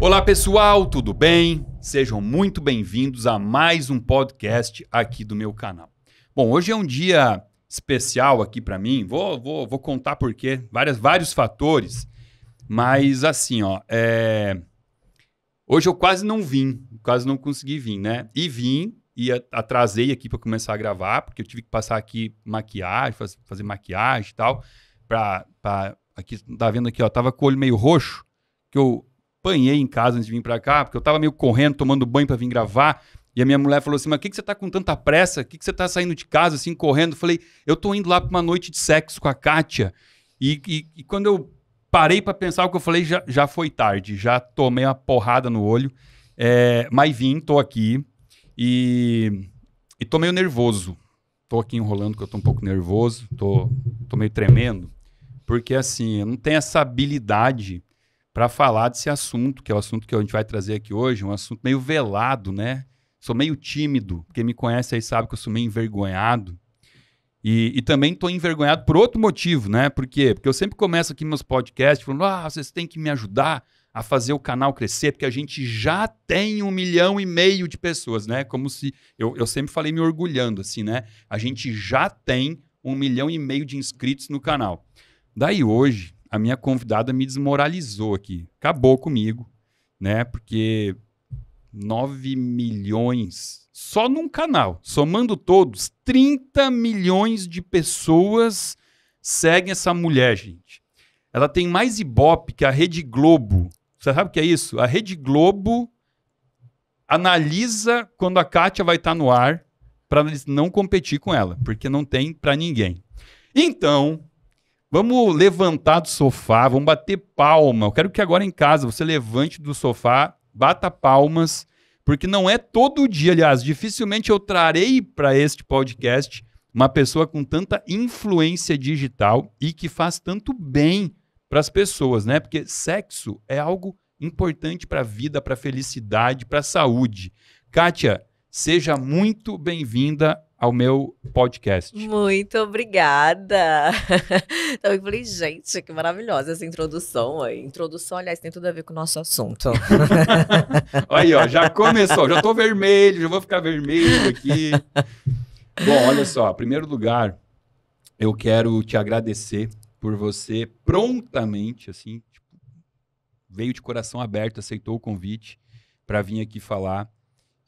Olá pessoal, tudo bem? Sejam muito bem-vindos a mais um podcast aqui do meu canal. Bom, hoje é um dia especial aqui para mim. Vou, vou, vou contar por quê. Várias, vários fatores. Mas assim, ó, é... hoje eu quase não vim, quase não consegui vir, né? E vim e atrasei aqui para começar a gravar, porque eu tive que passar aqui maquiagem, fazer maquiagem e tal, para aqui tá vendo aqui, ó, tava com o olho meio roxo, que eu apanhei em casa antes de vir para cá, porque eu tava meio correndo, tomando banho para vir gravar. E a minha mulher falou assim: Mas o que, que você tá com tanta pressa? O que, que você tá saindo de casa, assim, correndo? Eu falei: Eu tô indo lá pra uma noite de sexo com a Kátia. E, e, e quando eu parei para pensar o que eu falei, já, já foi tarde, já tomei uma porrada no olho. É, mas vim, tô aqui. E, e tô meio nervoso. Tô aqui enrolando que eu tô um pouco nervoso, tô, tô meio tremendo. Porque assim, eu não tenho essa habilidade para falar desse assunto, que é o assunto que a gente vai trazer aqui hoje, um assunto meio velado, né? Sou meio tímido, quem me conhece aí sabe que eu sou meio envergonhado. E, e também estou envergonhado por outro motivo, né? Por quê? Porque eu sempre começo aqui meus podcasts falando: ah, vocês têm que me ajudar a fazer o canal crescer, porque a gente já tem um milhão e meio de pessoas, né? Como se. Eu, eu sempre falei me orgulhando, assim, né? A gente já tem um milhão e meio de inscritos no canal. Daí hoje, a minha convidada me desmoralizou aqui. Acabou comigo, né? Porque 9 milhões só num canal, somando todos, 30 milhões de pessoas seguem essa mulher, gente. Ela tem mais ibope que a Rede Globo. Você sabe o que é isso? A Rede Globo analisa quando a Kátia vai estar tá no ar para não competir com ela, porque não tem para ninguém. Então, Vamos levantar do sofá, vamos bater palma. Eu quero que agora em casa você levante do sofá, bata palmas, porque não é todo dia, aliás, dificilmente eu trarei para este podcast uma pessoa com tanta influência digital e que faz tanto bem para as pessoas, né? Porque sexo é algo importante para a vida, para a felicidade, para a saúde. Kátia, seja muito bem-vinda ao meu podcast. Muito obrigada. Então eu falei, gente, que maravilhosa essa introdução. A introdução, aliás, tem tudo a ver com o nosso assunto. Aí, ó, já começou, já tô vermelho, já vou ficar vermelho aqui. Bom, olha só, em primeiro lugar, eu quero te agradecer por você prontamente, assim, tipo, veio de coração aberto, aceitou o convite para vir aqui falar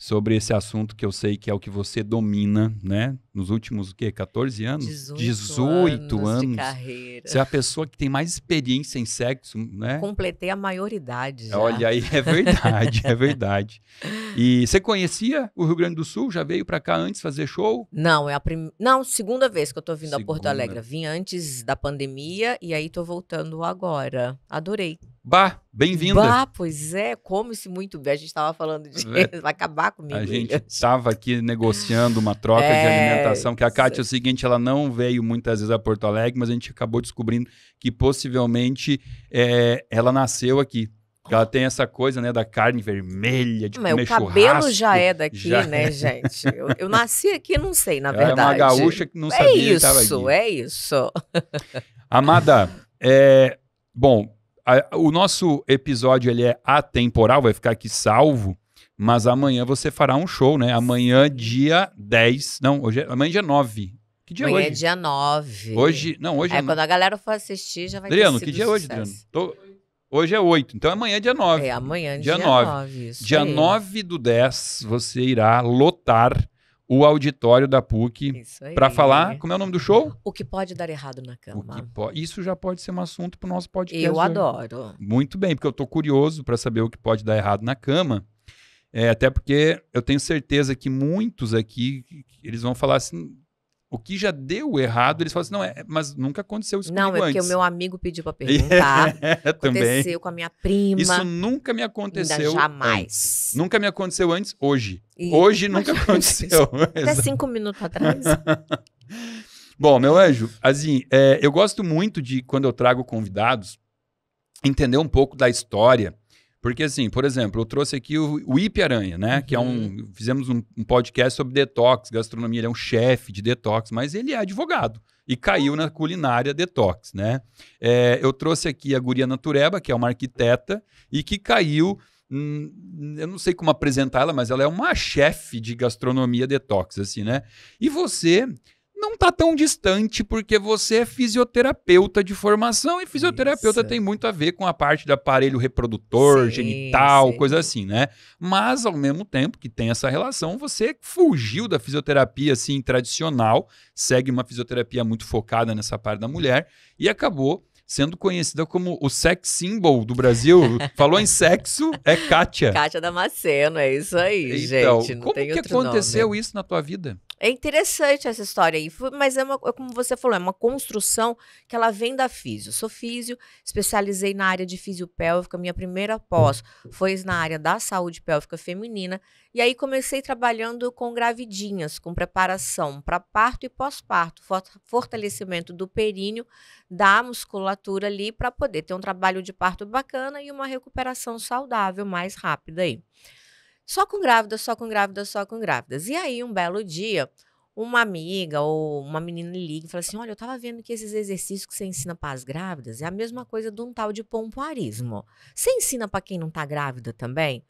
sobre esse assunto que eu sei que é o que você domina, né? Nos últimos o quê? 14 anos? 18, 18 anos, anos. De carreira. Você é a pessoa que tem mais experiência em sexo, né? Completei a maioridade já. Olha aí, é verdade, é verdade. E você conhecia o Rio Grande do Sul? Já veio para cá antes fazer show? Não, é a prim... não, segunda vez que eu tô vindo segunda. a Porto Alegre. Vim antes da pandemia e aí tô voltando agora. Adorei. Bah, bem-vinda. Bah, pois é, come-se muito bem. A gente estava falando de é. vai acabar comigo. A gente estava aqui negociando uma troca é, de alimentação, que a Kátia é o seguinte, ela não veio muitas vezes a Porto Alegre, mas a gente acabou descobrindo que possivelmente é, ela nasceu aqui. Ela tem essa coisa, né, da carne vermelha, de Mas comer o cabelo já é daqui, já... né, é. gente? Eu, eu, nasci aqui, não sei, na ela verdade. É uma gaúcha que não é sabia isso, que estava aqui. É isso, é isso. Amada, é, bom, a, o nosso episódio ele é atemporal, vai ficar aqui salvo, mas amanhã você fará um show, né? Amanhã, dia 10. Não, hoje é, amanhã é dia 9. Que dia é amanhã é hoje? é dia 9. Hoje, não, hoje é. é quando a galera for assistir, já vai Adriano, que dia é hoje, Adriano? Tô, hoje é 8, então amanhã é dia 9. É, amanhã dia, dia 9. 9 dia aí. 9 do 10, você irá lotar o auditório da PUC para falar. Como é o nome do show? O que pode dar errado na cama. Po... Isso já pode ser um assunto para o nosso podcast. Eu adoro. Muito bem, porque eu estou curioso para saber o que pode dar errado na cama. É, até porque eu tenho certeza que muitos aqui eles vão falar assim: o que já deu errado, eles falam assim, não, é, mas nunca aconteceu isso Não, é porque antes. o meu amigo pediu para perguntar. é, aconteceu com a minha prima. Isso nunca me aconteceu. jamais. Antes. Nunca me aconteceu antes, hoje. E... Hoje nunca aconteceu. aconteceu. Até cinco minutos atrás. Bom, meu anjo, assim, é, eu gosto muito de, quando eu trago convidados, entender um pouco da história porque, assim, por exemplo, eu trouxe aqui o, o Aranha, né? Uhum. Que é um. Uhum. Fizemos um, um, podcast sobre detox, gastronomia. Ele é um chefe de detox, mas ele é advogado e caiu na culinária detox, né? É, eu trouxe aqui a Guria Natureba, que é uma arquiteta e que caiu. Hum, eu não sei como apresentar ela, mas ela é uma chefe de gastronomia detox, assim, né? E você não está tão distante, porque você é fisioterapeuta de formação e fisioterapeuta Isso. tem muito a ver com a parte do aparelho reprodutor, sim, genital, sim. coisa assim, né? Mas, ao mesmo tempo que tem essa relação, você fugiu da fisioterapia, assim, tradicional, segue uma fisioterapia muito focada nessa parte da mulher e acabou sendo conhecida como o sex symbol do Brasil. Falou em sexo, é Kátia. Kátia Damasceno, é isso aí, então, gente. Não como que aconteceu nome. isso na tua vida? É interessante essa história aí, mas é, uma, é como você falou, é uma construção que ela vem da físio. Sou físio, especializei na área de fisiopélvica, minha primeira pós foi na área da saúde pélvica feminina, e aí comecei trabalhando com gravidinhas, com preparação para parto e pós-parto, fortalecimento do períneo, da musculatura ali para poder ter um trabalho de parto bacana e uma recuperação saudável mais rápida aí. Só com grávidas, só com grávidas, só com grávidas. E aí, um belo dia, uma amiga ou uma menina liga e fala assim: Olha, eu tava vendo que esses exercícios que você ensina para as grávidas é a mesma coisa de um tal de pompoarismo. Você ensina para quem não tá grávida também?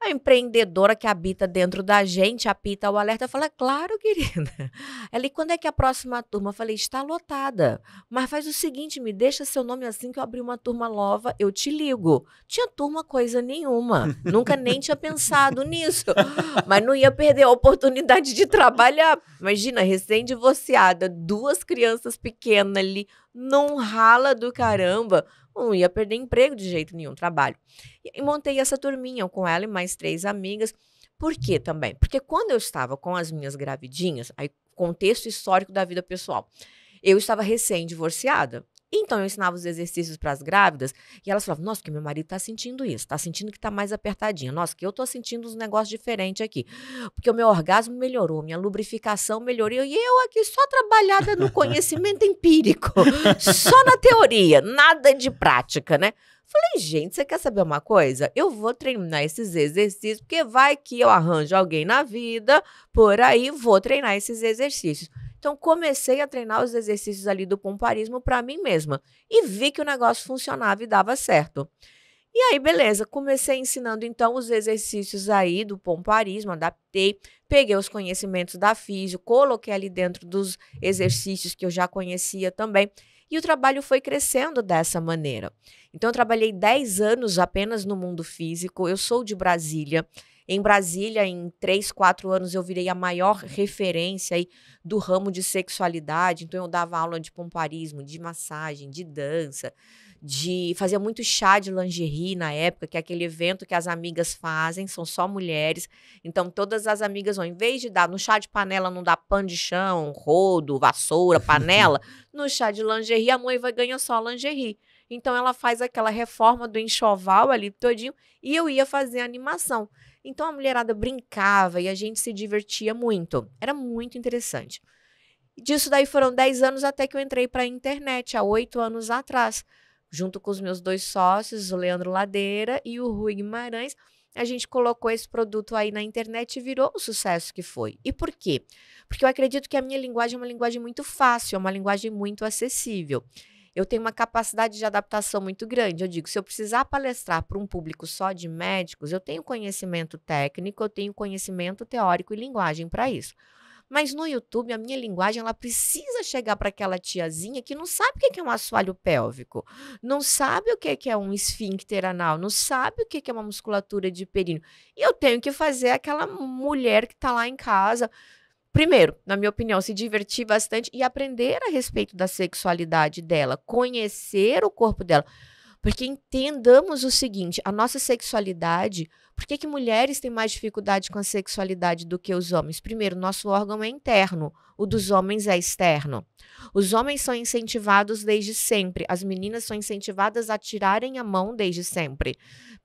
A empreendedora que habita dentro da gente apita o alerta e fala: Claro, querida. Ela, e quando é que a próxima turma? Eu falei: Está lotada. Mas faz o seguinte: me deixa seu nome assim que eu abrir uma turma nova, eu te ligo. Tinha turma coisa nenhuma. Nunca nem tinha pensado nisso. Mas não ia perder a oportunidade de trabalhar. Imagina, recém-divorciada, duas crianças pequenas ali não rala do caramba. Não ia perder emprego de jeito nenhum, trabalho. E montei essa turminha com ela e mais três amigas. Por quê também? Porque quando eu estava com as minhas gravidinhas, aí contexto histórico da vida pessoal, eu estava recém-divorciada. Então eu ensinava os exercícios para as grávidas e elas falavam: "Nossa, que meu marido está sentindo isso, está sentindo que está mais apertadinho. Nossa, que eu estou sentindo uns negócios diferentes aqui. Porque o meu orgasmo melhorou, minha lubrificação melhorou e eu aqui só trabalhada no conhecimento empírico, só na teoria, nada de prática, né?" Falei, gente, você quer saber uma coisa? Eu vou treinar esses exercícios, porque vai que eu arranjo alguém na vida, por aí vou treinar esses exercícios. Então comecei a treinar os exercícios ali do pomparismo para mim mesma e vi que o negócio funcionava e dava certo. E aí, beleza, comecei ensinando então os exercícios aí do pomparismo, adaptei, peguei os conhecimentos da física, coloquei ali dentro dos exercícios que eu já conhecia também. E o trabalho foi crescendo dessa maneira. Então, eu trabalhei 10 anos apenas no mundo físico, eu sou de Brasília, em Brasília, em três, quatro anos, eu virei a maior referência aí do ramo de sexualidade. Então, eu dava aula de pomparismo, de massagem, de dança, de fazia muito chá de lingerie na época, que é aquele evento que as amigas fazem, são só mulheres. Então, todas as amigas vão, em vez de dar no chá de panela, não dá pan de chão, rodo, vassoura, panela, no chá de lingerie, a vai ganha só lingerie. Então ela faz aquela reforma do enxoval ali todinho e eu ia fazer a animação. Então a mulherada brincava e a gente se divertia muito. Era muito interessante. Disso daí foram 10 anos até que eu entrei para a internet, há 8 anos atrás. Junto com os meus dois sócios, o Leandro Ladeira e o Rui Guimarães, a gente colocou esse produto aí na internet e virou o sucesso que foi. E por quê? Porque eu acredito que a minha linguagem é uma linguagem muito fácil, é uma linguagem muito acessível eu tenho uma capacidade de adaptação muito grande. Eu digo, se eu precisar palestrar para um público só de médicos, eu tenho conhecimento técnico, eu tenho conhecimento teórico e linguagem para isso. Mas no YouTube, a minha linguagem, ela precisa chegar para aquela tiazinha que não sabe o que é um assoalho pélvico, não sabe o que é um esfíncter anal, não sabe o que é uma musculatura de períneo. E eu tenho que fazer aquela mulher que está lá em casa primeiro, na minha opinião, se divertir bastante e aprender a respeito da sexualidade dela, conhecer o corpo dela. Porque entendamos o seguinte: a nossa sexualidade por que, que mulheres têm mais dificuldade com a sexualidade do que os homens? Primeiro, nosso órgão é interno, o dos homens é externo. Os homens são incentivados desde sempre, as meninas são incentivadas a tirarem a mão desde sempre,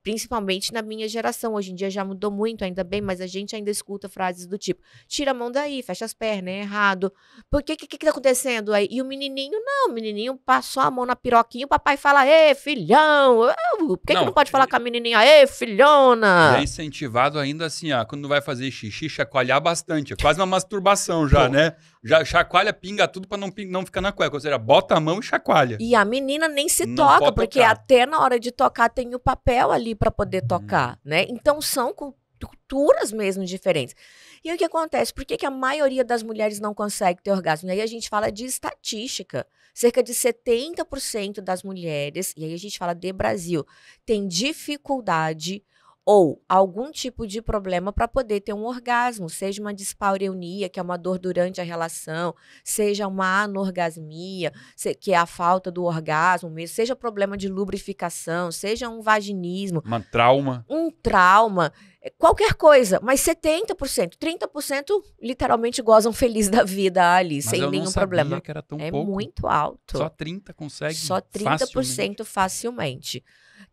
principalmente na minha geração. Hoje em dia já mudou muito, ainda bem, mas a gente ainda escuta frases do tipo: tira a mão daí, fecha as pernas, é errado. Por que que, que tá acontecendo aí? E o menininho, não, o menininho passou a mão na piroquinha, o papai fala: ê, filhão, por que, não, que não pode falar com a menininha, ê, filhona? É incentivado ainda assim, ó. Ah, quando vai fazer xixi, chacoalhar bastante. É quase uma masturbação já, Pô. né? Já chacoalha, pinga tudo pra não, não ficar na cueca. Ou seja, bota a mão e chacoalha. E a menina nem se não toca, porque tocar. até na hora de tocar tem o papel ali para poder uhum. tocar, né? Então são culturas mesmo diferentes. E o que acontece? Por que, que a maioria das mulheres não consegue ter orgasmo? E aí a gente fala de estatística. Cerca de 70% das mulheres, e aí a gente fala de Brasil, tem dificuldade ou algum tipo de problema para poder ter um orgasmo, seja uma dispareunia, que é uma dor durante a relação, seja uma anorgasmia, que é a falta do orgasmo mesmo, seja problema de lubrificação, seja um vaginismo, um trauma. Um trauma é, qualquer coisa, mas 70%, 30% literalmente gozam feliz da vida ali, mas sem eu nenhum não sabia problema. Que era tão é pouco. muito alto. Só 30 consegue. Só 30% facilmente. facilmente.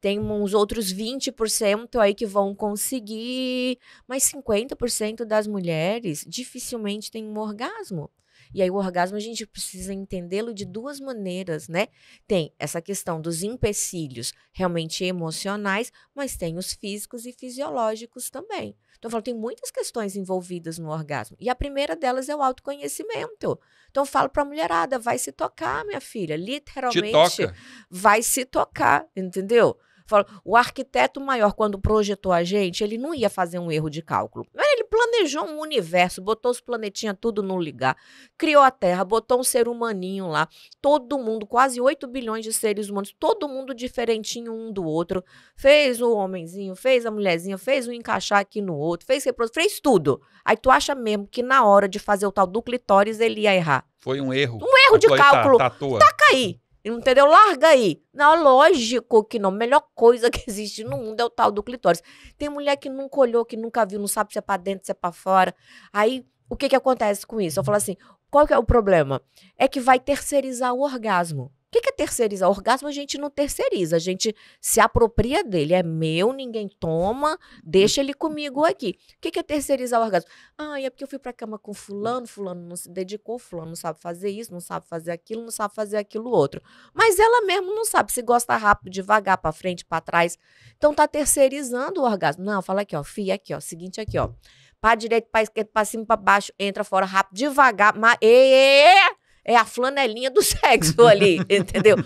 Tem uns outros 20% aí que vão conseguir, mas 50% das mulheres dificilmente tem um orgasmo. E aí o orgasmo a gente precisa entendê-lo de duas maneiras, né? Tem essa questão dos empecilhos realmente emocionais, mas tem os físicos e fisiológicos também. Então eu falo, tem muitas questões envolvidas no orgasmo. E a primeira delas é o autoconhecimento. Então eu falo para a mulherada, vai se tocar, minha filha, literalmente vai se tocar, entendeu? o arquiteto maior, quando projetou a gente, ele não ia fazer um erro de cálculo. Ele planejou um universo, botou os planetinhas tudo no lugar, criou a Terra, botou um ser humaninho lá, todo mundo, quase 8 bilhões de seres humanos, todo mundo diferentinho um do outro. Fez o homenzinho, fez a mulherzinha, fez um encaixar aqui no outro, fez reprodução, fez tudo. Aí tu acha mesmo que na hora de fazer o tal do clitóris ele ia errar. Foi um erro. Um erro de tá, cálculo. Tá, tá Taca aí. Entendeu? Larga aí. Não, lógico que não. A melhor coisa que existe no mundo é o tal do clitóris. Tem mulher que nunca olhou, que nunca viu, não sabe se é pra dentro, se é pra fora. Aí, o que que acontece com isso? Eu falo assim, qual que é o problema? É que vai terceirizar o orgasmo que, que é terceirizar? o Orgasmo a gente não terceiriza, a gente se apropria dele. É meu, ninguém toma, deixa ele comigo aqui. O que, que é terceirizar o orgasmo? Ah, é porque eu fui pra cama com fulano, fulano não se dedicou, fulano não sabe fazer isso, não sabe fazer aquilo, não sabe fazer aquilo outro. Mas ela mesmo não sabe se gosta rápido, devagar, para frente, para trás. Então tá terceirizando o orgasmo. Não, fala aqui, ó, fia aqui, ó, seguinte aqui, ó. Para direito, para esquerda, para cima, para baixo, entra fora rápido, devagar, mas... e, é a flanelinha do sexo ali, entendeu?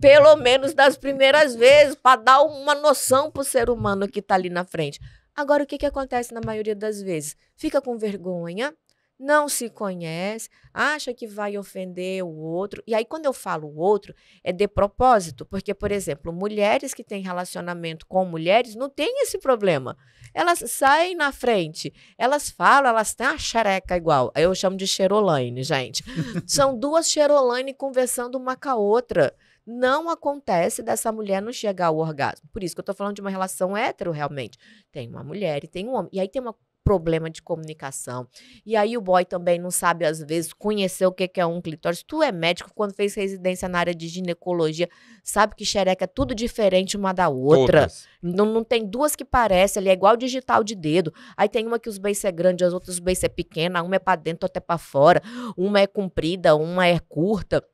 Pelo menos das primeiras vezes, para dar uma noção pro ser humano que está ali na frente. Agora, o que, que acontece na maioria das vezes? Fica com vergonha, não se conhece, acha que vai ofender o outro. E aí, quando eu falo o outro, é de propósito, porque, por exemplo, mulheres que têm relacionamento com mulheres não têm esse problema. Elas saem na frente, elas falam, elas têm a xereca igual. Eu chamo de xerolaine, gente. São duas xerolaine conversando uma com a outra. Não acontece dessa mulher não chegar ao orgasmo. Por isso que eu estou falando de uma relação hétero, realmente. Tem uma mulher e tem um homem. E aí tem uma problema de comunicação. E aí o boy também não sabe, às vezes, conhecer o que é um clitóris. Tu é médico, quando fez residência na área de ginecologia, sabe que xereca é tudo diferente uma da outra. Não, não tem duas que parecem, ali é igual digital de dedo. Aí tem uma que os beijos é grande, as outras os beijos é pequena, uma é para dentro, até para fora, uma é comprida, uma é curta.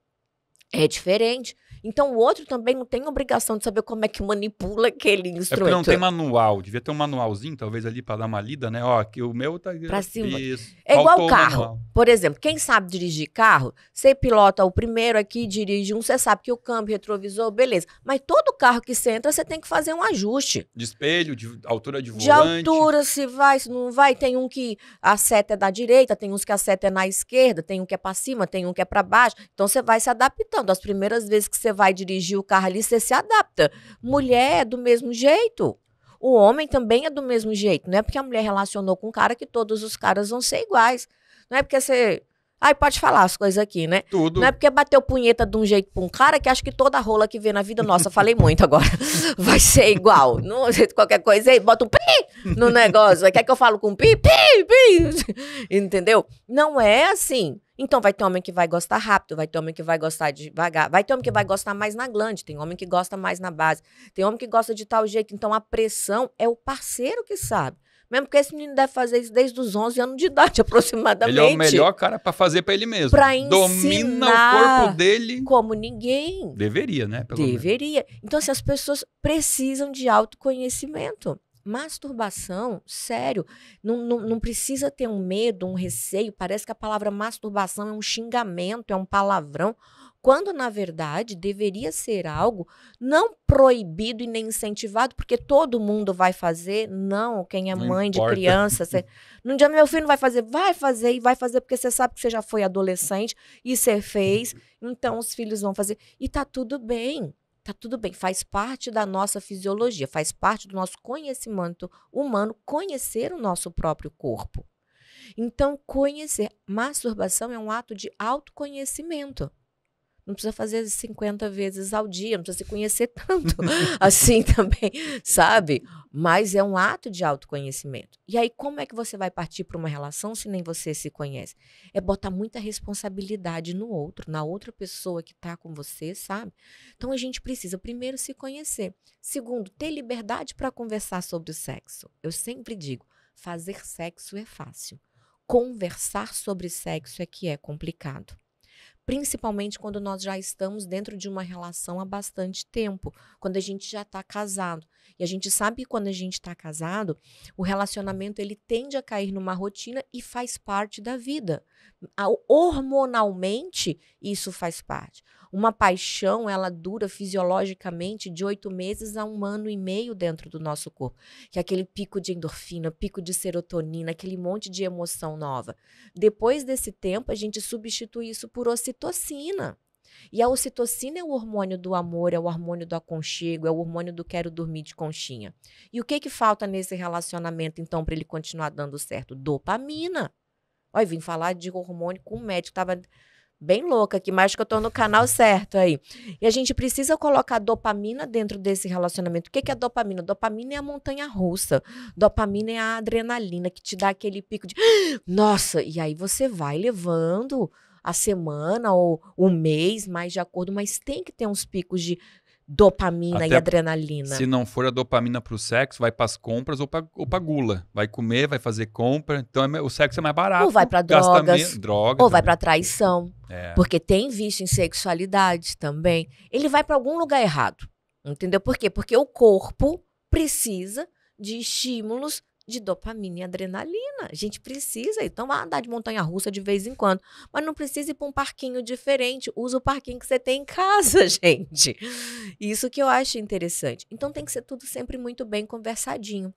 É diferente. Então o outro também não tem obrigação de saber como é que manipula aquele é instrumento. É não tem manual, devia ter um manualzinho, talvez ali para dar uma lida, né? Ó, que o meu tá Para cima. Isso. É igual carro. Manual. Por exemplo, quem sabe dirigir carro, você pilota o primeiro aqui, dirige um, você sabe que o câmbio retrovisor, beleza. Mas todo carro que você entra, você tem que fazer um ajuste. De espelho, de altura de, de volante. De altura se vai, se não vai, tem um que a seta é da direita, tem uns que a seta é na esquerda, tem um que é para cima, tem um que é para baixo. Então você vai se adaptando. As primeiras vezes que você você vai dirigir o carro ali, você se adapta. Mulher é do mesmo jeito. O homem também é do mesmo jeito. Não é porque a mulher relacionou com um cara que todos os caras vão ser iguais. Não é porque você. ai pode falar as coisas aqui, né? Tudo. Não é porque bateu punheta de um jeito pra um cara que acho que toda rola que vê na vida, nossa, falei muito agora, vai ser igual. Não, qualquer coisa aí, bota um pi no negócio. Quer que eu falo com pi? Pi, pi. Entendeu? Não é assim. Então, vai ter homem que vai gostar rápido, vai ter homem que vai gostar devagar, vai ter homem que vai gostar mais na glande, tem homem que gosta mais na base, tem homem que gosta de tal jeito. Então, a pressão é o parceiro que sabe. Mesmo porque esse menino deve fazer isso desde os 11 anos de idade, aproximadamente. Ele é o melhor cara para fazer para ele mesmo. Pra Domina o corpo dele. Como ninguém. Deveria, né? Deveria. Menos. Então, assim, as pessoas precisam de autoconhecimento. Masturbação, sério, não, não, não, precisa ter um medo, um receio. Parece que a palavra masturbação é um xingamento, é um palavrão, quando na verdade deveria ser algo não proibido e nem incentivado, porque todo mundo vai fazer. Não, quem é não mãe importa. de criança, você, num dia meu filho não vai fazer, vai fazer e vai fazer porque você sabe que você já foi adolescente e você fez, uhum. então os filhos vão fazer e tá tudo bem. Tá tudo bem, faz parte da nossa fisiologia, faz parte do nosso conhecimento humano conhecer o nosso próprio corpo. Então, conhecer. Masturbação é um ato de autoconhecimento não precisa fazer 50 vezes ao dia, não precisa se conhecer tanto assim também, sabe? Mas é um ato de autoconhecimento. E aí, como é que você vai partir para uma relação se nem você se conhece? É botar muita responsabilidade no outro, na outra pessoa que está com você, sabe? Então a gente precisa primeiro se conhecer. Segundo, ter liberdade para conversar sobre o sexo. Eu sempre digo, fazer sexo é fácil. Conversar sobre sexo é que é complicado principalmente quando nós já estamos dentro de uma relação há bastante tempo, quando a gente já está casado. E a gente sabe que quando a gente está casado, o relacionamento ele tende a cair numa rotina e faz parte da vida. Hormonalmente, isso faz parte. Uma paixão, ela dura fisiologicamente de oito meses a um ano e meio dentro do nosso corpo. Que é aquele pico de endorfina, pico de serotonina, aquele monte de emoção nova. Depois desse tempo, a gente substitui isso por ocitocina. E a ocitocina é o hormônio do amor, é o hormônio do aconchego, é o hormônio do quero dormir de conchinha. E o que que falta nesse relacionamento, então, para ele continuar dando certo? Dopamina. Olha, vim falar de hormônio com o médico, tava bem louca aqui, mas que eu tô no canal certo aí. E a gente precisa colocar dopamina dentro desse relacionamento. O que, que é dopamina? Dopamina é a montanha russa. Dopamina é a adrenalina que te dá aquele pico de ah, nossa, e aí você vai levando a semana ou o um mês, mais de acordo, mas tem que ter uns picos de dopamina Até e adrenalina. Se não for a dopamina para o sexo, vai para as compras ou para ou gula. Vai comer, vai fazer compra. Então é, o sexo é mais barato. Ou vai para drogas. Droga ou também. vai para traição. É. Porque tem vício em sexualidade também. Ele vai para algum lugar errado. Entendeu por quê? Porque o corpo precisa de estímulos de dopamina e adrenalina. A gente precisa. Então, vá andar de montanha russa de vez em quando. Mas não precisa ir para um parquinho diferente. Usa o parquinho que você tem em casa, gente. Isso que eu acho interessante. Então, tem que ser tudo sempre muito bem conversadinho.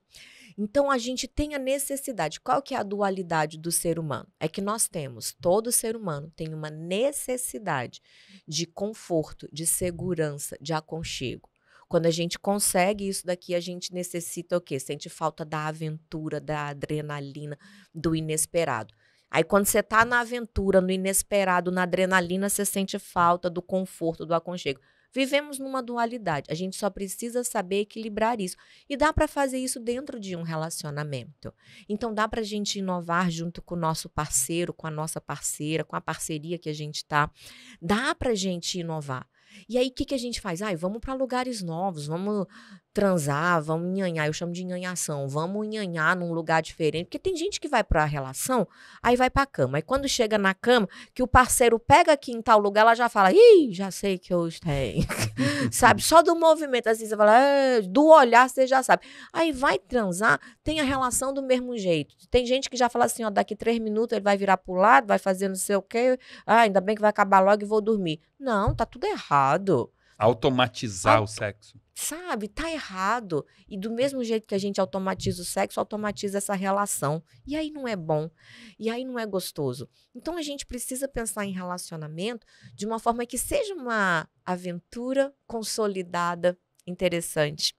Então a gente tem a necessidade. Qual que é a dualidade do ser humano? É que nós temos, todo ser humano tem uma necessidade de conforto, de segurança, de aconchego. Quando a gente consegue isso daqui, a gente necessita o quê? Sente falta da aventura, da adrenalina, do inesperado. Aí quando você está na aventura, no inesperado, na adrenalina, você sente falta do conforto, do aconchego. Vivemos numa dualidade. A gente só precisa saber equilibrar isso. E dá para fazer isso dentro de um relacionamento. Então dá para a gente inovar junto com o nosso parceiro, com a nossa parceira, com a parceria que a gente está. Dá para a gente inovar. E aí, o que, que a gente faz? Ai, vamos para lugares novos, vamos transar, vamos nhanhar, eu chamo de nhanhação, vamos nhanhar num lugar diferente, porque tem gente que vai para a relação, aí vai para a cama, aí quando chega na cama, que o parceiro pega aqui em tal lugar, ela já fala, ih, já sei que hoje tem, sabe, só do movimento, assim, você fala, é, do olhar você já sabe, aí vai transar, tem a relação do mesmo jeito, tem gente que já fala assim, ó, daqui três minutos ele vai virar pro lado, vai fazer não sei o quê, ah, ainda bem que vai acabar logo e vou dormir, não, tá tudo errado. Automatizar o sexo. Sabe, tá errado. E do hum. mesmo jeito que a gente automatiza o sexo, automatiza essa relação. E aí não é bom. E aí não é gostoso. Então a gente precisa pensar em relacionamento de uma forma que seja uma aventura consolidada, interessante.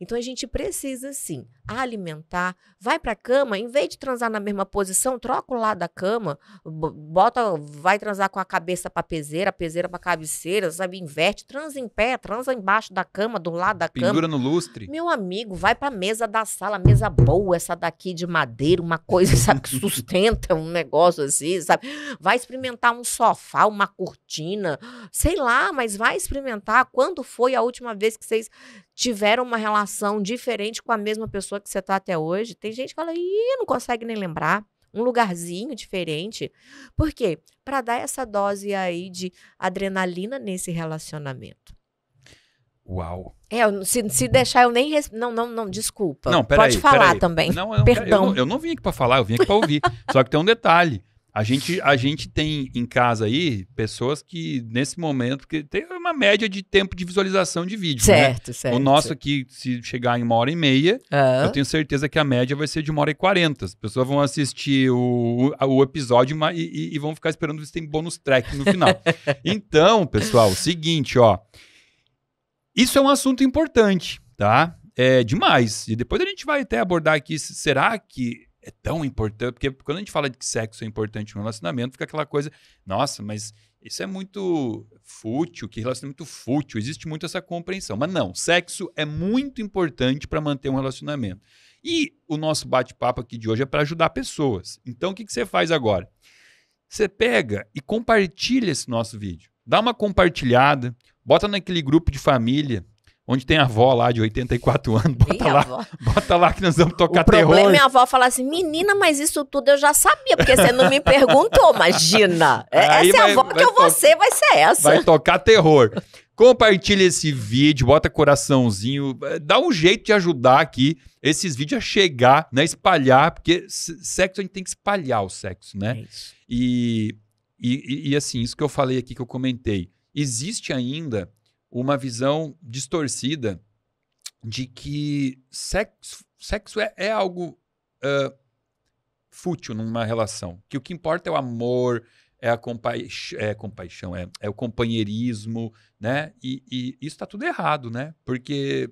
Então a gente precisa sim alimentar, vai para a cama, em vez de transar na mesma posição, troca o lado da cama, bota, vai transar com a cabeça para peseira, a peseira para cabeceira, sabe, inverte, transa em pé, transa embaixo da cama, do lado da Pendura cama. Pendura no lustre. Meu amigo, vai para mesa da sala, mesa boa, essa daqui de madeira, uma coisa, sabe, que sustenta um negócio assim, sabe? Vai experimentar um sofá, uma cortina, sei lá, mas vai experimentar quando foi a última vez que vocês tiveram uma relação relação diferente com a mesma pessoa que você está até hoje. Tem gente que fala, ih, não consegue nem lembrar. Um lugarzinho diferente. Por quê? Para dar essa dose aí de adrenalina nesse relacionamento. Uau. É, se, se deixar eu nem. Res... Não, não, não, desculpa. Não, peraí. Pode aí, falar também. Não, eu não, Perdão. Eu, eu não, vim aqui para falar, eu vim aqui para ouvir. Só que tem um detalhe. A gente, a gente tem em casa aí pessoas que, nesse momento, que tem uma média de tempo de visualização de vídeo. Certo, né? certo. O nosso aqui, se chegar em uma hora e meia, uhum. eu tenho certeza que a média vai ser de uma hora e quarenta. As pessoas vão assistir o, o episódio e, e, e vão ficar esperando se tem bônus track no final. então, pessoal, seguinte, ó. Isso é um assunto importante, tá? É demais. E depois a gente vai até abordar aqui. Será que é tão importante, porque quando a gente fala de que sexo é importante no relacionamento, fica aquela coisa, nossa, mas isso é muito fútil, que relacionamento é fútil, existe muito essa compreensão. Mas não, sexo é muito importante para manter um relacionamento. E o nosso bate-papo aqui de hoje é para ajudar pessoas. Então o que, que você faz agora? Você pega e compartilha esse nosso vídeo. Dá uma compartilhada, bota naquele grupo de família, onde tem a avó lá de 84 anos, bota lá, avó. bota lá que nós vamos tocar terror. O problema é a avó falar assim, menina, mas isso tudo eu já sabia, porque você não me perguntou, imagina. É, essa vai, é a avó que eu vou ser, vai ser essa. Vai tocar terror. Compartilha esse vídeo, bota coraçãozinho, eh, dá um jeito de ajudar aqui esses vídeos a chegar, né, espalhar, porque sexo a gente tem que espalhar o sexo, né? É isso. E, e, e assim, isso que eu falei aqui, que eu comentei, existe ainda uma visão distorcida de que sexo, sexo é, é algo uh, fútil numa relação. Que o que importa é o amor, é a compaix é, compaixão, é, é o companheirismo, né? E, e isso está tudo errado, né? Porque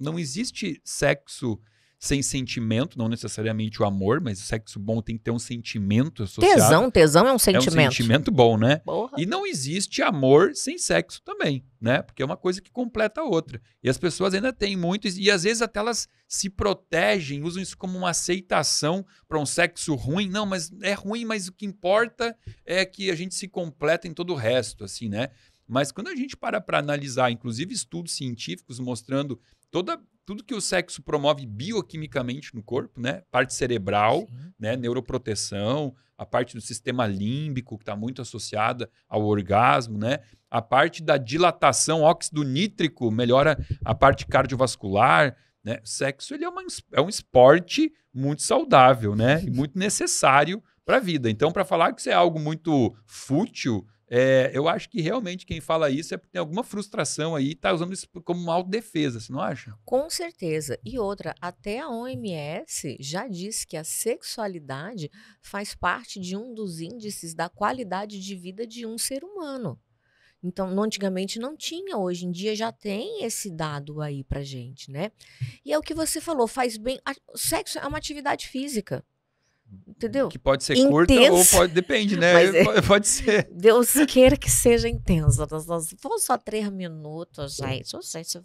não existe sexo sem sentimento, não necessariamente o amor, mas o sexo bom tem que ter um sentimento associado. Tesão, tesão é um sentimento. É um sentimento bom, né? Porra. E não existe amor sem sexo também, né? Porque é uma coisa que completa a outra. E as pessoas ainda têm muito, e às vezes até elas se protegem, usam isso como uma aceitação para um sexo ruim. Não, mas é ruim, mas o que importa é que a gente se completa em todo o resto, assim, né? Mas quando a gente para para analisar, inclusive estudos científicos mostrando toda tudo que o sexo promove bioquimicamente no corpo, né? Parte cerebral, né? Neuroproteção, a parte do sistema límbico que está muito associada ao orgasmo, né? A parte da dilatação, óxido nítrico melhora a parte cardiovascular, né? O sexo ele é, uma, é um esporte muito saudável, né? E muito necessário para a vida. Então, para falar que isso é algo muito fútil, é, eu acho que realmente quem fala isso é porque tem alguma frustração aí e tá usando isso como uma autodefesa, você não acha? Com certeza. E outra, até a OMS já disse que a sexualidade faz parte de um dos índices da qualidade de vida de um ser humano. Então, antigamente não tinha, hoje em dia já tem esse dado aí pra gente, né? E é o que você falou, faz bem. sexo é uma atividade física. Entendeu? Que pode ser intensa. curta ou pode. Depende, né? Mas, é. pode, pode ser. Deus queira que seja intensa. Nós, vamos só três minutos, gente. Ô, gente,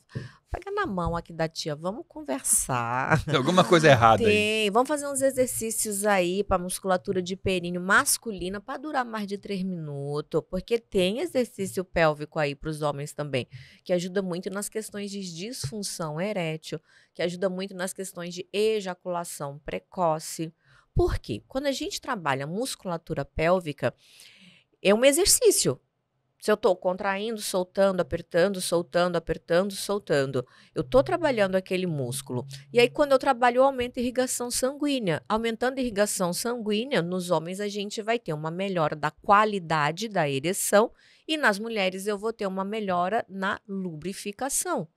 pega na mão aqui da tia, vamos conversar. Tem alguma coisa errada Tem. aí. Vamos fazer uns exercícios aí para musculatura de períneo masculina para durar mais de três minutos. Porque tem exercício pélvico aí para os homens também, que ajuda muito nas questões de disfunção erétil, que ajuda muito nas questões de ejaculação precoce por quê? Quando a gente trabalha musculatura pélvica, é um exercício. Se eu estou contraindo, soltando, apertando, soltando, apertando, soltando, eu estou trabalhando aquele músculo. E aí, quando eu trabalho, eu aumento a irrigação sanguínea. Aumentando a irrigação sanguínea, nos homens a gente vai ter uma melhora da qualidade da ereção e nas mulheres eu vou ter uma melhora na lubrificação.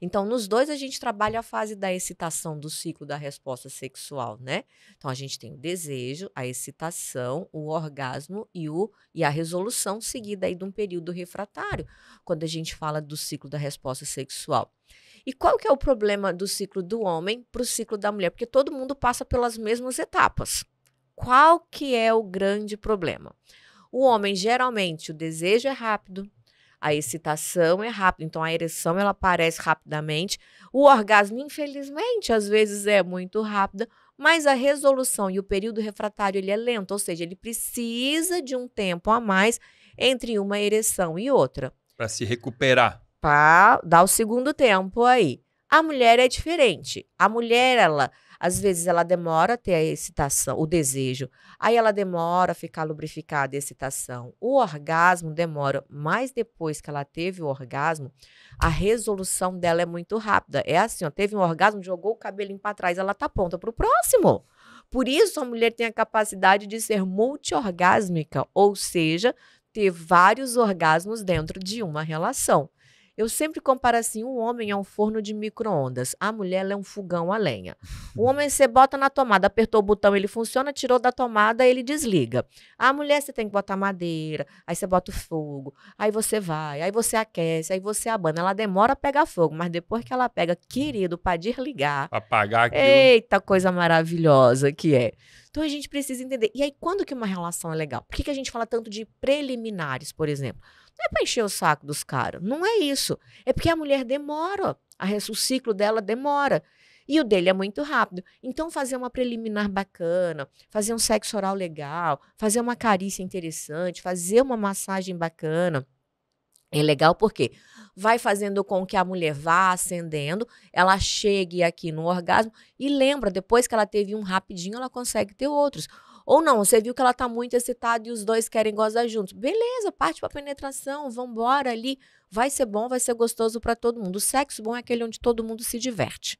Então, nos dois a gente trabalha a fase da excitação do ciclo da resposta sexual, né? Então, a gente tem o desejo, a excitação, o orgasmo e, o, e a resolução seguida aí de um período refratário, quando a gente fala do ciclo da resposta sexual. E qual que é o problema do ciclo do homem para o ciclo da mulher? Porque todo mundo passa pelas mesmas etapas. Qual que é o grande problema? O homem, geralmente, o desejo é rápido, a excitação é rápida, então a ereção ela aparece rapidamente. O orgasmo, infelizmente, às vezes é muito rápida, mas a resolução e o período refratário ele é lento, ou seja, ele precisa de um tempo a mais entre uma ereção e outra. Para se recuperar. Para dar o segundo tempo aí. A mulher é diferente. A mulher, ela às vezes ela demora a ter a excitação, o desejo. Aí ela demora a ficar lubrificada, a excitação. O orgasmo demora, mas depois que ela teve o orgasmo, a resolução dela é muito rápida. É assim, ó, teve um orgasmo, jogou o cabelinho para trás, ela tá pronta para o próximo. Por isso a mulher tem a capacidade de ser multiorgásmica, ou seja, ter vários orgasmos dentro de uma relação. Eu sempre comparo assim: o homem é um forno de micro-ondas, a mulher é um fogão a lenha. O homem você bota na tomada, apertou o botão, ele funciona, tirou da tomada, ele desliga. A mulher você tem que botar madeira, aí você bota o fogo, aí você vai, aí você aquece, aí você abana. Ela demora a pegar fogo, mas depois que ela pega, querido, para desligar. Apagar aquilo. Eita, coisa maravilhosa que é. Então a gente precisa entender. E aí, quando que uma relação é legal? Por que, que a gente fala tanto de preliminares, por exemplo? Não é para encher o saco dos caras. Não é isso. É porque a mulher demora. A, o ciclo dela demora. E o dele é muito rápido. Então, fazer uma preliminar bacana, fazer um sexo oral legal, fazer uma carícia interessante, fazer uma massagem bacana. É legal porque vai fazendo com que a mulher vá ascendendo, ela chegue aqui no orgasmo e lembra, depois que ela teve um rapidinho, ela consegue ter outros. Ou não, você viu que ela tá muito excitada e os dois querem gozar juntos. Beleza, parte pra penetração, vambora ali. Vai ser bom, vai ser gostoso para todo mundo. O sexo bom é aquele onde todo mundo se diverte.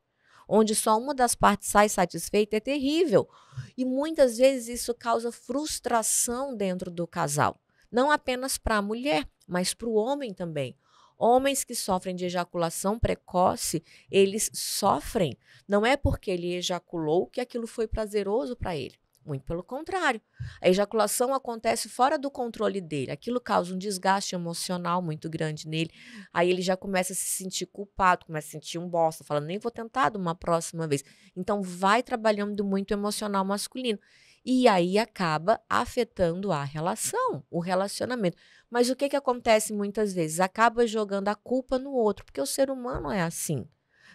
Onde só uma das partes sai satisfeita é terrível. E muitas vezes isso causa frustração dentro do casal. Não apenas para a mulher, mas para o homem também. Homens que sofrem de ejaculação precoce, eles sofrem. Não é porque ele ejaculou que aquilo foi prazeroso para ele. Muito pelo contrário. A ejaculação acontece fora do controle dele. Aquilo causa um desgaste emocional muito grande nele. Aí ele já começa a se sentir culpado, começa a sentir um bosta, falando, nem vou tentar de uma próxima vez. Então, vai trabalhando muito emocional masculino. E aí acaba afetando a relação, o relacionamento. Mas o que, que acontece muitas vezes? Acaba jogando a culpa no outro, porque o ser humano é assim.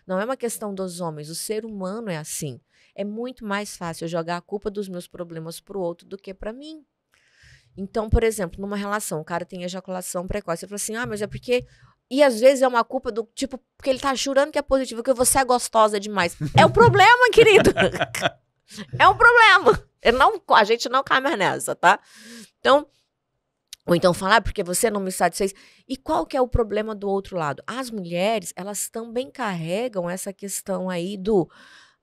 Não é uma questão dos homens, o ser humano é assim é muito mais fácil jogar a culpa dos meus problemas para o outro do que para mim. Então, por exemplo, numa relação, o cara tem ejaculação precoce. Você fala assim, ah, mas é porque. E às vezes é uma culpa do tipo, porque ele tá jurando que é positivo, que você é gostosa demais. É o um problema, querido. é um problema. Eu não, a gente não cai mais nessa, tá? Então, ou então falar ah, porque você não me satisfez. E qual que é o problema do outro lado? As mulheres, elas também carregam essa questão aí do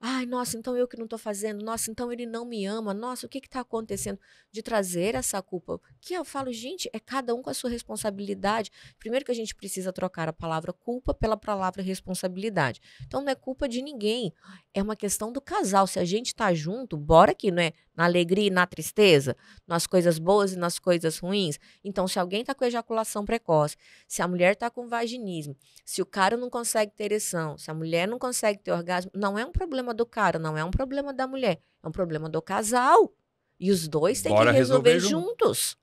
Ai, nossa, então eu que não estou fazendo. Nossa, então ele não me ama. Nossa, o que está acontecendo? De trazer essa culpa. Que eu falo, gente, é cada um com a sua responsabilidade. Primeiro que a gente precisa trocar a palavra culpa pela palavra responsabilidade. Então não é culpa de ninguém. É uma questão do casal. Se a gente está junto, bora aqui, não é? Na alegria e na tristeza, nas coisas boas e nas coisas ruins. Então, se alguém está com ejaculação precoce, se a mulher está com vaginismo, se o cara não consegue ter ereção, se a mulher não consegue ter orgasmo, não é um problema do cara, não é um problema da mulher, é um problema do casal. E os dois têm Bora que resolver, resolver juntos.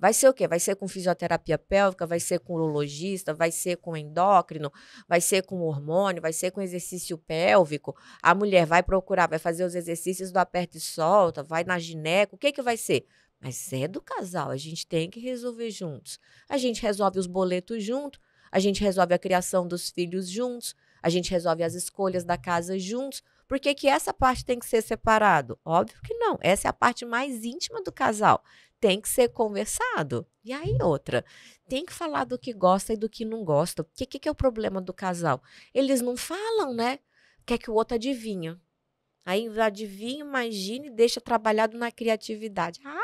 Vai ser o quê? Vai ser com fisioterapia pélvica, vai ser com urologista, vai ser com endócrino, vai ser com hormônio, vai ser com exercício pélvico. A mulher vai procurar, vai fazer os exercícios do aperto e solta, vai na gineco, o que que vai ser? Mas é do casal, a gente tem que resolver juntos. A gente resolve os boletos juntos, a gente resolve a criação dos filhos juntos, a gente resolve as escolhas da casa juntos. Por que, que essa parte tem que ser separado? Óbvio que não. Essa é a parte mais íntima do casal. Tem que ser conversado. E aí, outra, tem que falar do que gosta e do que não gosta. O que, que, que é o problema do casal? Eles não falam, né? Quer é que o outro adivinha. Aí adivinha, imagine, e deixa trabalhado na criatividade. Ah,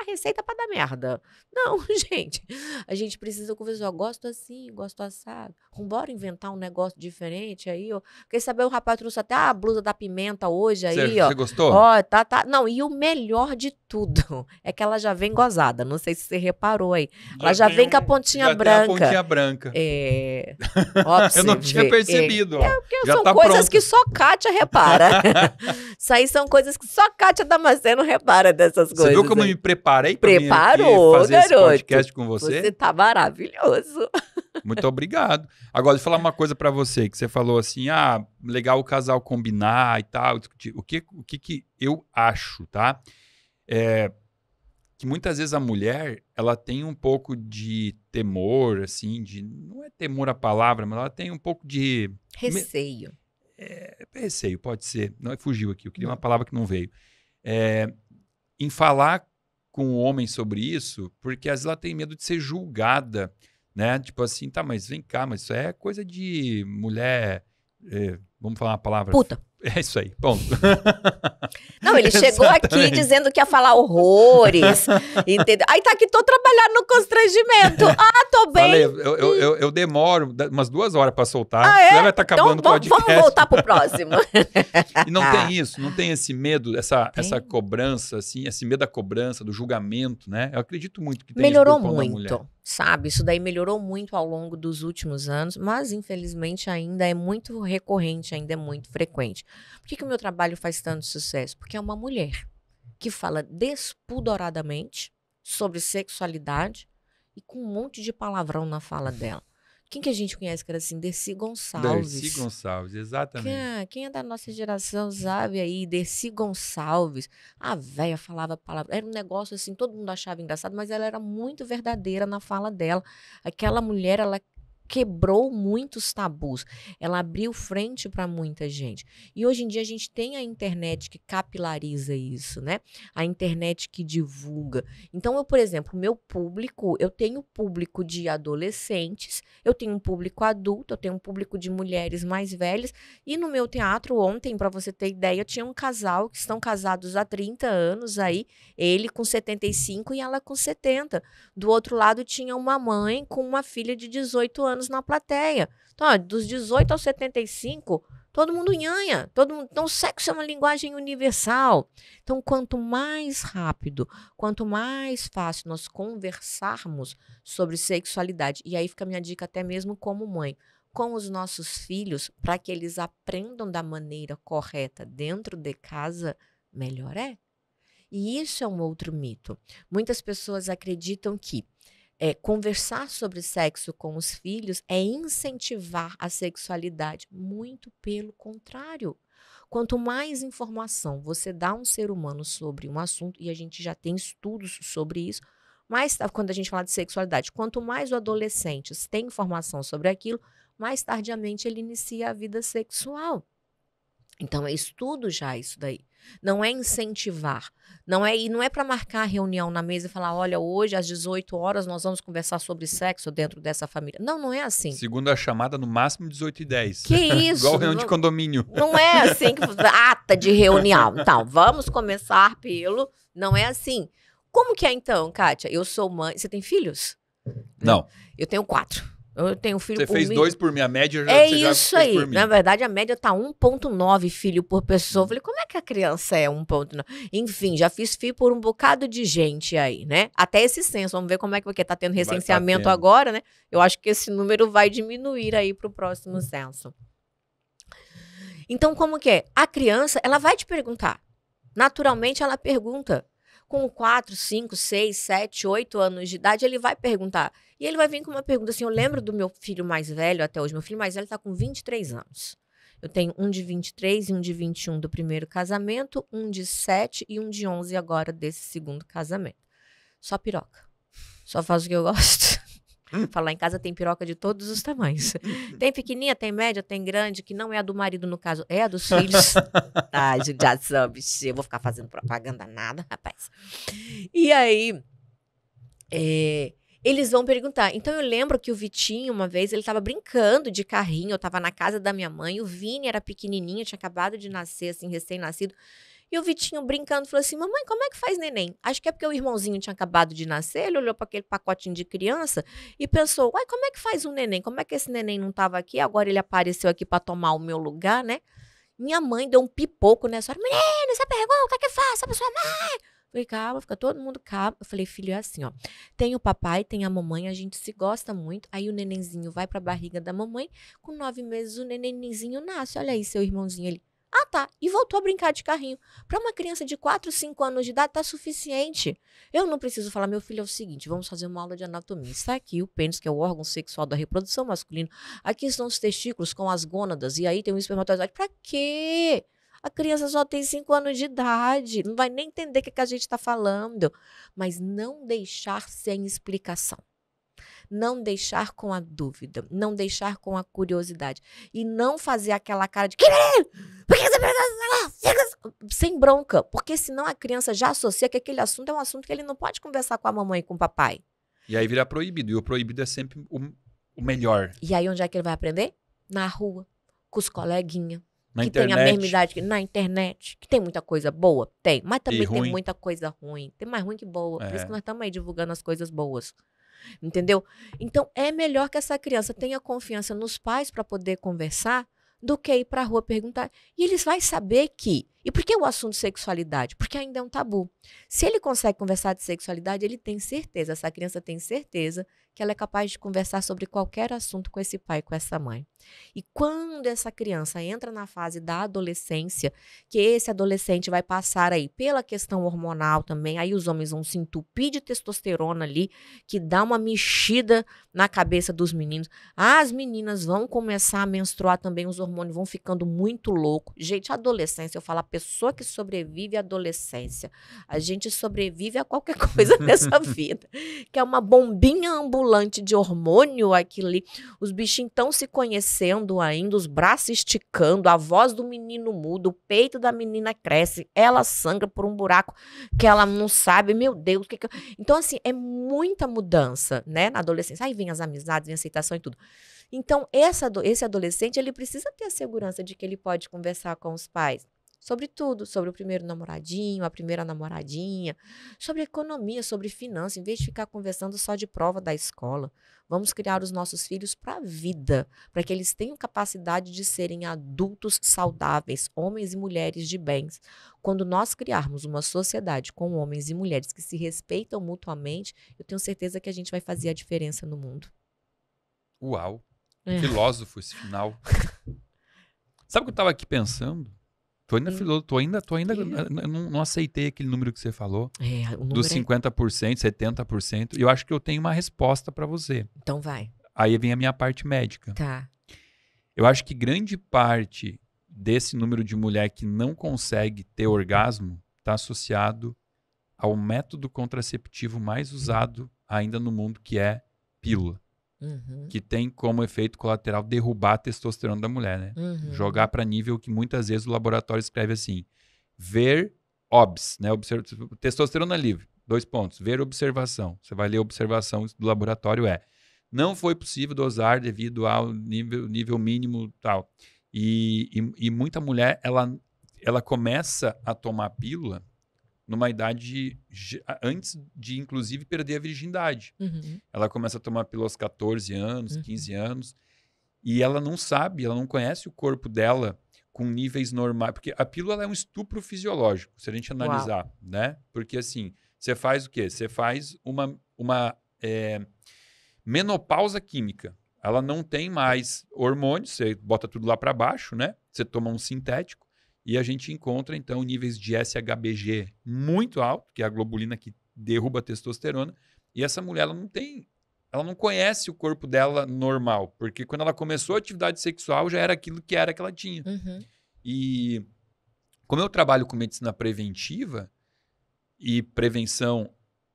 ah, receita para dar merda. Não, gente. A gente precisa conversar. Eu gosto assim, gosto assado. Vambora inventar um negócio diferente aí, ó. Quer saber, o rapaz trouxe até a blusa da pimenta hoje aí, ó. Você gostou? Ó, tá, tá. Não, e o melhor de tudo é que ela já vem gozada. Não sei se você reparou aí. ela já vem um, com a pontinha já branca. Tem a pontinha branca. É. Ó, eu não tinha ver. É, percebido. É, é são tá coisas pronto. que só Kátia repara. Isso aí são coisas que só Kátia Damasceno repara dessas coisas. Você viu como eu me preparo? preparei para Preparou, fazer garoto. esse podcast com você. Você tá maravilhoso. Muito obrigado. Agora, deixa eu falar uma coisa para você, que você falou assim, ah, legal o casal combinar e tal, discutir. O que, o que, que eu acho, tá? É, que muitas vezes a mulher, ela tem um pouco de temor, assim, de... Não é temor a palavra, mas ela tem um pouco de... Receio. É, receio, pode ser. Não, é, fugiu aqui. Eu queria uma palavra que não veio. É, em falar com o homem sobre isso, porque às vezes ela tem medo de ser julgada, né? Tipo assim, tá, mas vem cá, mas isso é coisa de mulher. É, vamos falar uma palavra. Puta. É isso aí, ponto. Não, ele chegou aqui dizendo que ia falar horrores, entendeu? Aí tá aqui, tô trabalhando no constrangimento. Ah, tô bem. Falei, eu, eu, eu, eu demoro umas duas horas pra soltar. Ah, é? Vai tá então acabando então, vamos, vamos voltar pro próximo. e não tem isso, não tem esse medo, essa, tem. essa cobrança, assim, esse medo da cobrança, do julgamento, né? Eu acredito muito que tem Melhorou isso muito, sabe? Isso daí melhorou muito ao longo dos últimos anos, mas infelizmente ainda é muito recorrente, ainda é muito frequente. Por que, que o meu trabalho faz tanto sucesso? Porque é uma mulher que fala despudoradamente sobre sexualidade e com um monte de palavrão na fala dela. Quem que a gente conhece que era assim? Dercy Gonçalves. Dercy Gonçalves, exatamente. Quem é, quem é da nossa geração sabe aí, Dercy Gonçalves. A velha falava palavra. Era um negócio assim, todo mundo achava engraçado, mas ela era muito verdadeira na fala dela. Aquela mulher, ela quebrou muitos tabus, ela abriu frente para muita gente. E hoje em dia a gente tem a internet que capilariza isso, né? A internet que divulga. Então, eu, por exemplo, meu público, eu tenho público de adolescentes, eu tenho um público adulto, eu tenho um público de mulheres mais velhas. E no meu teatro ontem, para você ter ideia, eu tinha um casal que estão casados há 30 anos aí, ele com 75 e ela com 70. Do outro lado tinha uma mãe com uma filha de 18 anos anos na plateia. Então, ó, dos 18 aos 75, todo mundo nhanha. Todo mundo... Então, o sexo é uma linguagem universal. Então, quanto mais rápido, quanto mais fácil nós conversarmos sobre sexualidade, e aí fica a minha dica até mesmo como mãe, com os nossos filhos, para que eles aprendam da maneira correta dentro de casa, melhor é. E isso é um outro mito. Muitas pessoas acreditam que é, conversar sobre sexo com os filhos é incentivar a sexualidade, muito pelo contrário. Quanto mais informação você dá a um ser humano sobre um assunto, e a gente já tem estudos sobre isso, mas quando a gente fala de sexualidade, quanto mais o adolescente tem informação sobre aquilo, mais tardiamente ele inicia a vida sexual. Então, é estudo já isso daí não é incentivar. Não é, e não é para marcar a reunião na mesa e falar, olha, hoje às 18 horas nós vamos conversar sobre sexo dentro dessa família. Não, não é assim. Segunda chamada, no máximo 18 e 10. Que isso? Igual reunião não, de condomínio. Não é assim que ata de reunião. Então, vamos começar pelo. Não é assim. Como que é então, Kátia? Eu sou mãe. Você tem filhos? Não. Eu tenho quatro. Eu tenho filho Você por fez dois por mim, a média já, é isso já aí. Na verdade, a média tá 1,9 filho por pessoa. Eu falei, como é que a criança é 1,9? Enfim, já fiz filho por um bocado de gente aí, né? Até esse censo, vamos ver como é que porque tá tendo tá recenseamento tá tendo. agora, né? Eu acho que esse número vai diminuir aí pro próximo censo. Então, como que é? A criança, ela vai te perguntar. Naturalmente, ela pergunta com 4, 5, 6, 7, 8 anos de idade, ele vai perguntar. E ele vai vir com uma pergunta assim: eu lembro do meu filho mais velho até hoje. Meu filho mais velho está com 23 anos. Eu tenho um de 23 e um de 21 do primeiro casamento, um de 7 e um de 11 agora desse segundo casamento. Só piroca. Só faz o que eu gosto. Falar em casa tem piroca de todos os tamanhos. Tem pequenininha, tem média, tem grande, que não é a do marido, no caso, é a dos filhos. tá já sabe, eu vou ficar fazendo propaganda nada, rapaz. E aí, é, eles vão perguntar. Então eu lembro que o Vitinho, uma vez, ele estava brincando de carrinho, eu estava na casa da minha mãe, o Vini era pequenininho, tinha acabado de nascer, assim, recém-nascido. E o Vitinho brincando falou assim: Mamãe, como é que faz neném? Acho que é porque o irmãozinho tinha acabado de nascer, ele olhou para aquele pacotinho de criança e pensou: Uai, como é que faz um neném? Como é que esse neném não estava aqui? Agora ele apareceu aqui para tomar o meu lugar, né? Minha mãe deu um pipoco nessa hora: Menino, você pergunta, o que é faço? É a sua mãe. Falei, calma, fica todo mundo calmo. Eu falei, filho, é assim, ó. Tem o papai, tem a mamãe, a gente se gosta muito. Aí o nenenzinho vai pra barriga da mamãe. Com nove meses, o nenenzinho nasce. Olha aí, seu irmãozinho ali. Ah, tá. E voltou a brincar de carrinho. Para uma criança de 4, 5 anos de idade, tá suficiente. Eu não preciso falar, meu filho, é o seguinte: vamos fazer uma aula de anatomia. Está aqui o pênis, que é o órgão sexual da reprodução masculina. Aqui estão os testículos com as gônadas. E aí tem o espermatozoide. Para quê? A criança só tem 5 anos de idade. Não vai nem entender o que, é que a gente está falando. Mas não deixar sem explicação não deixar com a dúvida, não deixar com a curiosidade e não fazer aquela cara de sem bronca, porque senão a criança já associa que aquele assunto é um assunto que ele não pode conversar com a mamãe e com o papai. E aí vira proibido, e o proibido é sempre o, o melhor. E aí onde é que ele vai aprender? Na rua, com os coleguinhas. Na que internet. tem a mesma idade que na internet, que tem muita coisa boa, tem, mas também tem muita coisa ruim. Tem mais ruim que boa. É. Por isso é. que nós estamos aí divulgando as coisas boas entendeu? Então é melhor que essa criança tenha confiança nos pais para poder conversar do que ir para a rua perguntar. E eles vão saber que e por que o assunto sexualidade? Porque ainda é um tabu. Se ele consegue conversar de sexualidade, ele tem certeza, essa criança tem certeza que ela é capaz de conversar sobre qualquer assunto com esse pai, com essa mãe. E quando essa criança entra na fase da adolescência, que esse adolescente vai passar aí pela questão hormonal também, aí os homens vão se entupir de testosterona ali, que dá uma mexida na cabeça dos meninos. As meninas vão começar a menstruar também, os hormônios vão ficando muito loucos. Gente, adolescência, eu falo pessoa que sobrevive à adolescência, a gente sobrevive a qualquer coisa nessa vida, que é uma bombinha ambulante de hormônio aquele, os bichinhos estão se conhecendo ainda, os braços esticando, a voz do menino muda, o peito da menina cresce, ela sangra por um buraco que ela não sabe, meu Deus, que que... então assim, é muita mudança, né, na adolescência, aí vem as amizades, vem a aceitação e tudo. Então, essa, esse adolescente, ele precisa ter a segurança de que ele pode conversar com os pais sobre tudo, sobre o primeiro namoradinho, a primeira namoradinha, sobre economia, sobre finanças, em vez de ficar conversando só de prova da escola. Vamos criar os nossos filhos para a vida, para que eles tenham capacidade de serem adultos saudáveis, homens e mulheres de bens. Quando nós criarmos uma sociedade com homens e mulheres que se respeitam mutuamente, eu tenho certeza que a gente vai fazer a diferença no mundo. Uau! É. Filósofo esse final. Sabe o que eu estava aqui pensando? Tô ainda, filo tô ainda, tô ainda não, não, aceitei aquele número que você falou. É, o dos 50%, é... 70%. E eu acho que eu tenho uma resposta para você. Então vai. Aí vem a minha parte médica. Tá. Eu acho que grande parte desse número de mulher que não consegue ter orgasmo está associado ao método contraceptivo mais usado ainda no mundo, que é pílula uhum. que tem como efeito colateral derrubar a testosterona da mulher, né? Uhum. Jogar para nível que muitas vezes o laboratório escreve assim: ver OBS, né? Observ... Testosterona livre, dois pontos. Ver observação. Você vai ler observação do laboratório é. Não foi possível dosar devido ao nível, nível mínimo tal. E, e, e muita mulher, ela, ela começa a tomar pílula numa idade de, antes de, inclusive, perder a virgindade. Uhum. Ela começa a tomar pílula aos 14 anos, uhum. 15 anos, e ela não sabe, ela não conhece o corpo dela com níveis normais, porque a pílula é um estupro fisiológico, se a gente analisar, Uau. né? Porque, assim, você faz o quê? Você faz uma, uma é, menopausa química. Ela não tem mais hormônios, você bota tudo lá para baixo, né? Você toma um sintético e a gente encontra, então, níveis de SHBG muito alto, que é a globulina que derruba a testosterona, e essa mulher ela não tem. Ela não conhece o corpo dela normal, porque quando ela começou a atividade sexual já era aquilo que era que ela tinha. Uhum. E como eu trabalho com medicina preventiva, e prevenção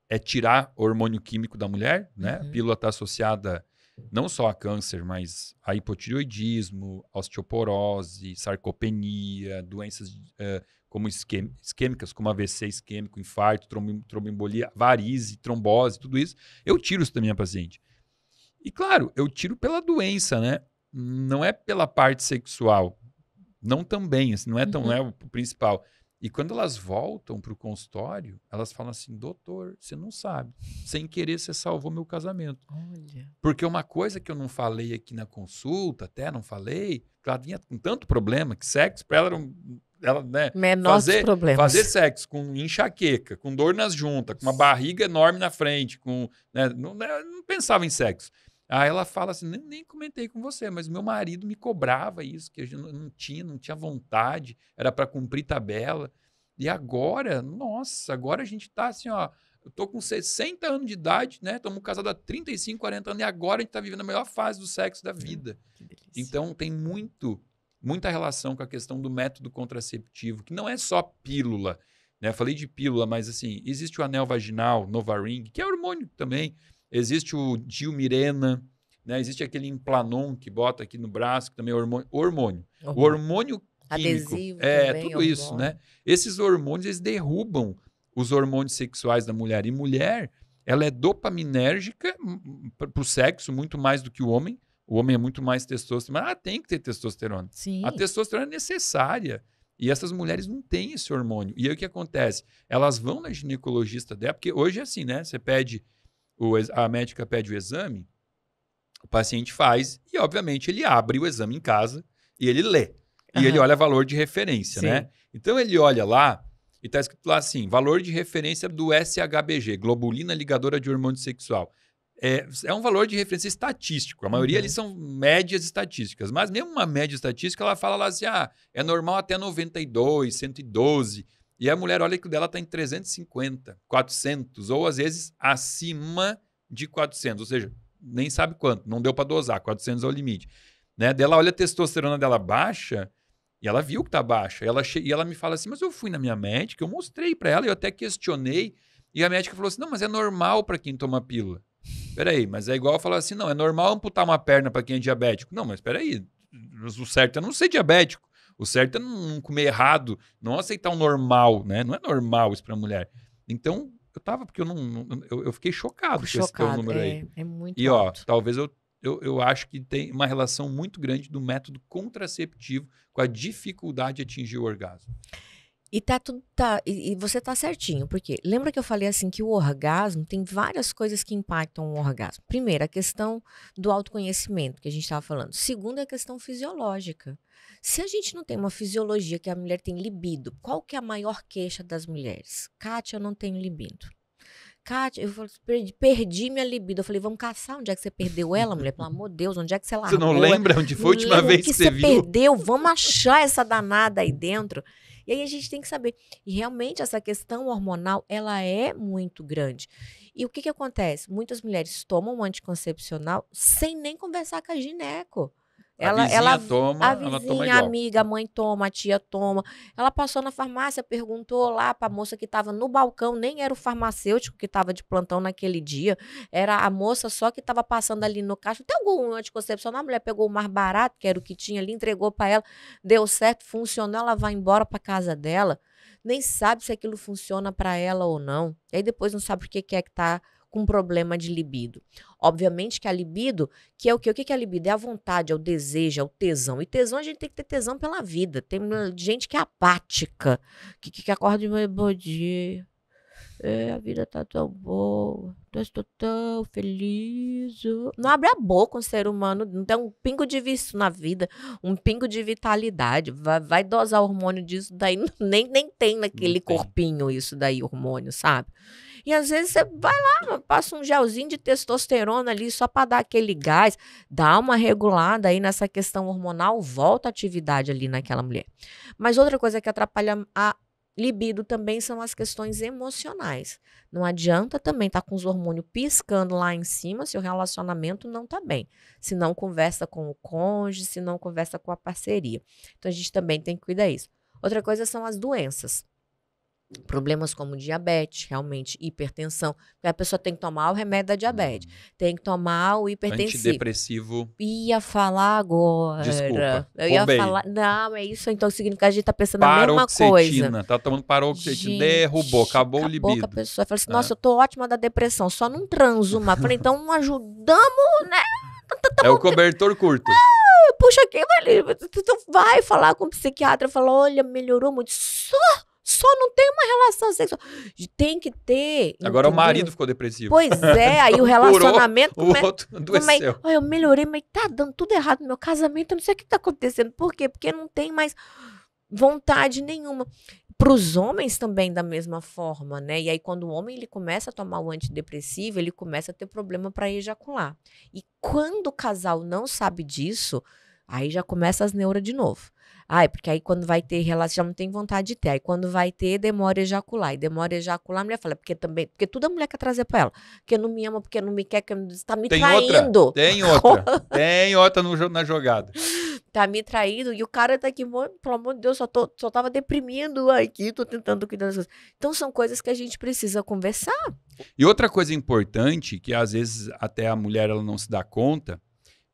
é tirar hormônio químico da mulher, né? Uhum. A pílula está associada não só a câncer, mas a hipotiroidismo, osteoporose, sarcopenia, doenças uh, como isquêmicas, como AVC isquêmico, infarto, trombembolia, varize, trombose, tudo isso, eu tiro isso da minha paciente. E claro, eu tiro pela doença, né? Não é pela parte sexual. Não também, assim, não é tão uhum. é o principal. E quando elas voltam para o consultório, elas falam assim: doutor, você não sabe. Sem querer, você salvou meu casamento. Olha. Porque uma coisa que eu não falei aqui na consulta, até não falei, que ela vinha com tanto problema que sexo, para ela era um. Ela, né, Menor fazer, problemas. fazer sexo com enxaqueca, com dor nas juntas, com uma barriga enorme na frente, com. Né, não, né, não pensava em sexo. Aí ela fala assim: nem, nem comentei com você, mas meu marido me cobrava isso, que eu não tinha, não tinha vontade, era para cumprir tabela. E agora, nossa, agora a gente tá assim, ó. Eu tô com 60 anos de idade, né? Estamos casados há 35, 40 anos e agora a gente tá vivendo a melhor fase do sexo da é, vida. Então tem muito, muita relação com a questão do método contraceptivo, que não é só pílula, né? falei de pílula, mas assim, existe o anel vaginal, Novaring, que é hormônio também. Existe o Dilmirena, né? Existe aquele implanon que bota aqui no braço, que também é hormônio. hormônio. Uhum. O hormônio químico. Adesivo é, também, é tudo hormônio. isso, né? Esses hormônios, eles derrubam os hormônios sexuais da mulher. E mulher, ela é dopaminérgica para o sexo muito mais do que o homem. O homem é muito mais testosterona. Ah, tem que ter testosterona. Sim. A testosterona é necessária. E essas mulheres não têm esse hormônio. E aí o que acontece? Elas vão na ginecologista dela, porque hoje é assim, né? Você pede o, a médica pede o exame, o paciente faz e, obviamente, ele abre o exame em casa e ele lê. E ele olha valor de referência, né? Sim. né? Então ele olha lá e está escrito lá assim: valor de referência do SHBG, globulina ligadora de hormônio sexual. É, é um valor de referência estatístico. A maioria uhum. ali são médias estatísticas, mas mesmo uma média estatística, ela fala lá assim: ah, é normal até 92, 112. E a mulher olha que o dela está em 350, 400, ou às vezes acima de 400, ou seja, nem sabe quanto, não deu para dosar, 400 é o limite. Né? Dela olha a testosterona dela baixa, e ela viu que tá baixa. Ela che... E ela me fala assim: Mas eu fui na minha médica, eu mostrei para ela, eu até questionei. E a médica falou assim: Não, mas é normal para quem toma pílula. Peraí, mas é igual falar assim: Não, é normal amputar uma perna para quem é diabético. Não, mas peraí, o certo é não ser diabético. O certo é não, comer errado, não aceitar o normal, né? Não é normal isso para mulher. Então, eu tava, porque eu não. não eu, eu, fiquei chocado com esse teu número é, aí. É muito E, alto. ó, talvez eu, eu, eu acho que tem uma relação muito grande do método contraceptivo com a dificuldade de atingir o orgasmo. E tá tudo tá e, e, você tá certinho, porque lembra que eu falei assim que o orgasmo tem várias coisas que impactam o orgasmo. Primeiro, a questão do autoconhecimento que a gente estava falando. Segundo, a questão fisiológica. Se a gente não tem uma fisiologia que a mulher tem libido, qual que é a maior queixa das mulheres? Kátia, eu não tenho libido. Kátia, eu falei, perdi, perdi, minha libido. Eu falei, vamos caçar onde é que você perdeu ela, mulher? Pelo amor de Deus, onde é que você largou? Você não lembra onde foi a última vez que, que você viu? perdeu? Vamos achar essa danada aí dentro. E aí a gente tem que saber. E realmente essa questão hormonal, ela é muito grande. E o que que acontece? Muitas mulheres tomam um anticoncepcional sem nem conversar com a gineco. Ela, a ela toma, a vizinha, ela toma igual. amiga, a mãe toma, a tia toma. Ela passou na farmácia, perguntou lá para a moça que estava no balcão, nem era o farmacêutico que estava de plantão naquele dia, era a moça só que estava passando ali no caixa. Tem algum anticoncepcional? A mulher pegou o mais barato, que era o que tinha ali, entregou para ela, deu certo, funcionou, ela vai embora para casa dela. Nem sabe se aquilo funciona para ela ou não. E aí depois não sabe o que é que tá com problema de libido. Obviamente que a libido, que é o que? O que é a libido? É a vontade, é o desejo, é o tesão. E tesão, a gente tem que ter tesão pela vida. Tem hum, gente que é apática, que, que acorda de manhã, bom dia, é, a vida tá tão boa, eu estou tão feliz. Não abre a boca um ser humano, não tem um pingo de vício na vida, um pingo de vitalidade. Vai, vai dosar hormônio disso daí, nem, nem tem naquele corpinho isso daí, hormônio, sabe? E às vezes você vai lá, passa um gelzinho de testosterona ali só para dar aquele gás, dá uma regulada aí nessa questão hormonal, volta a atividade ali naquela mulher. Mas outra coisa que atrapalha a libido também são as questões emocionais. Não adianta também estar tá com os hormônios piscando lá em cima se o relacionamento não está bem. Se não conversa com o cônjuge, se não conversa com a parceria. Então a gente também tem que cuidar disso. Outra coisa são as doenças. Problemas como diabetes, realmente, hipertensão. A pessoa tem que tomar o remédio da diabetes, uhum. tem que tomar o hipertensivo. Antidepressivo. Ia falar agora. Desculpa. Eu ia falar. Não, é isso. Então significa que a gente tá pensando a mesma coisa. Tá tomando paroxetina, gente, derrubou, acabou, o libido. Com a pessoa fala assim: é. nossa, eu tô ótima da depressão, só não transo mais. Falei, então ajudamos, né? Então tá, tá é o cobertor curto. Ah, puxa aqui, velho. Tu vai falar com o psiquiatra, fala: olha, melhorou muito. Só só não tem uma relação sexual. Tem que ter. Agora entendeu? o marido ficou depressivo. Pois é, aí o relacionamento. Curou, O outro adoeceu. eu melhorei, mas tá dando tudo errado no meu casamento. Eu não sei o que tá acontecendo. Por quê? Porque não tem mais vontade nenhuma. Para os homens também da mesma forma, né? E aí quando o homem ele começa a tomar o antidepressivo, ele começa a ter problema para ejacular. E quando o casal não sabe disso, aí já começa as neuras de novo. Ai, porque aí quando vai ter relação, já não tem vontade de ter. Aí quando vai ter, demora ejacular. E demora ejacular, a mulher fala, porque também, porque tudo a mulher quer trazer pra ela. Porque não me ama, porque não me quer, porque está me tem traindo. Outra, tem outra. tem outra no, na jogada. Tá me traindo. E o cara tá aqui, pelo amor de Deus, só, tô, só tava deprimindo aqui, tô tentando cuidar das coisas. Então são coisas que a gente precisa conversar. E outra coisa importante, que às vezes até a mulher ela não se dá conta,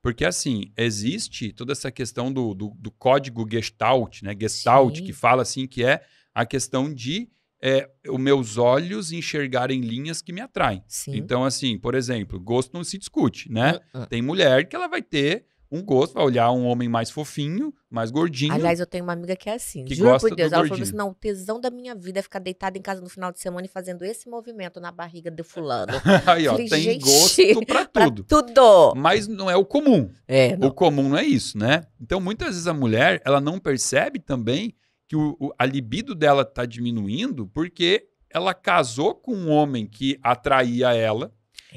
porque, assim, existe toda essa questão do, do, do código Gestalt, né? Gestalt, Sim. que fala, assim, que é a questão de é, os meus olhos enxergarem linhas que me atraem. Sim. Então, assim, por exemplo, gosto não se discute, né? Uh -uh. Tem mulher que ela vai ter um gosto, vai olhar um homem mais fofinho, mais gordinho. Aliás, eu tenho uma amiga que é assim, que juro por Deus. Ela gordinho. falou assim: não, o tesão da minha vida é ficar deitada em casa no final de semana e fazendo esse movimento na barriga de fulano. Aí, ó, tem gosto pra tudo. pra tudo. Mas não é o comum. É, não. O comum não é isso, né? Então, muitas vezes a mulher, ela não percebe também que o, o, a libido dela tá diminuindo porque ela casou com um homem que atraía ela,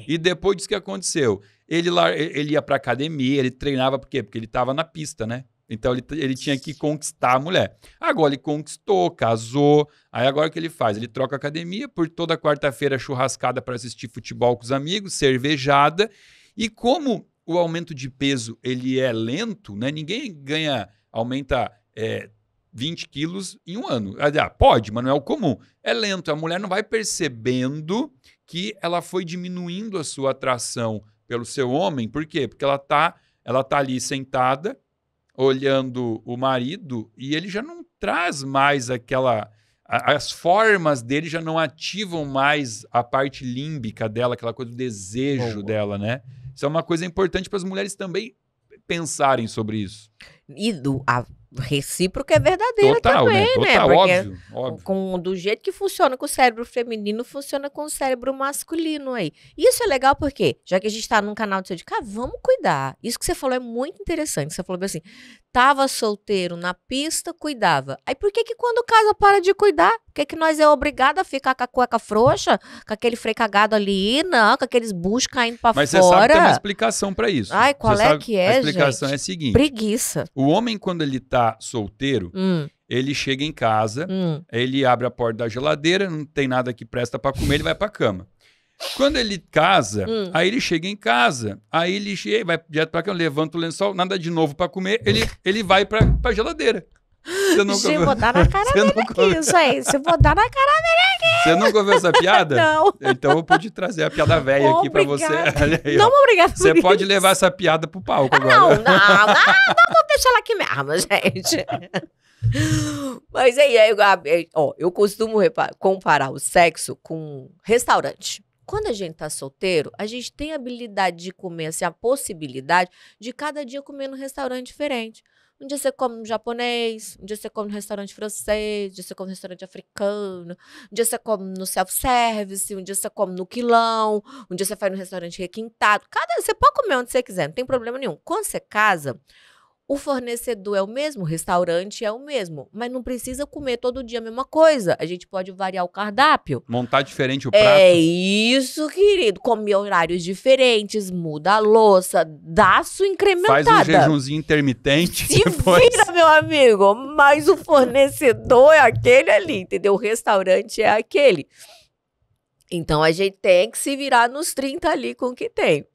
e é. depois disso que aconteceu, ele, lá, ele ia para academia, ele treinava por quê? Porque ele estava na pista, né? Então ele, ele tinha que conquistar a mulher. Agora ele conquistou, casou. Aí agora o que ele faz? Ele troca academia por toda quarta-feira churrascada para assistir futebol com os amigos, cervejada. E como o aumento de peso ele é lento, né? Ninguém ganha, aumenta é, 20 quilos em um ano. Ah, pode, mas não é o comum. É lento, a mulher não vai percebendo que ela foi diminuindo a sua atração pelo seu homem. Por quê? Porque ela está ela tá ali sentada, olhando o marido, e ele já não traz mais aquela. as formas dele já não ativam mais a parte límbica dela, aquela coisa do desejo Bom, dela, né? Isso é uma coisa importante para as mulheres também pensarem sobre isso. E do, a recíproca é verdadeira total, também, né? né? Total, né? óbvio, óbvio. Com, do jeito que funciona com o cérebro feminino, funciona com o cérebro masculino aí. Isso é legal porque, já que a gente está num canal de seu de vamos cuidar. Isso que você falou é muito interessante. Você falou assim, tava solteiro na pista, cuidava. Aí por que que quando casa para de cuidar? Por que que nós é obrigada a ficar com a cueca frouxa, com aquele freio cagado ali, não, com aqueles buchos caindo para fora? Mas você sabe que tem uma explicação para isso. Ai, qual você é que é, A explicação gente? é a seguinte. Preguiça. O homem, quando ele tá solteiro, hum. ele chega em casa, hum. ele abre a porta da geladeira, não tem nada que presta para comer, ele vai pra cama. Quando ele casa, hum. aí ele chega em casa, aí ele chega, vai direto pra cama, levanta o lençol, nada de novo para comer, ele, ele vai pra, pra geladeira. Você não Se vou dar na cara dele aqui, isso aí. Você vou dar na cara dele aqui. Você não ouviu essa piada? Não. Então eu pude trazer a piada velha aqui pra você. Aí, não, obrigada Você pode isso. levar essa piada pro palco ah, agora. Não, não, não, não vou deixar ela aqui mesmo, gente. Mas aí, é, é, aí é, ó, eu costumo comparar o sexo com restaurante. Quando a gente está solteiro, a gente tem a habilidade de comer, assim, a possibilidade de cada dia comer num restaurante diferente. Um dia você come no japonês, um dia você come no restaurante francês, um dia você come no restaurante africano, um dia você come no self-service, um dia você come no quilão, um dia você faz no restaurante requintado. Cada, você pode comer onde você quiser, não tem problema nenhum. Quando você casa, o fornecedor é o mesmo, o restaurante é o mesmo, mas não precisa comer todo dia a mesma coisa. A gente pode variar o cardápio. Montar diferente o é prato. É isso, querido. Comer horários diferentes, muda a louça, dá a sua incrementada. Faz um jejumzinho intermitente. Se depois. vira, meu amigo, mas o fornecedor é aquele ali, entendeu? O restaurante é aquele. Então a gente tem que se virar nos 30 ali com o que tem.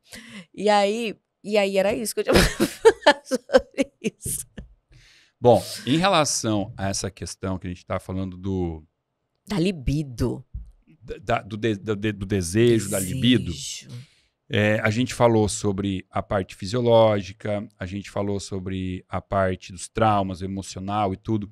E aí, e aí era isso que eu tinha isso. Bom, em relação a essa questão que a gente está falando do. Da libido. Da, do, de, do, de, do desejo, desejo, da libido. É, a gente falou sobre a parte fisiológica, a gente falou sobre a parte dos traumas, emocional e tudo.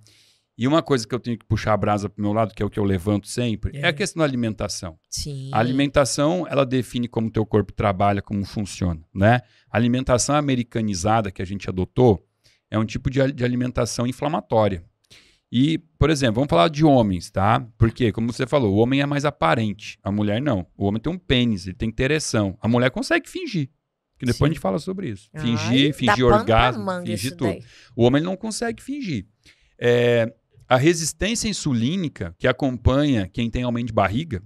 E uma coisa que eu tenho que puxar a brasa para o meu lado, que é o que eu levanto sempre, é, é a questão da alimentação. Sim. A alimentação, ela define como o teu corpo trabalha, como funciona, né? A alimentação americanizada que a gente adotou é um tipo de, de alimentação inflamatória. E, por exemplo, vamos falar de homens, tá? Porque, como você falou, o homem é mais aparente, a mulher não. O homem tem um pênis, ele tem que ereção. A mulher consegue fingir. Que depois Sim. a gente fala sobre isso. Fingir, Ai, fingir orgasmo, fingir tudo. Daí. O homem não consegue fingir. É, a resistência insulínica que acompanha quem tem aumento de barriga,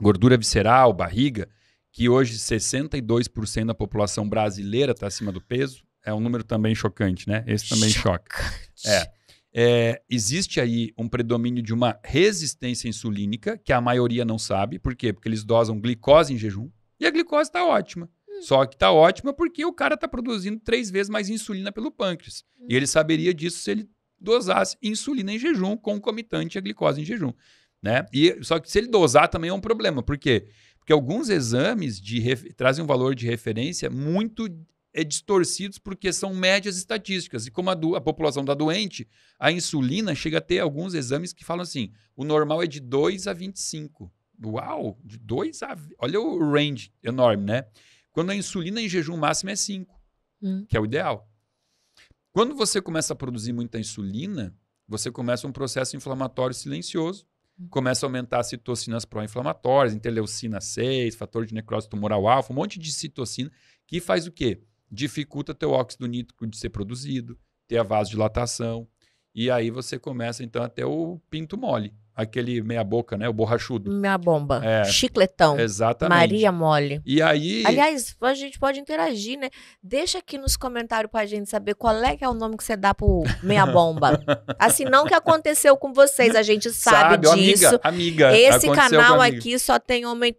gordura visceral, barriga, que hoje 62% da população brasileira está acima do peso, é um número também chocante, né? Esse também chocante. choca. É. É, existe aí um predomínio de uma resistência insulínica, que a maioria não sabe. Por quê? Porque eles dosam glicose em jejum e a glicose está ótima. Hum. Só que está ótima porque o cara está produzindo três vezes mais insulina pelo pâncreas. E ele saberia disso se ele dosasse insulina em jejum, concomitante à glicose em jejum. Né? E, só que se ele dosar também é um problema. Por quê? Porque alguns exames de, trazem um valor de referência muito é, distorcidos porque são médias estatísticas. E como a, a população está doente, a insulina chega a ter alguns exames que falam assim: o normal é de 2 a 25. Uau! De 2 a. Olha o range enorme, né? Quando a insulina em jejum máximo é 5, hum. que é o ideal. Quando você começa a produzir muita insulina, você começa um processo inflamatório silencioso. Hum. Começa a aumentar as citocinas pró-inflamatórias, interleucina 6, fator de necrose tumoral alfa, um monte de citocina que faz o quê? Dificulta teu óxido nítrico de ser produzido, ter a vasodilatação, e aí você começa então até o pinto mole aquele meia-boca, né? O borrachudo. Meia bomba. É. Chicletão. Exatamente. Maria Mole. E aí. Aliás, a gente pode interagir, né? Deixa aqui nos comentários pra gente saber qual é que é o nome que você dá pro meia bomba. assim, não que aconteceu com vocês, a gente sabe, sabe disso. Amiga, amiga. Esse canal aqui só tem homem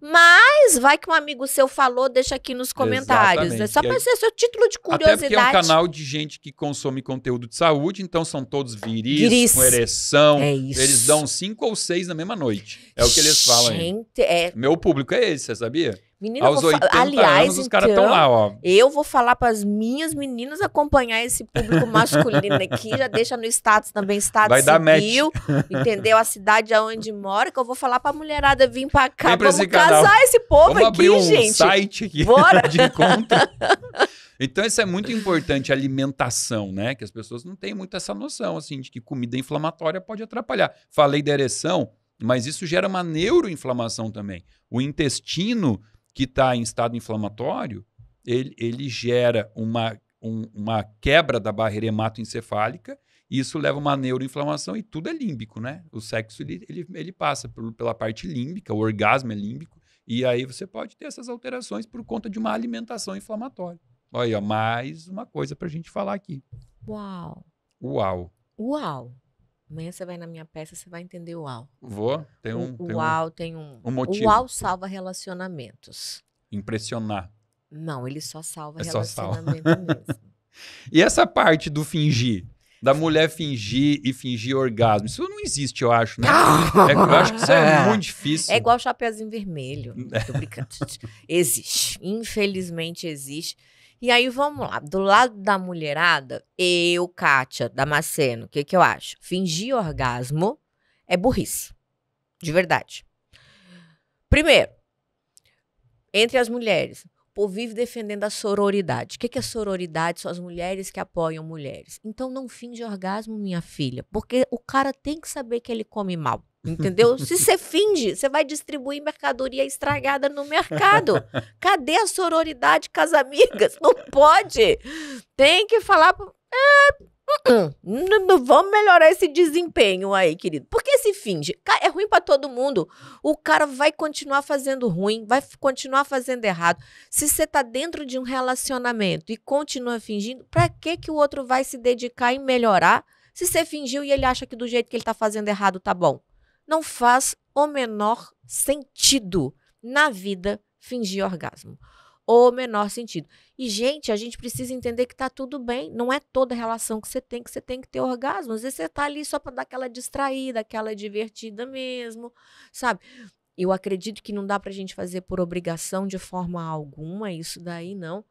mas vai que um amigo seu falou, deixa aqui nos comentários. É só é- para ser seu título de curiosidade. Até porque é um canal de gente que consome conteúdo de saúde, então são todos viris, viris. com ereção. É isso. Eles dão cinco ou seis na mesma noite. É o que eles falam. Gente, aí. é... Meu público é esse, você sabia? Menina, Aos 80 aliás, anos, os caras estão então, lá, ó. Eu vou falar para as minhas meninas acompanhar esse público masculino aqui, já deixa no status também, status Vai dar civil, match. entendeu? A cidade aonde mora, que eu vou falar para a mulherada vir para cá, Sempre vamos esse casar canal. esse povo vamos aqui, abrir um gente. site aqui Bora. de encontro. Então isso é muito importante, alimentação, né? Que as pessoas não têm muito essa noção, assim, de que comida inflamatória pode atrapalhar. Falei da ereção, mas isso gera uma neuroinflamação também. O intestino que está em estado inflamatório, ele, ele gera uma, um, uma quebra da barreira hematoencefálica, e isso leva a uma neuroinflamação e tudo é límbico, né? O sexo ele, ele, ele passa por, pela parte límbica, o orgasmo é límbico, e aí você pode ter essas alterações por conta de uma alimentação inflamatória. Olha, mais uma coisa para a gente falar aqui. Uau! Uau! Uau! Amanhã você vai na minha peça, você vai entender o UAU. Vou. Tem um. O, tem UAU um, tem um. um motivo. O UAU salva relacionamentos. Impressionar. Não, ele só salva é relacionamento só salva. mesmo. e essa parte do fingir? Da mulher fingir e fingir orgasmo. Isso não existe, eu acho, né? é, eu acho que isso é, é. muito difícil. É igual o Chapeuzinho Vermelho. Tô brincando. existe. Infelizmente existe. E aí vamos lá, do lado da mulherada, eu, Kátia Damasceno, o que, que eu acho? Fingir orgasmo é burrice. De verdade. Primeiro, entre as mulheres, povo vive defendendo a sororidade. O que é sororidade? São as mulheres que apoiam mulheres. Então não finge orgasmo, minha filha, porque o cara tem que saber que ele come mal. Entendeu? Se você finge, você vai distribuir mercadoria estragada no mercado. Cadê a sororidade com as amigas? Não pode. Tem que falar. É, Uh -uh. Vamos melhorar esse desempenho aí, querido. Porque se finge? É ruim para todo mundo. O cara vai continuar fazendo ruim, vai continuar fazendo errado. Se você tá dentro de um relacionamento e continua fingindo, para que que o outro vai se dedicar em melhorar? Se você fingiu e ele acha que do jeito que ele tá fazendo errado tá bom. Não faz o menor sentido na vida fingir orgasmo o menor sentido. E, gente, a gente precisa entender que tá tudo bem. Não é toda relação que você tem que você tem que ter orgasmo. Às vezes você tá ali só para dar aquela distraída, aquela divertida mesmo, sabe? Eu acredito que não dá pra gente fazer por obrigação de forma alguma, isso daí não.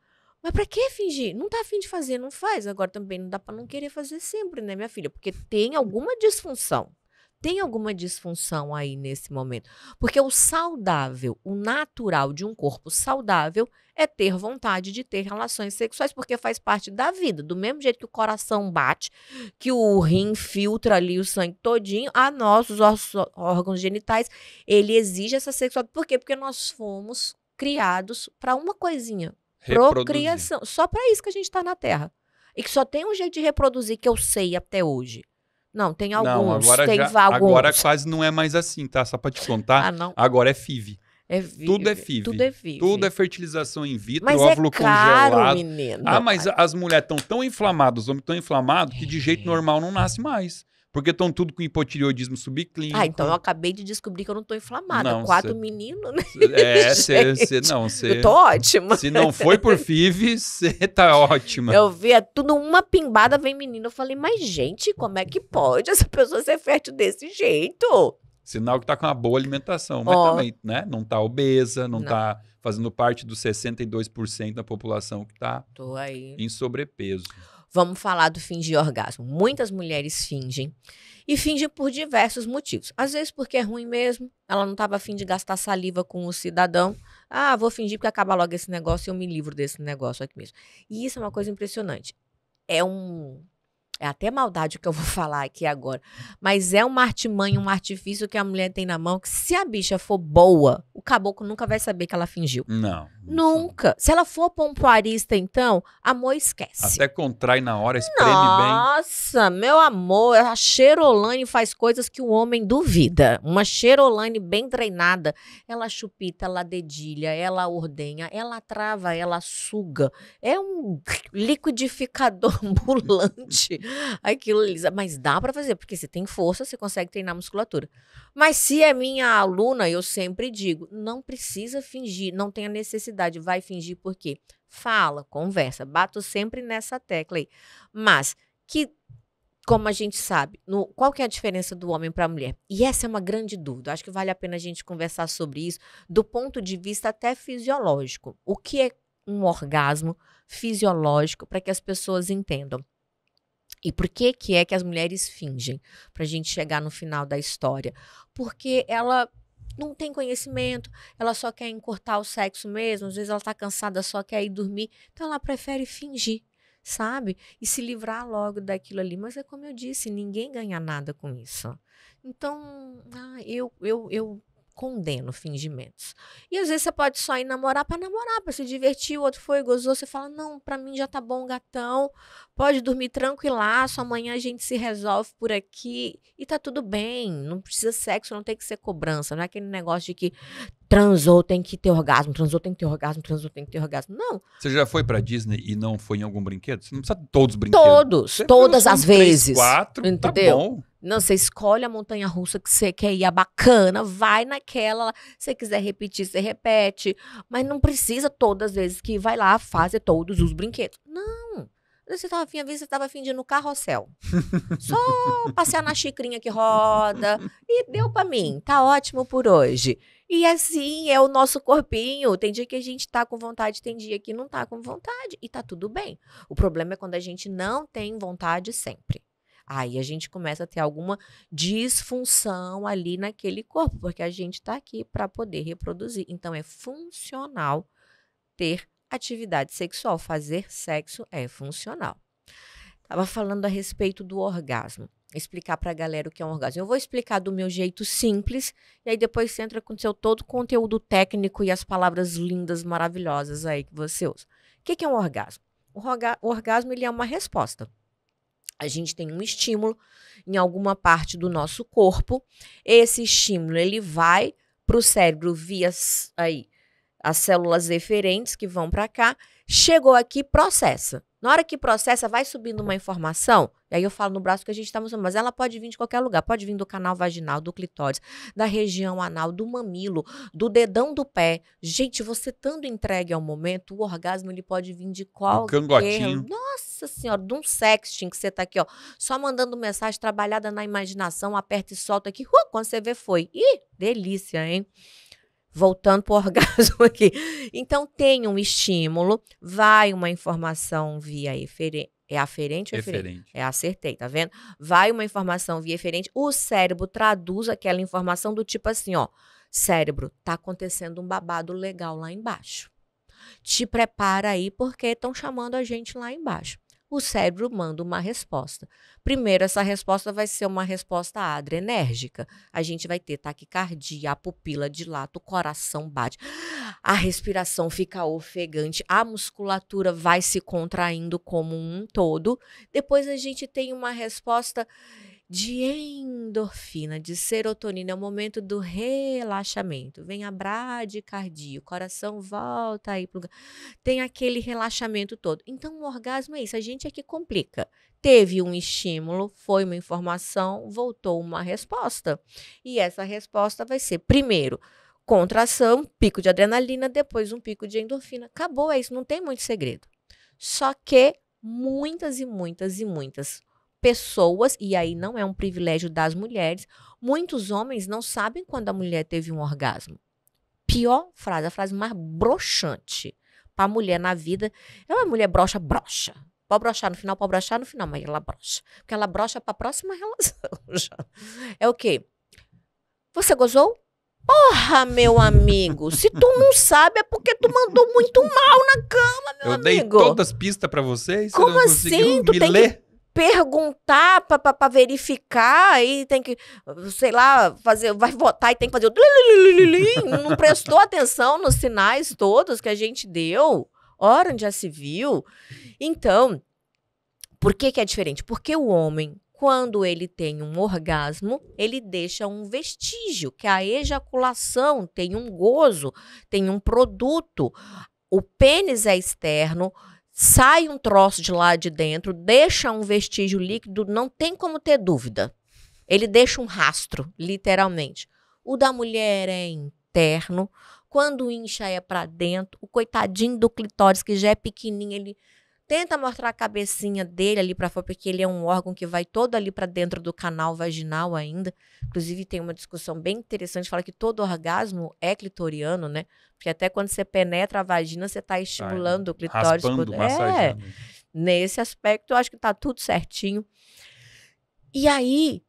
Mas para que fingir? Não tá afim de fazer, não faz. Agora também não dá para não querer fazer sempre, né, minha filha? Porque tem alguma disfunção tem alguma disfunção aí nesse momento. Porque o saudável, o natural de um corpo saudável é ter vontade de ter relações sexuais, porque faz parte da vida. Do mesmo jeito que o coração bate, que o rim filtra ali o sangue todinho, a nossos órgãos genitais, ele exige essa sexualidade. Por quê? Porque nós fomos criados para uma coisinha, procriação. Só para isso que a gente está na Terra. E que só tem um jeito de reproduzir que eu sei até hoje. Não, tem alguns. Não, agora tem já, alguns. Agora quase não é mais assim, tá? Só pra te contar. Ah, agora é FIV. É vive, tudo é FIV. Tudo é FIV. Tudo é fertilização in vitro, mas óvulo é caro, congelado. Menino, ah, mas pai. as mulheres estão tão inflamadas, os homens estão inflamados, que de é. jeito normal não nasce mais. Porque estão tudo com hipotireoidismo subclínico. Ah, então eu acabei de descobrir que eu não estou inflamada. Não, Quatro cê... meninos, né? É, você não, você. Eu tô ótima. Se não foi por FIV, você tá ótima. Eu via é tudo uma pimbada, vem menino. Eu falei, mas gente, como é que pode essa pessoa ser fértil desse jeito? Sinal que tá com uma boa alimentação, mas oh. também, né? Não tá obesa, não, não. tá fazendo parte dos 62% da população que tá tô aí. em sobrepeso. Vamos falar do fingir orgasmo. Muitas mulheres fingem e fingem por diversos motivos. Às vezes porque é ruim mesmo, ela não estava afim de gastar saliva com o cidadão. Ah, vou fingir porque acaba logo esse negócio e eu me livro desse negócio aqui mesmo. E isso é uma coisa impressionante. É um é até maldade o que eu vou falar aqui agora, mas é uma artimanha, um artifício que a mulher tem na mão que se a bicha for boa, o caboclo nunca vai saber que ela fingiu. Não. Nunca. Se ela for pompoarista, então, amor, esquece. Até contrai na hora, espreme Nossa, bem. Nossa, meu amor, a Cherolane faz coisas que o homem duvida. Uma Cherolane bem treinada, ela chupita, ela dedilha, ela ordenha, ela trava, ela suga. É um liquidificador ambulante. Aquilo, Lisa. Mas dá para fazer, porque você tem força, você consegue treinar a musculatura. Mas se é minha aluna, eu sempre digo, não precisa fingir, não tem a necessidade, vai fingir por quê? Fala, conversa, bato sempre nessa tecla aí. Mas que como a gente sabe, no, qual que é a diferença do homem para a mulher? E essa é uma grande dúvida. Acho que vale a pena a gente conversar sobre isso do ponto de vista até fisiológico. O que é um orgasmo fisiológico para que as pessoas entendam? E por que que é que as mulheres fingem para a gente chegar no final da história? Porque ela não tem conhecimento, ela só quer encurtar o sexo mesmo, às vezes ela está cansada, só quer ir dormir, então ela prefere fingir, sabe? E se livrar logo daquilo ali. Mas é como eu disse, ninguém ganha nada com isso. Então, ah, eu, eu, eu condena fingimentos. E às vezes você pode só ir namorar para namorar, para se divertir, o outro foi gozou, você fala: "Não, para mim já tá bom, gatão. Pode dormir tranquila só amanhã a gente se resolve por aqui e tá tudo bem. Não precisa sexo, não tem que ser cobrança, não é aquele negócio de que transou tem que ter orgasmo, transou tem que ter orgasmo, transou tem que ter orgasmo. Não. Você já foi para Disney e não foi em algum brinquedo? Você não precisa de todos os brinquedos. Todos, você todas assim, as vezes. Três, quatro, tá entendeu? Tá bom. Não, você escolhe a montanha russa que você quer ir, a bacana, vai naquela. Se quiser repetir, você repete. Mas não precisa todas as vezes que vai lá fazer todos os brinquedos. Não. Você estava afim, às vezes você estava afim de ir no carrossel. Só passear na xicrinha que roda. E deu para mim. Tá ótimo por hoje. E assim é o nosso corpinho. Tem dia que a gente tá com vontade, tem dia que não tá com vontade. E tá tudo bem. O problema é quando a gente não tem vontade sempre. Aí a gente começa a ter alguma disfunção ali naquele corpo, porque a gente está aqui para poder reproduzir. Então é funcional ter atividade sexual, fazer sexo é funcional. Tava falando a respeito do orgasmo. Explicar para a galera o que é um orgasmo. Eu vou explicar do meu jeito simples, e aí depois você entra com seu todo o conteúdo técnico e as palavras lindas, maravilhosas aí que você usa. O que, que é um orgasmo? O, o orgasmo ele é uma resposta a gente tem um estímulo em alguma parte do nosso corpo. Esse estímulo ele vai para o cérebro via aí as células eferentes que vão para cá, chegou aqui, processa. Na hora que processa, vai subindo uma informação e aí eu falo no braço que a gente está mostrando, mas ela pode vir de qualquer lugar, pode vir do canal vaginal, do clitóris, da região anal, do mamilo, do dedão do pé. Gente, você estando entregue ao momento, o orgasmo ele pode vir de qualquer... Um cangotinho. Nossa senhora, de um sexting que você tá aqui, ó, só mandando mensagem trabalhada na imaginação, aperta e solta aqui, uh, quando você vê foi. Ih, delícia, hein? voltando para o orgasmo aqui. Então, tem um estímulo, vai uma informação via é aferente ou eferente? É, é acertei, tá vendo? Vai uma informação via eferente, o cérebro traduz aquela informação do tipo assim, ó. Cérebro, tá acontecendo um babado legal lá embaixo. Te prepara aí porque estão chamando a gente lá embaixo o cérebro manda uma resposta. Primeiro, essa resposta vai ser uma resposta adrenérgica. A gente vai ter taquicardia, a pupila dilata, o coração bate, a respiração fica ofegante, a musculatura vai se contraindo como um todo. Depois a gente tem uma resposta de endorfina, de serotonina, é o momento do relaxamento. Vem a bradicardia, o coração volta aí pro... tem aquele relaxamento todo. Então o orgasmo é isso, a gente é que complica. Teve um estímulo, foi uma informação, voltou uma resposta. E essa resposta vai ser primeiro contração, pico de adrenalina, depois um pico de endorfina. Acabou, é isso, não tem muito segredo. Só que muitas e muitas e muitas pessoas, e aí não é um privilégio das mulheres, muitos homens não sabem quando a mulher teve um orgasmo. Pior frase, a frase mais broxante a mulher na vida. É uma mulher broxa, broxa. Pode brochar no final, pode brochar no final, mas ela brocha. Porque ela brocha para a próxima relação. é o quê? Você gozou? Porra, meu amigo, se tu não sabe é porque tu mandou muito mal na cama, meu eu amigo. Eu dei todas as pistas para vocês. Como você não assim? Tu me tem Que perguntar para verificar e tem que, sei lá, fazer, vai votar e tem que fazer o não prestou atenção nos sinais todos que a gente deu. Ora, onde já se viu. Então, por que que é diferente? Porque o homem, quando ele tem um orgasmo, ele deixa um vestígio, que é a ejaculação, tem um gozo, tem um produto. O pênis é externo, sai um troço de lá de dentro, deixa um vestígio líquido, não tem como ter dúvida. Ele deixa um rastro, literalmente. O da mulher é interno, quando incha é para dentro, o coitadinho do clitóris que já é pequenininho, ele Tenta mostrar a cabecinha dele ali para fora, porque ele é um órgão que vai todo ali para dentro do canal vaginal ainda. Inclusive, tem uma discussão bem interessante, fala que todo orgasmo é clitoriano, né? Porque até quando você penetra a vagina, você está estimulando Ai, o clitóris. Raspando, é, massageando. Nesse aspecto, eu acho que tá tudo certinho. E aí,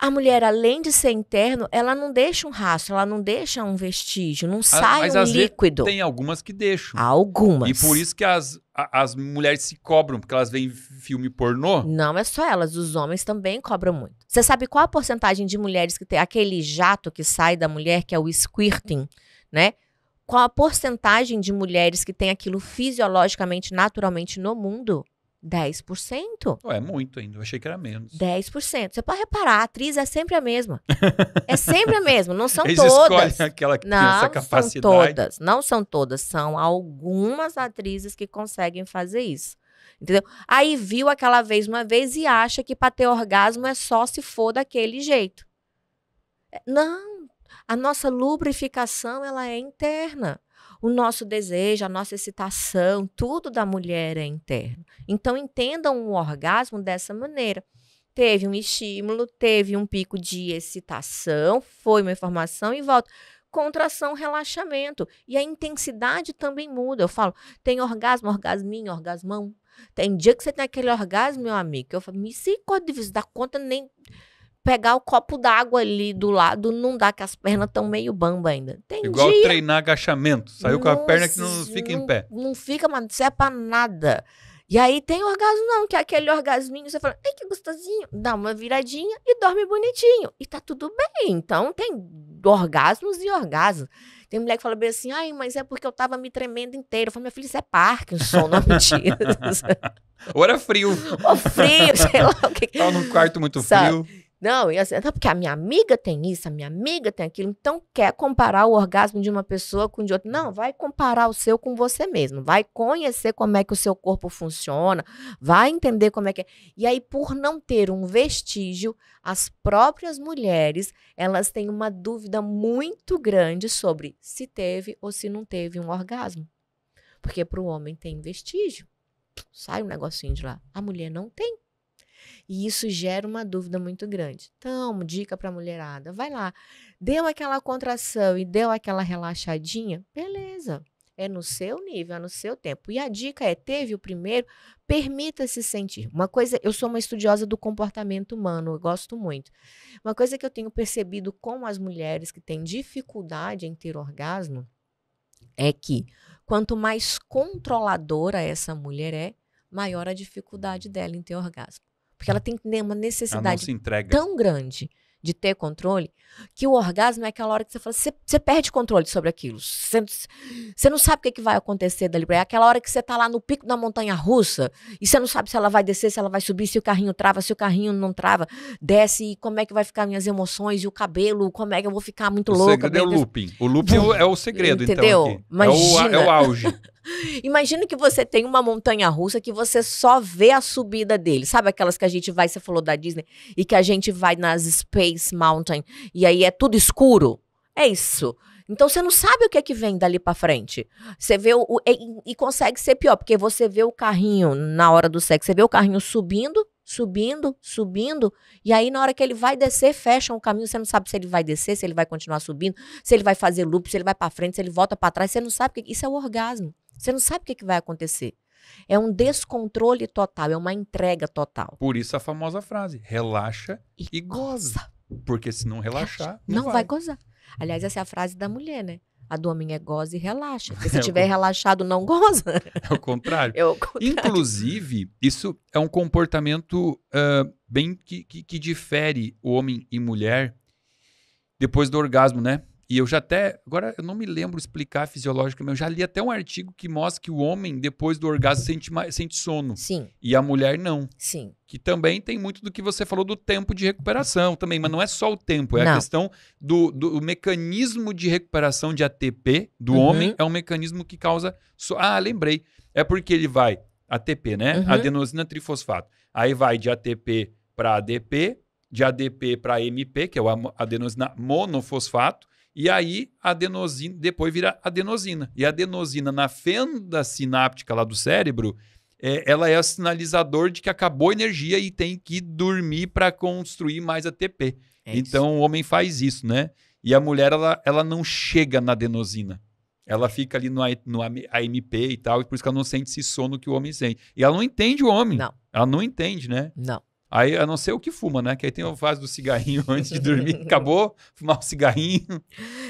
a mulher, além de ser interno, ela não deixa um rastro, ela não deixa um vestígio, não ah, sai mas um líquido. tem algumas que deixam. Algumas. E por isso que as, as mulheres se cobram, porque elas veem filme pornô. Não é só elas, os homens também cobram muito. Você sabe qual a porcentagem de mulheres que tem aquele jato que sai da mulher, que é o squirting, né? Qual a porcentagem de mulheres que tem aquilo fisiologicamente, naturalmente no mundo? 10%? Oh, é muito ainda, eu achei que era menos. 10%. Você pode reparar, a atriz é sempre a mesma. é sempre a mesma, não são Eles todas. aquela que não tem essa capacidade. São todas, não são todas, são algumas atrizes que conseguem fazer isso. Entendeu? Aí viu aquela vez uma vez e acha que para ter orgasmo é só se for daquele jeito. É, não, a nossa lubrificação ela é interna o nosso desejo, a nossa excitação, tudo da mulher é interno. Então entendam o orgasmo dessa maneira. Teve um estímulo, teve um pico de excitação, foi uma informação e volta contração, relaxamento. E a intensidade também muda. Eu falo, tem orgasmo, orgasminho, orgasmão. Tem dia que você tem aquele orgasmo, meu amigo, eu falo, me misericórdia, você dá conta nem pegar o copo d'água ali do lado, não dá, que as pernas estão meio bamba ainda. Tem Igual dia... treinar agachamento. Saiu Nossa, com a perna que não fica não, em pé. Não fica, mas não serve pra nada. E aí tem orgasmo, não, que é aquele orgasminho, você fala, ai, que gostosinho, dá uma viradinha e dorme bonitinho. E tá tudo bem. Então tem orgasmos e orgasmos. Tem mulher que fala bem assim, ai, mas é porque eu tava me tremendo inteiro. Eu falei, minha filha, isso é Parkinson, não é mentira. Ou era frio. Ou frio, sei lá o que. Tava num quarto muito Sabe? frio. Não, e assim, não, porque a minha amiga tem isso, a minha amiga tem aquilo, então quer comparar o orgasmo de uma pessoa com de outra. Não, vai comparar o seu com você mesmo, vai conhecer como é que o seu corpo funciona, vai entender como é que é. E aí, por não ter um vestígio, as próprias mulheres, elas têm uma dúvida muito grande sobre se teve ou se não teve um orgasmo. Porque para o homem tem vestígio, sai um negocinho de lá, a mulher não tem. E isso gera uma dúvida muito grande. Então, dica para a mulherada, vai lá. Deu aquela contração e deu aquela relaxadinha? Beleza. É no seu nível, é no seu tempo. E a dica é: teve o primeiro, permita-se sentir. Uma coisa, eu sou uma estudiosa do comportamento humano, eu gosto muito. Uma coisa que eu tenho percebido com as mulheres que têm dificuldade em ter orgasmo é que quanto mais controladora essa mulher é, maior a dificuldade dela em ter orgasmo. Porque ela tem uma necessidade tão grande de ter controle, que o orgasmo é aquela hora que você fala, você, perde controle sobre aquilo. Você, não sabe o que, que, vai acontecer dali pra É aquela hora que você tá lá no pico da montanha russa e você não sabe se ela vai descer, se ela vai subir, se o carrinho trava, se o carrinho não trava, desce e como é que vai ficar minhas emoções e o cabelo, como é que eu vou ficar muito o louca. O segredo é o looping. O looping é o segredo, então, Entendeu? então. Aqui. Imagina. É, o, é o auge. Imagina que você tem uma montanha russa que você só vê a subida dele. Sabe aquelas que a gente vai, você falou da Disney, e que a gente vai nas Space Mountain e aí é tudo escuro? É isso. Então você não sabe o que é que vem dali para frente. Você vê o, e, e, consegue ser pior, porque você vê o carrinho na hora do sexo, você vê o carrinho subindo, subindo, subindo, e aí na hora que ele vai descer, fecha o caminho, você não sabe se ele vai descer, se ele vai continuar subindo, se ele vai fazer loop, se ele vai para frente, se ele volta para trás, você não sabe que isso é o orgasmo. Você não sabe o que, que vai acontecer. É um descontrole total, é uma entrega total. Por isso a famosa frase: relaxa e, e goza. Porque se não relaxar. Não, não vai. vai gozar. Aliás, essa é a frase da mulher, né? A do homem é goza e relaxa. Porque se é tiver o... relaxado, não goza. É o contrário. É o contrário. Inclusive, isso é um comportamento uh, bem que, que, que, difere o homem e mulher depois do orgasmo, né? E eu já até. Agora eu não me lembro explicar fisiologicamente. Eu já li até um artigo que mostra que o homem, depois do orgasmo, sente, sente sono. Sim. E a mulher não. Sim. Que também tem muito do que você falou do tempo de recuperação também. Mas não é só o tempo, é não. a questão do, do mecanismo de recuperação de ATP do uhum. homem. É um mecanismo que causa. So... Ah, lembrei. É porque ele vai ATP, né? Uhum. Adenosina trifosfato. Aí vai de ATP para ADP, de ADP para MP, que é o adenosina monofosfato. E aí, a adenosina, depois vira adenosina. E a adenosina na fenda sináptica lá do cérebro, é, ela é o sinalizador de que acabou a energia e tem que dormir para construir mais ATP. É então, o homem faz isso, né? E a mulher, ela, ela não chega na adenosina. Ela fica ali no, no AMP e tal, e por isso que ela não sente esse sono que o homem sente. E ela não entende o homem. Não. Ela não entende, né? Não. Aí, a não ser o que fuma, né? Que aí tem a fase do cigarrinho antes de dormir. Acabou, fumar o um cigarrinho.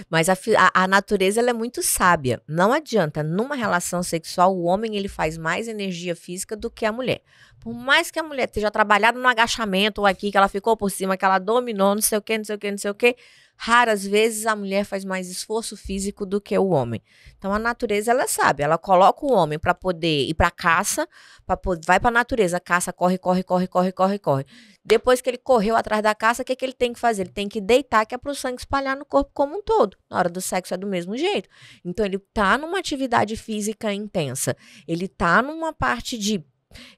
Mas a, a, a natureza é muito sábia. Não adianta. Numa relação sexual, o homem ele faz mais energia física do que a mulher. Por mais que a mulher esteja trabalhada no agachamento ou aqui, que ela ficou por cima, que ela dominou, não sei o quê, não sei o quê, não sei o quê raras vezes a mulher faz mais esforço físico do que o homem. Então a natureza ela sabe, ela coloca o homem para poder ir para caça, para vai para natureza, caça, corre, corre, corre, corre, corre, corre. Depois que ele correu atrás da caça, o que, que ele tem que fazer? Ele tem que deitar, que é para o sangue espalhar no corpo como um todo. Na hora do sexo é do mesmo jeito. Então ele tá numa atividade física intensa, ele tá numa parte de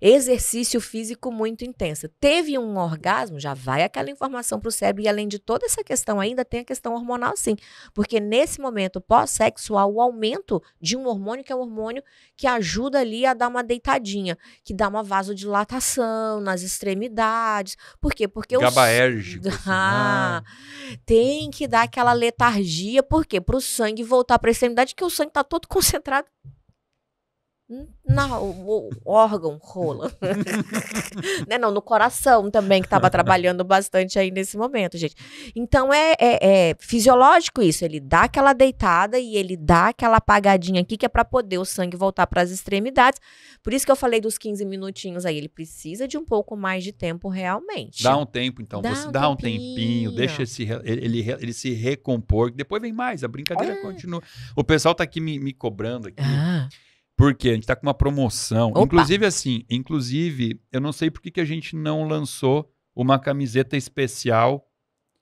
exercício físico muito intenso Teve um orgasmo, já vai aquela informação para o cérebro, e além de toda essa questão, ainda tem a questão hormonal, sim. Porque nesse momento pós-sexual, o aumento de um hormônio, que é o um hormônio que ajuda ali a dar uma deitadinha, que dá uma vasodilatação nas extremidades. Por quê? Porque o Gabaérgico. Assim, ah. Né? Tem que dar aquela letargia, por quê? Para o sangue voltar para a extremidade, que o sangue está todo concentrado não, o órgão rola. né? Não, no coração também, que estava trabalhando bastante aí nesse momento, gente. Então é, é, é, fisiológico isso. Ele dá aquela deitada e ele dá aquela apagadinha aqui, que é para poder o sangue voltar para as extremidades. Por isso que eu falei dos 15 minutinhos aí. Ele precisa de um pouco mais de tempo realmente. Dá um tempo, então. Dá Você um dá um tempinho, tempinho deixa esse, ele, ele, ele, se recompor. Depois vem mais, a brincadeira é. continua. O pessoal está aqui me, me cobrando aqui. Ah porque a gente está com uma promoção. Opa. Inclusive, assim, inclusive, eu não sei por que, que a gente não lançou uma camiseta especial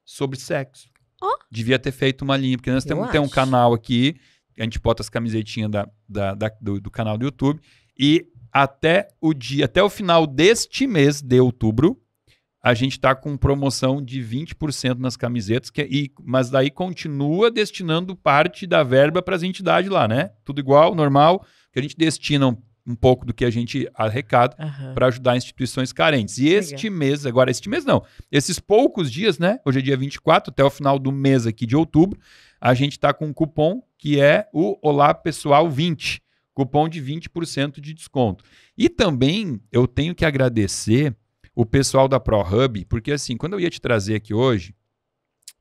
sobre sexo. Oh. Devia ter feito uma linha, porque nós temos tem um canal aqui, a gente bota as camisetinhas da, da, da do, do, canal do YouTube. E até o dia, até o final deste mês de outubro, a gente está com promoção de 20% nas camisetas, que, é, e, mas daí continua destinando parte da verba para as entidades lá, né? Tudo igual, normal que a gente destina um, um pouco do que a gente arrecada uhum. para ajudar instituições carentes. E este Legal. mês, agora, este mês não, esses poucos dias, né? Hoje é dia 24, até o final do mês aqui de outubro, a gente está com um cupom que é o Olá Pessoal 20. Cupom de 20% de desconto. E também eu tenho que agradecer o pessoal da ProHub, porque assim, quando eu ia te trazer aqui hoje,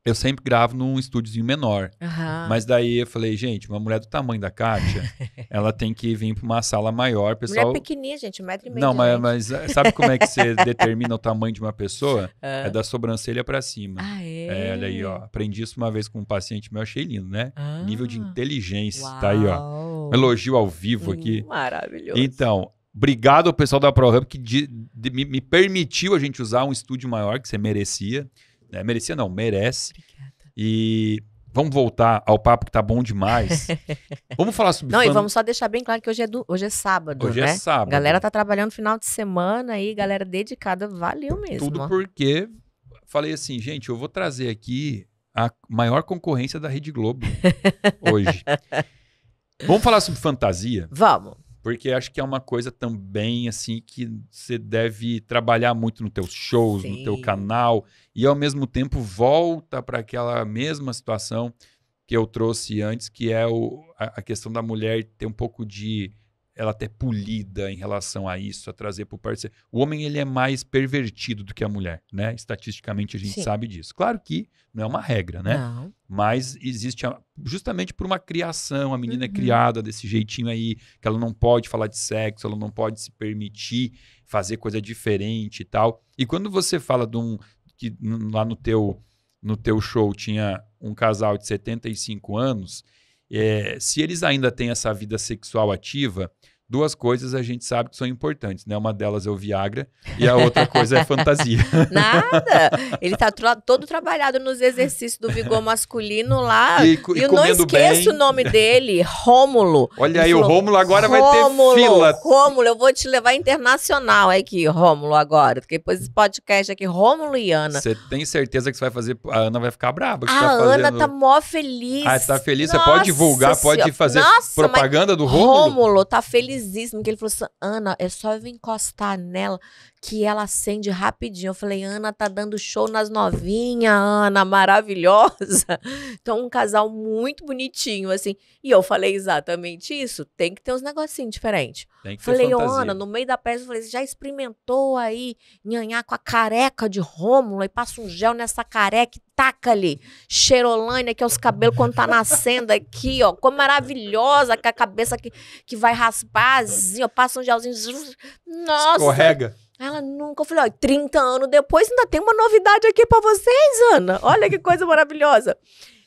eu sempre gravo num estúdiozinho menor. Uhum. Mas daí eu falei, gente, uma mulher do tamanho da Kátia, ela tem que vir para uma sala maior. Pessoal... Mulher pequenininha, gente, um metro e meio. Não, mas, mas, eh, sabe como é que você determina o tamanho de uma pessoa? Uhum. É da sobrancelha para cima. Ah, é? é? Olha aí, é? ó. Aprendi isso uma vez com um paciente meu, achei lindo, né? Ah. Nível de inteligência. Uau. Tá aí, ó. Um elogio ao vivo hum, aqui. Hum, maravilhoso. Então, obrigado ao pessoal da ProHub que de, de, me, me permitiu a gente usar um estúdio maior que você merecia. É, merecia não, merece. Obrigada. E vamos voltar ao papo que tá bom demais. vamos falar sobre Não, fã... e vamos só deixar bem claro que hoje é, do... hoje é sábado, Hoje é né? é sábado. Galera tá trabalhando final de semana aí, galera dedicada, valeu mesmo. Tudo porque falei assim, gente, eu vou trazer aqui a maior concorrência da Rede Globo hoje. Vamos falar sobre fantasia? Vamos. Porque acho que é uma coisa também, assim, que você deve trabalhar muito no teus shows, Sim. no teu canal. E, ao mesmo tempo, volta para aquela mesma situação que eu trouxe antes, que é o, a, a questão da mulher ter um pouco de ela até polida em relação a isso, a trazer para o parceiro. O homem ele é mais pervertido do que a mulher, né? Estatisticamente a gente Sim. sabe disso. Claro que não é uma regra, né? Não. Mas existe a, justamente por uma criação, a menina é uhum. é criada desse jeitinho aí, que ela não pode falar de sexo, ela não pode se permitir fazer coisa diferente e tal. E quando você fala de um que lá no teu no teu show tinha um casal de 75 anos, é, se eles ainda têm essa vida sexual ativa, duas coisas a gente sabe que são importantes, né? Uma delas é o Viagra e a outra coisa é fantasia. Nada! Ele tá todo trabalhado nos exercícios do vigor masculino lá. E, e eu não esqueço bem. o nome dele, Rômulo. Olha aí, falou, o Rômulo agora Rômulo, vai ter fila. Rômulo, eu vou te levar internacional aqui, Rômulo, agora. Porque depois esse podcast aqui, Rômulo e Ana. Você tem certeza que você vai fazer... A Ana vai ficar brava a tá Ana tá mó feliz. Ah, tá feliz? Nossa, você pode divulgar, pode fazer propaganda do Rômulo? Rômulo tá feliz felizíssimo que ele falou assim: Ana, é só eu encostar nela que ela acende rapidinho. Eu falei, Ana tá dando show nas novinhas, Ana, maravilhosa. Então, um casal muito bonitinho, assim. E eu falei exatamente isso. Tem que ter uns negocinhos diferentes. Tem que falei, oh, Ana, no meio da peça, eu falei, já experimentou aí nhanhar com a careca de Rômulo e passa um gel nessa careca e taca ali. Cheirolane, que é os cabelos quando tá nascendo aqui, ó. Como maravilhosa, com a cabeça que, que vai raspar, assim, ó. Passa um gelzinho. Nossa! Escorrega. Ela nunca. Eu falei, olha, 30 anos depois ainda tem uma novidade aqui para vocês, Ana. Olha que coisa maravilhosa.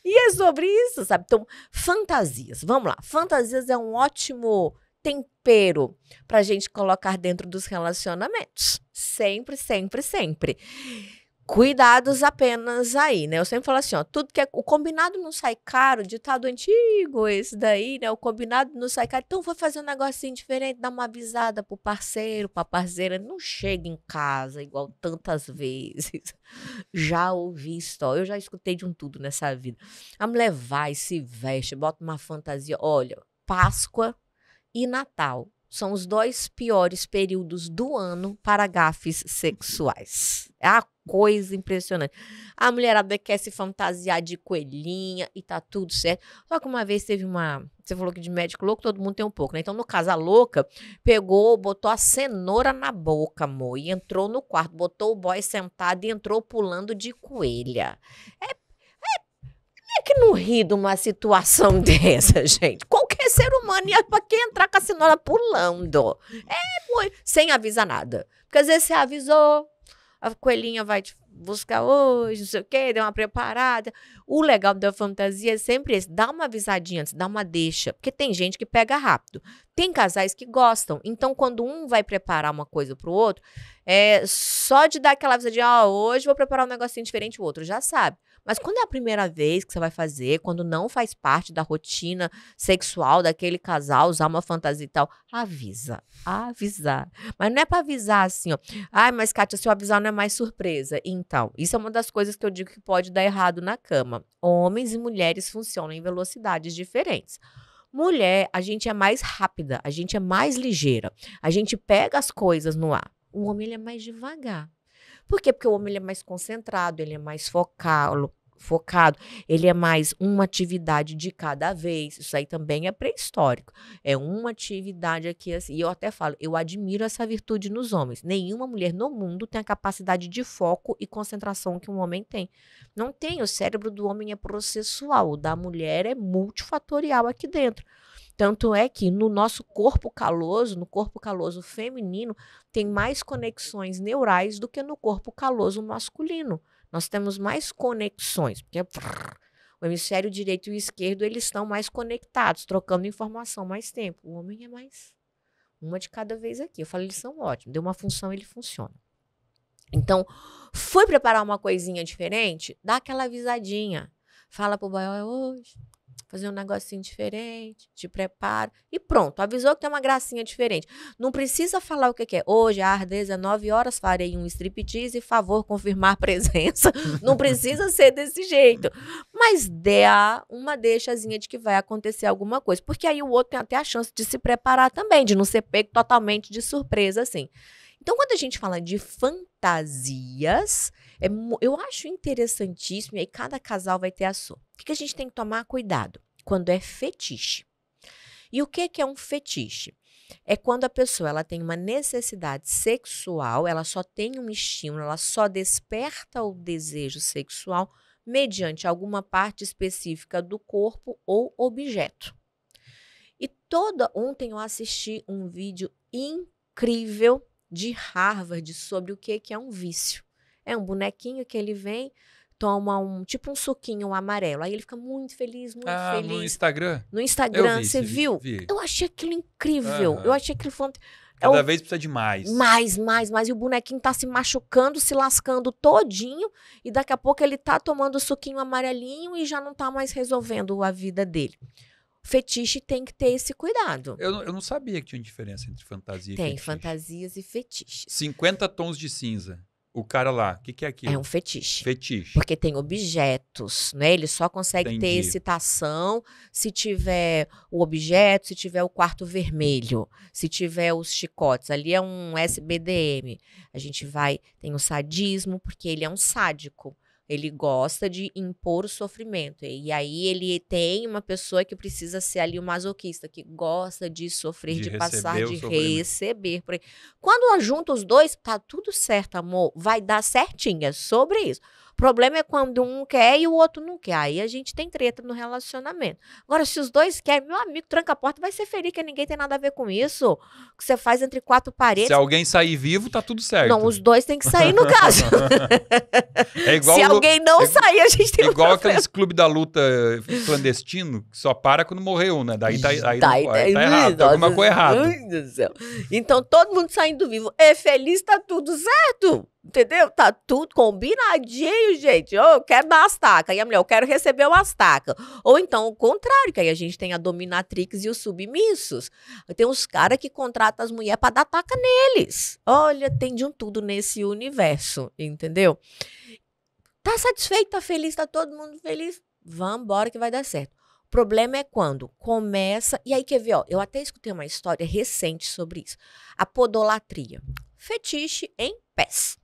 E é sobre isso, sabe? Então, fantasias. Vamos lá. Fantasias é um ótimo tempero para a gente colocar dentro dos relacionamentos. Sempre, sempre, sempre cuidados apenas aí, né? Eu sempre falo assim, ó, tudo que é, o combinado não sai caro, ditado tá antigo esse daí, né? O combinado não sai caro. Então vou fazer um negocinho diferente, dar uma avisada pro parceiro, pra parceira, não chega em casa igual tantas vezes. Já ouvi história, eu já escutei de um tudo nessa vida. A mulher vai, se veste, bota uma fantasia, olha, Páscoa e Natal são os dois piores períodos do ano para gafes sexuais. Ah. a coisa impressionante. A mulherada quer se fantasiar de coelhinha e tá tudo certo. Só que uma vez teve uma. Você falou que de médico louco todo mundo tem um pouco, né? Então, no caso, a louca pegou, botou a cenoura na boca, amor, e entrou no quarto, botou o boy sentado e entrou pulando de coelha. É é, é que não ri de uma situação dessa, gente? Qualquer ser humano ia pra que entrar com a cenoura pulando. É, sem avisar nada. Porque às vezes você avisou, a coelhinha vai te buscar hoje, não sei o quê, dá uma preparada. O legal da fantasia é sempre esse, dá uma avisadinha antes, dá uma deixa, porque tem gente que pega rápido. Tem casais que gostam, então quando um vai preparar uma coisa pro outro, é só de dar aquela avisadinha, ó, oh, hoje vou preparar um negocinho diferente, o outro já sabe. Mas quando é a primeira vez que você vai fazer, quando não faz parte da rotina sexual daquele casal, usar uma fantasia e tal, avisa. Avisar. Mas não é para avisar assim, ó. Ai, mas Kátia, se eu avisar não é mais surpresa. Então, isso é uma das coisas que eu digo que pode dar errado na cama. Homens e mulheres funcionam em velocidades diferentes. Mulher, a gente é mais rápida, a gente é mais ligeira, a gente pega as coisas no ar. O homem ele é mais devagar. Por quê? Porque o homem ele é mais concentrado, ele é mais focado, focado, ele é mais uma atividade de cada vez. Isso aí também é pré-histórico. É uma atividade aqui assim. E eu até falo, eu admiro essa virtude nos homens. Nenhuma mulher no mundo tem a capacidade de foco e concentração que um homem tem. Não tem, o cérebro do homem é processual, o da mulher é multifatorial aqui dentro. Tanto é que no nosso corpo caloso, no corpo caloso feminino, tem mais conexões neurais do que no corpo caloso masculino. Nós temos mais conexões, porque o hemisfério direito e esquerdo eles estão mais conectados, trocando informação mais tempo. O homem é mais uma de cada vez aqui. Eu falo, eles são ótimos. Deu uma função, ele funciona. Então, foi preparar uma coisinha diferente, dá aquela avisadinha. Fala pro boy, é hoje fazer um negocinho diferente, te preparo e pronto. Avisou que tem uma gracinha diferente. Não precisa falar o que, que é. Hoje, às 19 horas, farei um striptease e favor confirmar presença. Não precisa ser desse jeito. Mas dê uma deixazinha de que vai acontecer alguma coisa. Porque aí o outro tem até a chance de se preparar também, de não ser pego totalmente de surpresa assim. Então, quando a gente fala de fantasias, é, eu acho interessantíssimo, e aí cada casal vai ter a sua. O que, que a gente tem que tomar cuidado? Quando é fetiche. E o que, que é um fetiche? É quando a pessoa ela tem uma necessidade sexual, ela só tem um estímulo, ela só desperta o desejo sexual mediante alguma parte específica do corpo ou objeto. E toda ontem eu assisti um vídeo incrível de Harvard sobre o que, que é um vício. É um bonequinho que ele vem, toma um tipo um suquinho amarelo. Aí ele fica muito feliz, muito ah, feliz. No Instagram? No Instagram, vi, você vi, viu? Vi. Eu achei aquilo incrível. Eu achei aquilo fantástico. É Cada vez precisa de mais. Mais, mais, mais. E o bonequinho tá se machucando, se lascando todinho. E daqui a pouco ele tá tomando o suquinho amarelinho e já não tá mais resolvendo a vida dele fetiche tem que ter esse cuidado. Eu, eu não sabia que tinha diferença entre fantasia tem, e fetiche. Tem, fantasias e fetiches. 50 tons de cinza. O cara lá, o que, que é aquilo? É um fetiche. Fetiche. Porque tem objetos, né? Ele só consegue Entendi. ter excitação se tiver o objeto, se tiver o quarto vermelho, se tiver os chicotes. Ali é um SBDM. A gente vai, tem o sadismo, porque ele é um sádico. Ele gosta de impor o sofrimento. E aí ele tem uma pessoa que precisa ser ali o um masoquista, que gosta de sofrer, de, de passar, de receber. Quando junta os dois, tá tudo certo, amor. Vai dar certinho. É sobre isso. O problema é quando um quer e o outro não quer. Aí a gente tem treta no relacionamento. Agora, se os dois querem, meu amigo, tranca a porta, vai ser feliz, que ninguém tem nada a ver com isso. O que você faz entre quatro paredes. Se alguém sair vivo, tá tudo certo. Não, os dois têm que sair, no caso. é igual se alguém não é, sair, a gente tem é igual aqueles clube da luta clandestino, que só para quando morreu um, né? Daí tá, aí, tá, aí, tá errado, tá alguma coisa errada. Então, todo mundo saindo vivo é feliz, tá tudo certo. Entendeu? Tá tudo combinadinho, gente. eu quero dar as tacas. E a mulher, eu quero receber umas tacas. Ou então o contrário, que aí a gente tem a dominatrix e os submissos. Tem uns caras que contratam as mulheres para dar taca neles. Olha, tem de um tudo nesse universo, entendeu? Tá satisfeito, tá feliz, tá todo mundo feliz? Vambora que vai dar certo. O problema é quando começa. E aí, quer ver, ó, eu até escutei uma história recente sobre isso. A podolatria. Fetiche em pés.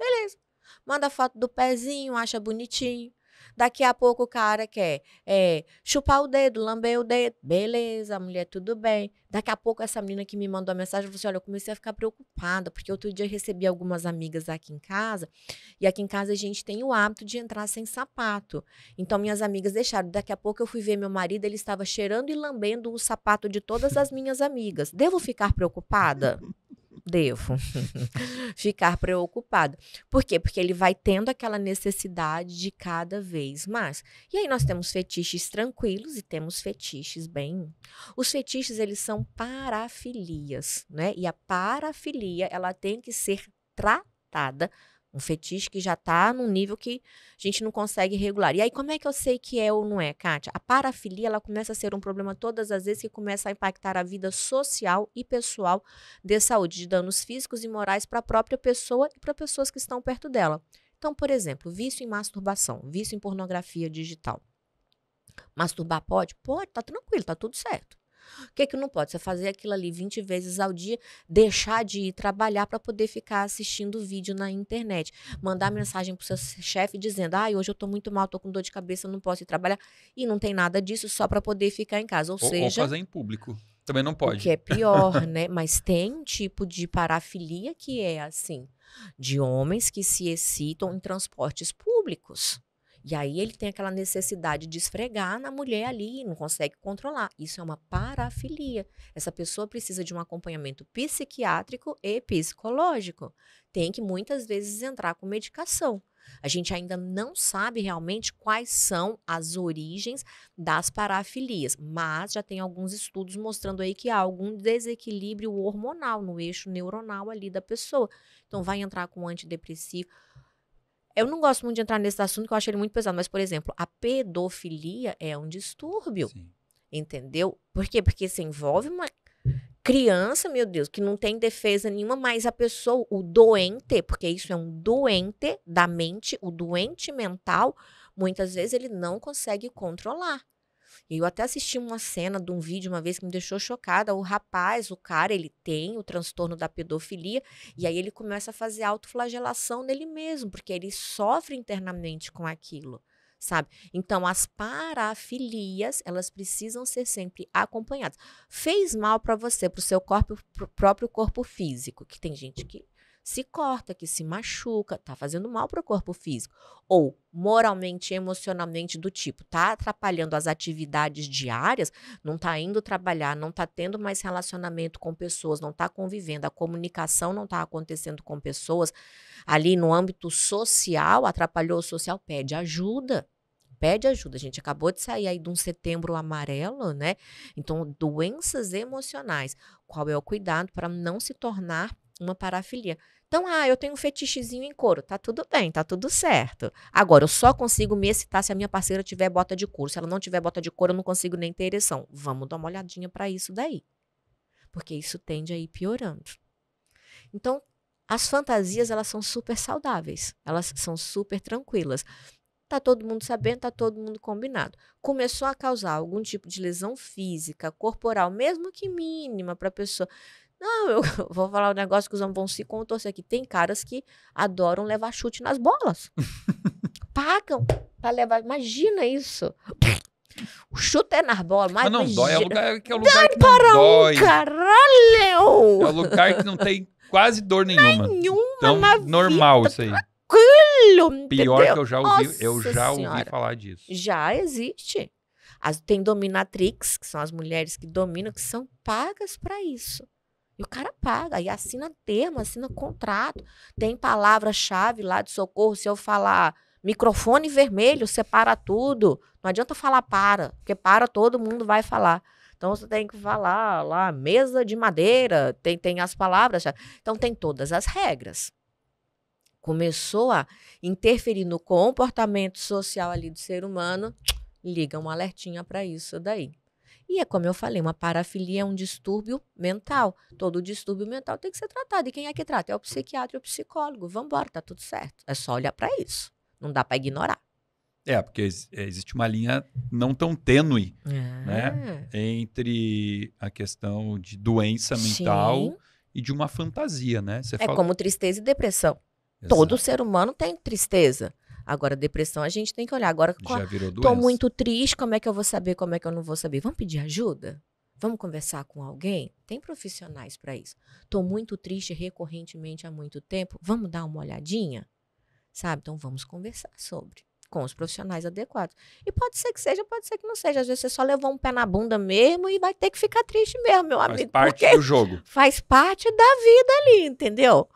Beleza. Manda foto do pezinho, acha bonitinho. Daqui a pouco o cara quer é, chupar o dedo, lamber o dedo. Beleza, mulher, tudo bem. Daqui a pouco essa menina que me mandou a mensagem falou assim: olha, eu comecei a ficar preocupada, porque outro dia eu recebi algumas amigas aqui em casa, e aqui em casa a gente tem o hábito de entrar sem sapato. Então minhas amigas deixaram. Daqui a pouco eu fui ver meu marido, ele estava cheirando e lambendo o sapato de todas as minhas amigas. Devo ficar preocupada? devo ficar preocupado. Por quê? Porque ele vai tendo aquela necessidade de cada vez mais. E aí nós temos fetiches tranquilos e temos fetiches bem. Os fetiches eles são parafilias, né? E a parafilia ela tem que ser tratada um fetiche que já está num nível que a gente não consegue regular. E aí, como é que eu sei que é ou não é, Kátia? A parafilia ela começa a ser um problema todas as vezes que começa a impactar a vida social e pessoal de saúde, de danos físicos e morais para a própria pessoa e para pessoas que estão perto dela. Então, por exemplo, vício em masturbação, vício em pornografia digital. Masturbar pode? Pode, tá tranquilo, tá tudo certo. O que, é que não pode? Você fazer aquilo ali 20 vezes ao dia, deixar de ir trabalhar para poder ficar assistindo vídeo na internet. Mandar uhum. mensagem para o seu chefe dizendo: ah, hoje eu estou muito mal, estou com dor de cabeça, não posso ir trabalhar. E não tem nada disso só para poder ficar em casa. Ou, ou seja. Ou fazer em público. Também não pode. O que é pior, né? Mas tem um tipo de parafilia que é assim, de homens que se excitam em transportes públicos. E aí ele tem aquela necessidade de esfregar na mulher ali, não consegue controlar. Isso é uma parafilia. Essa pessoa precisa de um acompanhamento psiquiátrico e psicológico. Tem que muitas vezes entrar com medicação. A gente ainda não sabe realmente quais são as origens das parafilias, mas já tem alguns estudos mostrando aí que há algum desequilíbrio hormonal no eixo neuronal ali da pessoa. Então vai entrar com antidepressivo eu não gosto muito de entrar nesse assunto, que eu acho ele muito pesado, mas, por exemplo, a pedofilia é um distúrbio. Sim. Entendeu? Por quê? Porque se envolve uma criança, meu Deus, que não tem defesa nenhuma, mas a pessoa, o doente, porque isso é um doente da mente, o doente mental, muitas vezes ele não consegue controlar. E eu até assisti uma cena de um vídeo uma vez que me deixou chocada. O rapaz, o cara, ele tem o transtorno da pedofilia e aí ele começa a fazer autoflagelação nele mesmo, porque ele sofre internamente com aquilo sabe? Então, as parafilias, elas precisam ser sempre acompanhadas. Fez mal para você, para o seu corpo, pro próprio corpo físico, que tem gente que se corta, que se machuca, tá fazendo mal para o corpo físico. Ou moralmente, emocionalmente, do tipo, tá atrapalhando as atividades diárias, não tá indo trabalhar, não tá tendo mais relacionamento com pessoas, não tá convivendo, a comunicação não tá acontecendo com pessoas. Ali no âmbito social, atrapalhou o social, pede ajuda pede ajuda. A gente acabou de sair aí de um setembro amarelo, né? Então, doenças emocionais. Qual é o cuidado para não se tornar uma parafilia. Então, ah, eu tenho um fetichezinho em couro. Tá tudo bem, tá tudo certo. Agora, eu só consigo me excitar se a minha parceira tiver bota de couro. Se ela não tiver bota de couro, eu não consigo nem ter ereção. Vamos dar uma olhadinha para isso daí. Porque isso tende a ir piorando. Então, as fantasias, elas são super saudáveis. Elas são super tranquilas. Tá todo mundo sabendo, tá todo mundo combinado. Começou a causar algum tipo de lesão física, corporal, mesmo que mínima para a pessoa não, eu vou falar um negócio que os homens vão se contorcer aqui. Tem caras que adoram levar chute nas bolas. Pagam pra levar. Imagina isso. O chute é nas bolas, mas. Ah, mas não, imagina. dói. É o lugar que é o lugar que não para dói. um caralho! É o lugar que não tem quase dor nenhuma. Nenhuma, então, na normal vida, isso aí. Tranquilo, Pior entendeu? que eu já ouvi, eu já ouvi falar disso. Já existe. As, tem dominatrix, que são as mulheres que dominam, que são pagas para isso. E o cara paga, e assina termo, assina contrato. Tem palavra-chave lá de socorro. Se eu falar microfone vermelho, separa tudo. Não adianta falar para, porque para todo mundo vai falar. Então você tem que falar lá, mesa de madeira, tem, tem as palavras. -chave. Então tem todas as regras. Começou a interferir no comportamento social ali do ser humano, liga um alertinha para isso daí. E é como eu falei, uma parafilia é um distúrbio mental. Todo distúrbio mental tem que ser tratado. E quem é que trata? É o psiquiatra e o psicólogo. Vamos embora, tá tudo certo. É só olhar para isso. Não dá para ignorar. É, porque é, existe uma linha não tão tênue, né? É. Entre a questão de doença mental Sim. e de uma fantasia, né? Você é fala... como tristeza e depressão. Exato. Todo ser humano tem tristeza. Agora, depressão, a gente tem que olhar. Agora, Já virou virou doença. tô muito triste, como é que eu vou saber? Como é que eu não vou saber? Vamos pedir ajuda? Vamos conversar com alguém? Tem profissionais para isso. Tô muito triste recorrentemente há muito tempo. Vamos dar uma olhadinha? Sabe? Então, vamos conversar sobre com os profissionais adequados. E pode ser que seja, pode ser que não seja. Às vezes você só levou um pé na bunda mesmo e vai ter que ficar triste mesmo, meu faz amigo. Faz parte do jogo. Faz parte da vida ali, entendeu?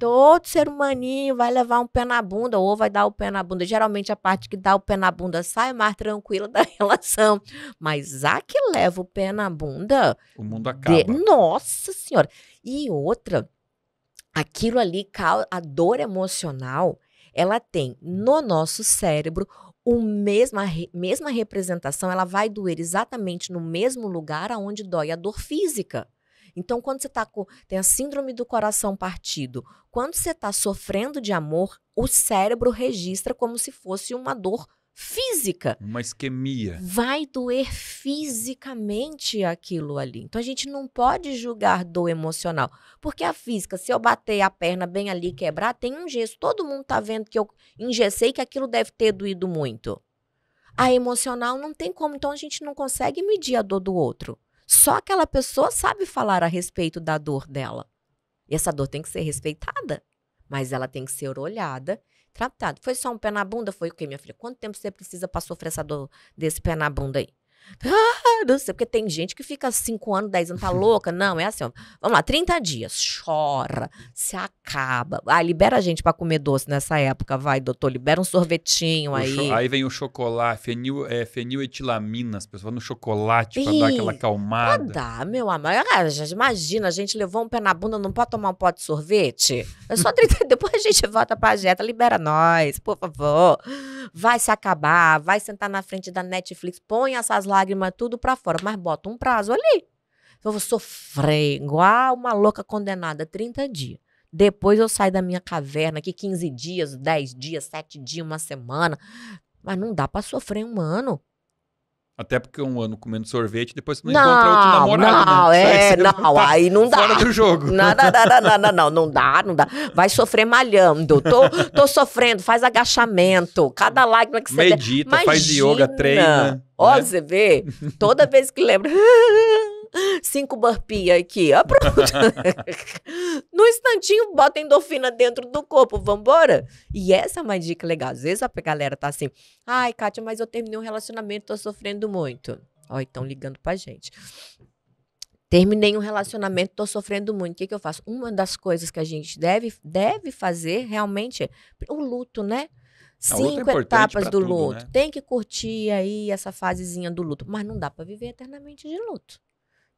Todo ser humaninho vai levar um pé na bunda ou vai dar o pé na bunda. Geralmente a parte que dá o pé na bunda sai mais tranquila da relação. Mas a que leva o pé na bunda. O mundo acaba. De... Nossa Senhora! E outra, aquilo ali, a dor emocional, ela tem no nosso cérebro o mesma, mesma representação, ela vai doer exatamente no mesmo lugar aonde dói a dor física. Então, quando você está com. Tem a síndrome do coração partido. Quando você está sofrendo de amor, o cérebro registra como se fosse uma dor física. Uma isquemia. Vai doer fisicamente aquilo ali. Então a gente não pode julgar dor emocional, porque a física, se eu bater a perna bem ali quebrar, tem um gesso, todo mundo tá vendo que eu engessei que aquilo deve ter doído muito. A emocional não tem como, então a gente não consegue medir a dor do outro. Só aquela pessoa sabe falar a respeito da dor dela. E essa dor tem que ser respeitada, mas ela tem que ser olhada, tratada. Foi só um pé na bunda? Foi o quê, minha filha? Quanto tempo você precisa para sofrer essa dor desse pé na bunda aí? Ah, não sei, porque tem gente que fica 5 anos, 10 anos, tá louca. Não, é assim, ó, vamos lá, 30 dias, chora, se acaba. Ah, libera a gente para comer doce nessa época, vai, doutor, libera um sorvetinho aí. Aí vem o chocolate, fenil, é, feniletilamina, as pessoas no chocolate para dar aquela acalmada. Ah, dá, meu amor. Ah, imagina, a gente levou um pé na bunda, não pode tomar um pote de sorvete? É só 30, depois a gente volta pra dieta, libera nós, por favor. Vai se acabar, vai sentar na frente da Netflix, põe essas lágrimas lágrima, tudo para fora, mas bota um prazo ali. Eu vou sofrer igual uma louca condenada 30 dias. Depois eu saio da minha caverna, aqui 15 dias, 10 dias, 7 dias, uma semana. Mas não dá para sofrer um ano. Até porque um ano comendo sorvete, depois você não, não encontra outro namorado. Né? Não, né? é, não, não tá aí não dá. Fora do jogo. Não, não, não, não, não, não, dá, não dá. Vai sofrer malhando. Tô, tô sofrendo, faz agachamento. Cada lágrima que você Medita, der. faz yoga, treina. Ó, né? você vê, toda vez que lembra. cinco burpee aqui, ó, pronto. no instantinho, bota endorfina dentro do corpo, vambora? E essa é uma dica legal. Às vezes a galera tá assim, ai, Kátia, mas eu terminei um relacionamento, tô sofrendo muito. Ó, estão ligando pra gente. Terminei um relacionamento, tô sofrendo muito. O que, que eu faço? Uma das coisas que a gente deve, deve fazer realmente é o luto, né? É cinco é etapas do tudo, luto. Né? Tem que curtir aí essa fasezinha do luto, mas não dá para viver eternamente de luto.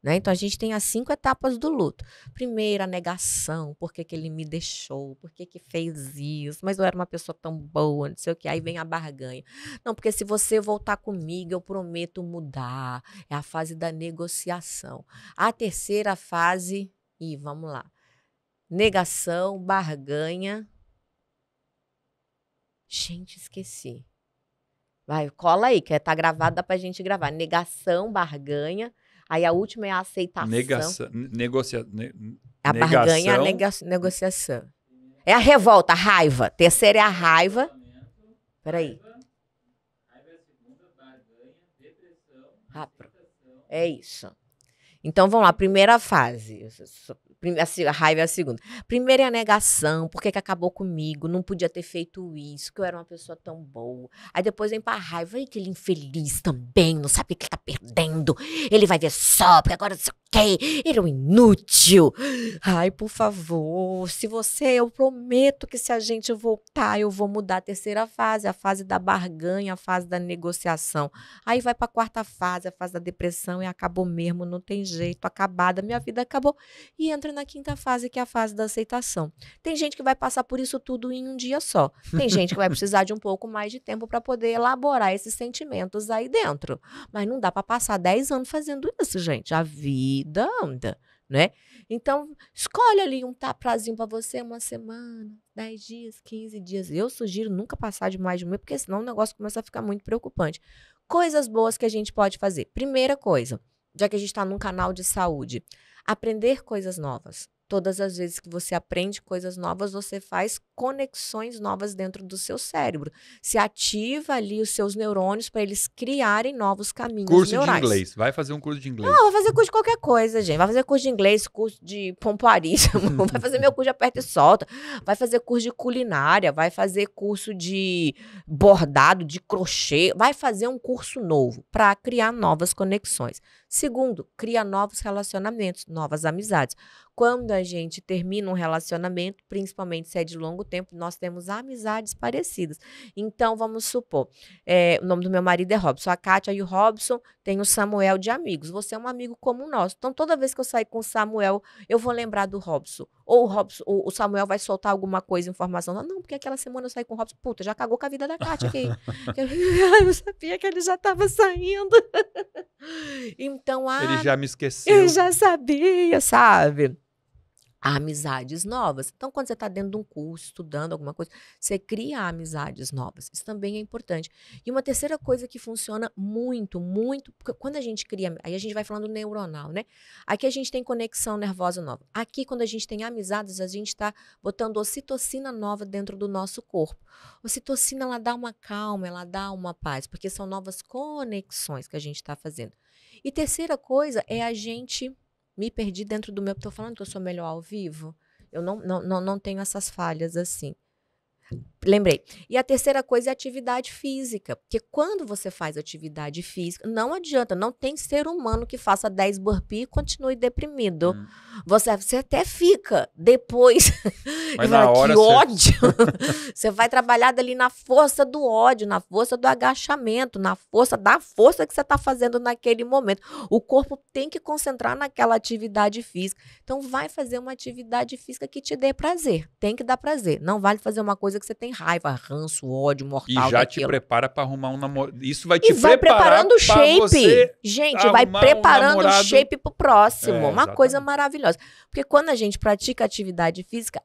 Né? Então a gente tem as cinco etapas do luto. Primeiro, a negação, por que, que ele me deixou, por que, que fez isso, mas eu era uma pessoa tão boa, não sei o que. Aí vem a barganha. Não, porque se você voltar comigo, eu prometo mudar. É a fase da negociação. A terceira fase, e vamos lá: negação, barganha, Gente, esqueci. Vai, cola aí, que tá gravado, dá pra gente gravar. Negação, barganha. Aí a última é a aceitação. Negação. Negocia, ne, a negação. barganha é a nega, negociação. É a revolta, a raiva. Terceira é a raiva. Peraí. Ah, é isso. Então vamos lá, primeira fase. A raiva é a segunda. Primeiro é a negação, por que acabou comigo? Não podia ter feito isso, que eu era uma pessoa tão boa. Aí depois vem pra raiva, e aquele infeliz também, não sabe o que tá perdendo. Ele vai ver só, porque agora não sei o quê, ele é um inútil. Ai, por favor, se você, eu prometo que se a gente voltar, eu vou mudar a terceira fase, a fase da barganha, a fase da negociação. Aí vai pra quarta fase, a fase da depressão, e acabou mesmo, não tem jeito, acabada, minha vida acabou. E entra na quinta fase, que é a fase da aceitação. Tem gente que vai passar por isso tudo em um dia só. Tem gente que vai precisar de um pouco mais de tempo para poder elaborar esses sentimentos aí dentro. Mas não dá para passar 10 anos fazendo isso, gente. A vida anda, né? Então, escolhe ali um prazinho para você, uma semana, 10 dias, 15 dias. Eu sugiro nunca passar de mais de um mês, porque senão o negócio começa a ficar muito preocupante. Coisas boas que a gente pode fazer. Primeira coisa, já que a gente está num canal de saúde, aprender coisas novas. Todas as vezes que você aprende coisas novas, você faz conexões novas dentro do seu cérebro. Se ativa ali os seus neurônios para eles criarem novos caminhos curso neurais. Curso de inglês. Vai fazer um curso de inglês. Não, vai fazer curso de qualquer coisa, gente. Vai fazer curso de inglês, curso de pompoarismo, vai fazer meu curso de aperta e solta, vai fazer curso de culinária, vai fazer curso de bordado, de crochê, vai fazer um curso novo para criar novas conexões. Segundo, cria novos relacionamentos, novas amizades. Quando a gente termina um relacionamento, principalmente se é de longo tempo, nós temos amizades parecidas. Então, vamos supor, é, o nome do meu marido é Robson, a Kátia e o Robson tem o Samuel de amigos. Você é um amigo o nosso. Então, toda vez que eu sair com o Samuel, eu vou lembrar do Robson. Ou o, Robson, ou o Samuel vai soltar alguma coisa, informação. Não, porque aquela semana eu saí com o Robson. Puta, já cagou com a vida da Kátia aqui. eu sabia que ele já estava saindo. então, então, a... Ah, Ele já me esqueceu. Ele já sabia, sabe? amizades novas. Então, quando você está dentro de um curso, estudando alguma coisa, você cria amizades novas. Isso também é importante. E uma terceira coisa que funciona muito, muito, quando a gente cria, aí a gente vai falando neuronal, né? Aqui a gente tem conexão nervosa nova. Aqui, quando a gente tem amizades, a gente está botando ocitocina nova dentro do nosso corpo. Ocitocina, ela dá uma calma, ela dá uma paz, porque são novas conexões que a gente está fazendo. E terceira coisa é a gente me perdi dentro do meu. Estou falando que eu sou melhor ao vivo. Eu não, não, não, não tenho essas falhas assim. Lembrei. E a terceira coisa é atividade física. Porque quando você faz atividade física, não adianta, não tem ser humano que faça 10 burpees e continue deprimido. Hum. Você, você até fica depois. Mas na fala, hora que ódio! você vai trabalhar dali na força do ódio, na força do agachamento, na força da força que você está fazendo naquele momento. O corpo tem que concentrar naquela atividade física. Então, vai fazer uma atividade física que te dê prazer. Tem que dar prazer. Não vale fazer uma coisa que você tem raiva, ranço, ódio mortal. E já daquilo. te prepara para arrumar um namorado. Isso vai te e vai preparar preparando o shape. Gente, vai preparando o um shape pro próximo. É, Uma exatamente. coisa maravilhosa. Porque quando a gente pratica atividade física,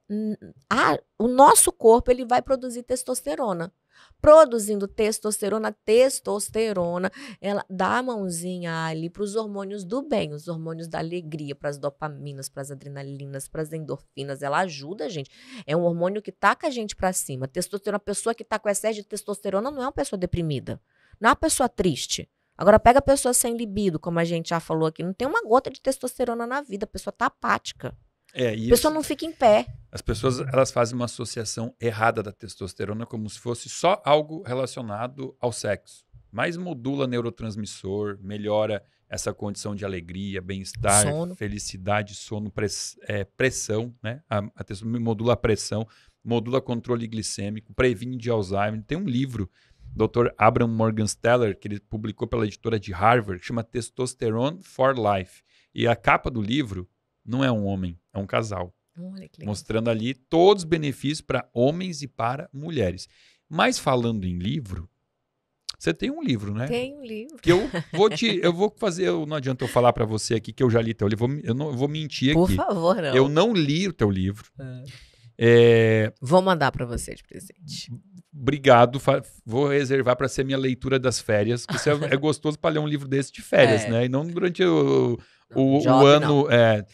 a, o nosso corpo ele vai produzir testosterona. Produzindo testosterona, testosterona, ela dá a mãozinha ali para os hormônios do bem, os hormônios da alegria, para as dopaminas, para as adrenalinas, para as endorfinas. Ela ajuda a gente. É um hormônio que taca a gente para cima. Testosterona, a pessoa que está com excesso de testosterona não é uma pessoa deprimida, não é uma pessoa triste. Agora, pega a pessoa sem libido, como a gente já falou aqui, não tem uma gota de testosterona na vida, a pessoa tá apática. É, e a pessoa não fica em pé. As pessoas elas fazem uma associação errada da testosterona como se fosse só algo relacionado ao sexo. Mas modula neurotransmissor, melhora essa condição de alegria, bem-estar, felicidade, sono, press, é, pressão, né? A, a testosterona modula a pressão, modula controle glicêmico, previne de Alzheimer. Tem um livro Dr. morgan Morgensteller, que ele publicou pela editora de Harvard, que chama Testosterone for Life. E a capa do livro não é um homem, é um casal. Olha, mostrando ali todos os benefícios para homens e para mulheres. Mas falando em livro, você tem um livro, né? Tem um livro. Que eu vou te, eu vou fazer, eu, não adianta eu falar para você aqui que eu já li teu livro, eu, não, eu vou mentir Por aqui. Por favor, não. Eu não li o teu livro. Ah. É... Vou mandar para você de presente. Obrigado, vou reservar para ser minha leitura das férias, é, é, gostoso para ler um livro desse de férias, é. né? E não durante o, o, o ano. É,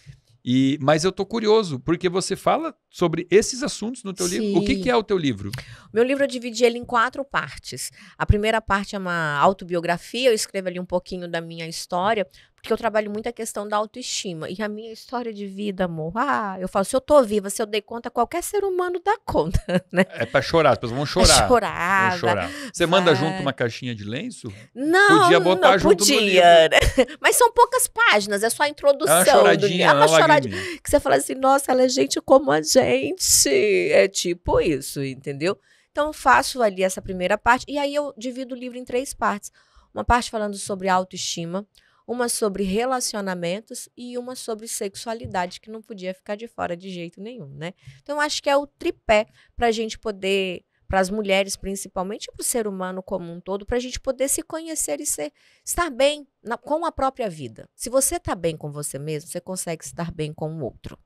e, mas eu tô curioso, porque você fala sobre esses assuntos no teu Sim. livro. O que, que, é o teu livro? Meu livro eu dividi ele em quatro partes. A primeira parte é uma autobiografia, eu escrevo ali um pouquinho da minha história, porque eu trabalho muito a questão da autoestima. E a minha história de vida, amor. Ah, eu falo, se eu tô viva, se eu dei conta, qualquer ser humano dá conta, né? É pra chorar, as pessoas vão chorar. É chorar. Vão chorar. Você vai... manda junto uma caixinha de lenço? Não, podia botar não junto podia. Mas são poucas páginas, é só a é introdução. É uma choradinha, do... é uma, uma choradinha. Que você fala assim, nossa, ela é gente como a gente. É tipo isso, entendeu? Então, faço ali essa primeira parte. E aí, eu divido o livro em três partes. Uma parte falando sobre autoestima, uma sobre relacionamentos e uma sobre sexualidade, que não podia ficar de fora de jeito nenhum, né? Então, acho que é o tripé para a gente poder, para as mulheres principalmente, para o ser humano como um todo, para a gente poder se conhecer e ser, estar bem na, com a própria vida. Se você está bem com você mesmo, você consegue estar bem com o outro.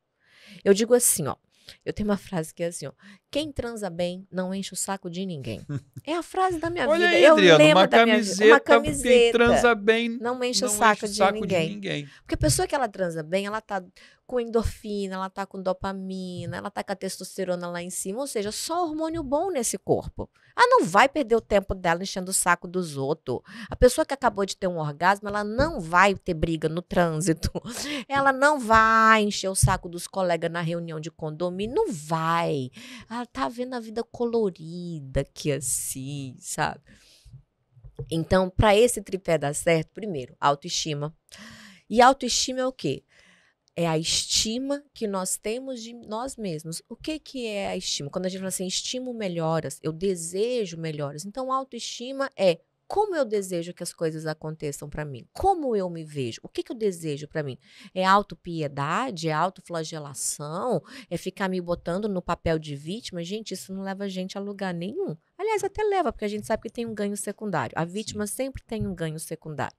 Eu digo assim, ó, eu tenho uma frase que é assim, ó, quem transa bem não enche o saco de ninguém. É a frase da minha Olha vida. Aí, eu Adriano, lembro uma da camiseta, minha vida. Uma camiseta. Quem transa bem não enche não o saco, enche o saco de, ninguém. de, ninguém. Porque a pessoa que ela transa bem, ela tá com endorfina, ela tá com dopamina, ela tá com a testosterona lá em cima, ou seja, só hormônio bom nesse corpo. Ela ah, não vai perder o tempo dela enchendo o saco dos outros. A pessoa que acabou de ter um orgasmo, ela não vai ter briga no trânsito. Ela não vai encher o saco dos colegas na reunião de condomínio, não vai. Ela tá vendo a vida colorida que é assim, sabe? Então, para esse tripé dar certo, primeiro, autoestima. E autoestima é o quê? é a estima que nós temos de nós mesmos. O que, que é a estima? Quando a gente fala assim, estimo melhoras, eu desejo melhoras. Então, autoestima é como eu desejo que as coisas aconteçam para mim, como eu me vejo, o que, que eu desejo para mim. É autopiedade, é autoflagelação, é ficar me botando no papel de vítima? Gente, isso não leva a gente a lugar nenhum. Aliás, até leva, porque a gente sabe que tem um ganho secundário. A vítima sempre tem um ganho secundário.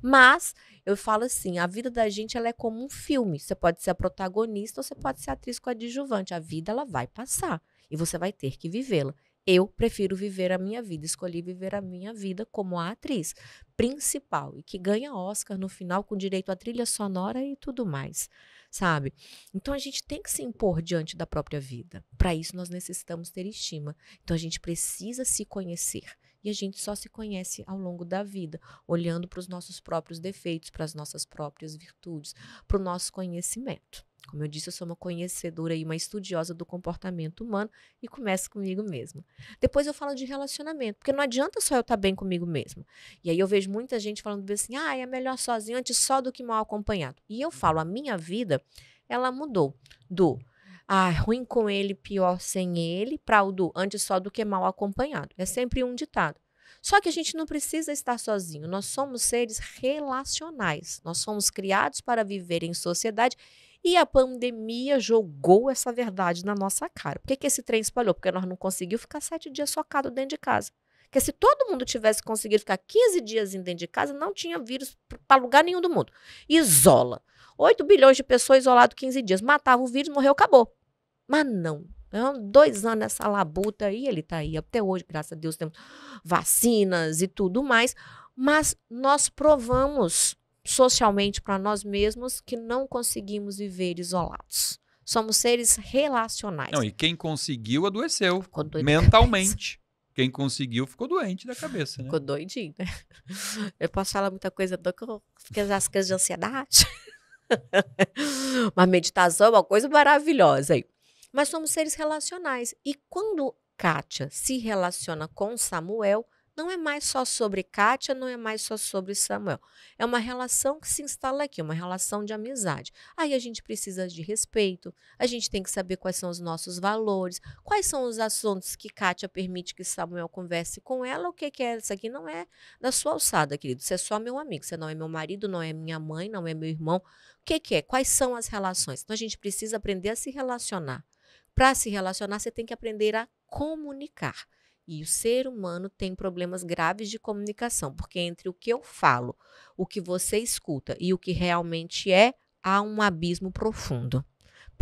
Mas eu falo assim, a vida da gente ela é como um filme. Você pode ser a protagonista ou você pode ser atriz coadjuvante. A vida ela vai passar e você vai ter que vivê-la. Eu prefiro viver a minha vida, escolhi viver a minha vida como a atriz principal e que ganha Oscar no final com direito à trilha sonora e tudo mais, sabe? Então a gente tem que se impor diante da própria vida. Para isso nós necessitamos ter estima. Então a gente precisa se conhecer. E a gente só se conhece ao longo da vida, olhando para os nossos próprios defeitos, para as nossas próprias virtudes, para o nosso conhecimento. Como eu disse, eu sou uma conhecedora e uma estudiosa do comportamento humano e começo comigo mesma. Depois eu falo de relacionamento, porque não adianta só eu estar tá bem comigo mesma. E aí eu vejo muita gente falando assim: ah, é melhor sozinho antes só do que mal acompanhado. E eu falo: a minha vida, ela mudou do ah, ruim com ele, pior sem ele, praudo, antes só do que mal acompanhado. É sempre um ditado. Só que a gente não precisa estar sozinho. Nós somos seres relacionais. Nós somos criados para viver em sociedade e a pandemia jogou essa verdade na nossa cara. Por que, que esse trem espalhou? Porque nós não conseguimos ficar sete dias socado dentro de casa. Porque se todo mundo tivesse conseguido ficar 15 dias dentro de casa, não tinha vírus para lugar nenhum do mundo. Isola. 8 bilhões de pessoas isoladas 15 dias. Matava o vírus, morreu, acabou. Mas não. Dois anos nessa labuta e ele está aí até hoje, graças a Deus, temos vacinas e tudo mais. Mas nós provamos socialmente para nós mesmos que não conseguimos viver isolados. Somos seres relacionais. Não, e quem conseguiu adoeceu mentalmente. Quem conseguiu ficou doente da cabeça, né? Ficou doidinho, né? Eu posso falar muita coisa do que fiquei as coisas de ansiedade. Mas meditação é uma coisa maravilhosa aí. Mas somos seres relacionais. E quando Kátia se relaciona com Samuel, não é mais só sobre Kátia, não é mais só sobre Samuel. É uma relação que se instala aqui, uma relação de amizade. Aí a gente precisa de respeito, a gente tem que saber quais são os nossos valores, quais são os assuntos que Kátia permite que Samuel converse com ela, o que, que é isso aqui não é da sua alçada, querido. Você é só meu amigo, você não é meu marido, não é minha mãe, não é meu irmão. O que, que é? Quais são as relações? Então a gente precisa aprender a se relacionar. Para se relacionar, você tem que aprender a comunicar. E o ser humano tem problemas graves de comunicação, porque entre o que eu falo, o que você escuta e o que realmente é, há um abismo profundo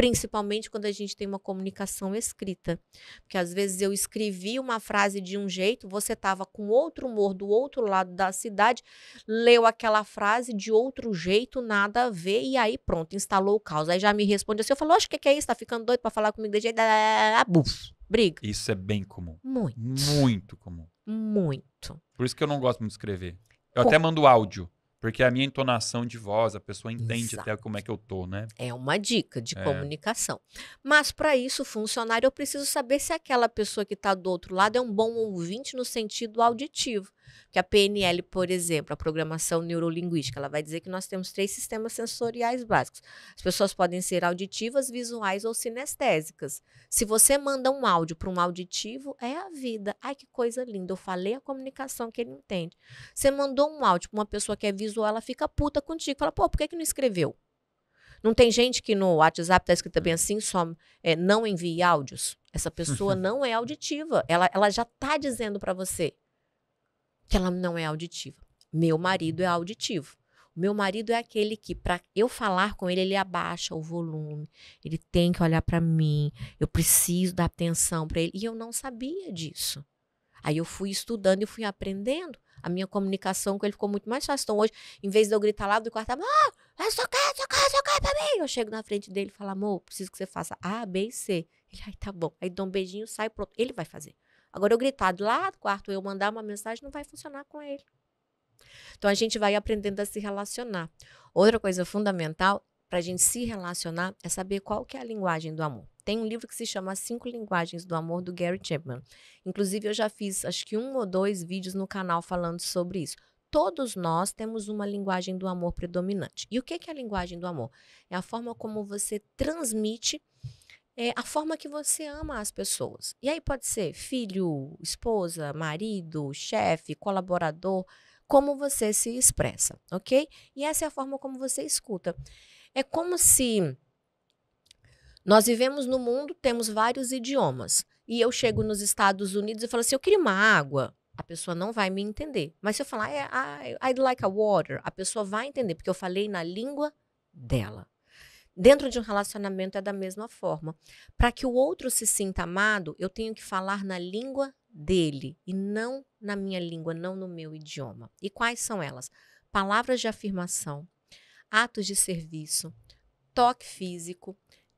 principalmente quando a gente tem uma comunicação escrita. Porque às vezes eu escrevi uma frase de um jeito, você estava com outro humor do outro lado da cidade, leu aquela frase de outro jeito, nada a ver, e aí pronto, instalou o caos. Aí já me responde assim: eu falo, acho que, que é isso, está ficando doido para falar comigo de jeito. Ah, buf, briga. Isso é bem comum. Muito. Muito comum. Muito. Por isso que eu não gosto muito de escrever. Eu até mando áudio. Porque a minha entonação de voz, a pessoa entende Exato. até como é que eu tô, né? É uma dica de é. comunicação. Mas para isso funcionar, eu preciso saber se aquela pessoa que está do outro lado é um bom ouvinte no sentido auditivo. Porque a PNL, por exemplo, a programação neurolinguística, ela vai dizer que nós temos três sistemas sensoriais básicos. As pessoas podem ser auditivas, visuais ou sinestésicas. Se você manda um áudio para um auditivo, é a vida. Ai, que coisa linda. Eu falei a comunicação que ele entende. Você mandou um áudio para uma pessoa que é visual, ela fica puta contigo. Fala, pô, por que, que não escreveu? Não tem gente que no WhatsApp está escrito bem assim, só é, não envie áudios. Essa pessoa não é auditiva. Ela, ela já está dizendo para você que ela não é auditiva. Meu marido é auditivo. Meu marido é aquele que, para eu falar com ele, ele abaixa o volume, ele tem que olhar para mim, eu preciso dar atenção para ele. E eu não sabia disso. Aí eu fui estudando e fui aprendendo. A minha comunicação com ele ficou muito mais fácil. Então hoje, em vez de eu gritar lá do quarto, ah, eu é só quero, é só quero, é só quero pra mim. Eu chego na frente dele e falo, amor, preciso que você faça A, B e C. Ele, ai, tá bom. Aí dou um beijinho, sai, pronto. Ele vai fazer. Agora, eu gritar lá do quarto, eu mandar uma mensagem, não vai funcionar com ele. Então, a gente vai aprendendo a se relacionar. Outra coisa fundamental para a gente se relacionar é saber qual que é a linguagem do amor. Tem um livro que se chama Cinco Linguagens do Amor, do Gary Chapman. Inclusive, eu já fiz acho que um ou dois vídeos no canal falando sobre isso. Todos nós temos uma linguagem do amor predominante. E o que é a linguagem do amor? É a forma como você transmite é, a forma que você ama as pessoas. E aí pode ser filho, esposa, marido, chefe, colaborador, como você se expressa, ok? E essa é a forma como você escuta. É como se nós vivemos no mundo, temos vários idiomas. E eu chego nos Estados Unidos e falo assim: eu queria uma água. A pessoa não vai me entender. Mas se eu falar, é, I, I'd like a water, a pessoa vai entender, porque eu falei na língua dela. Dentro de um relacionamento é da mesma forma. Para que o outro se sinta amado, eu tenho que falar na língua dele e não na minha língua, não no meu idioma. E quais são elas? Palavras de afirmação, atos de serviço, toque físico,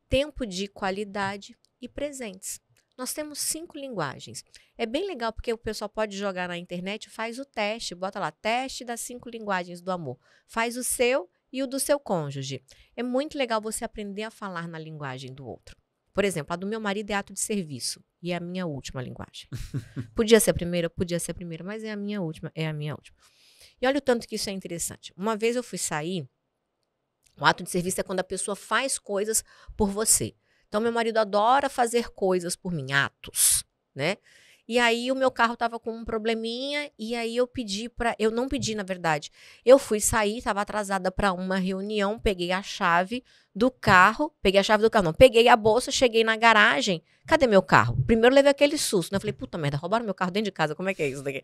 tempo de qualidade e presentes. Nós temos cinco linguagens. É bem legal porque o pessoal pode jogar na internet, faz o teste, bota lá, teste das cinco linguagens do amor. Faz o seu e o do seu cônjuge. É muito legal você aprender a falar na linguagem do outro. Por exemplo, a do meu marido é ato de serviço e é a minha última linguagem. podia ser a primeira, podia ser a primeira, mas é a minha última, é a minha última. E olha o tanto que isso é interessante. Uma vez eu fui sair, o ato de serviço é quando a pessoa faz coisas por você. Então, meu marido adora fazer coisas por mim, atos, né? E aí o meu carro tava com um probleminha e aí eu pedi para, eu não pedi na verdade. Eu fui sair, tava atrasada para uma reunião, peguei a chave do carro, peguei a chave do carro, não, peguei a bolsa, cheguei na garagem. Cadê meu carro? Primeiro levei aquele susto, né? falei, puta merda, roubaram meu carro dentro de casa, como é que é isso daqui?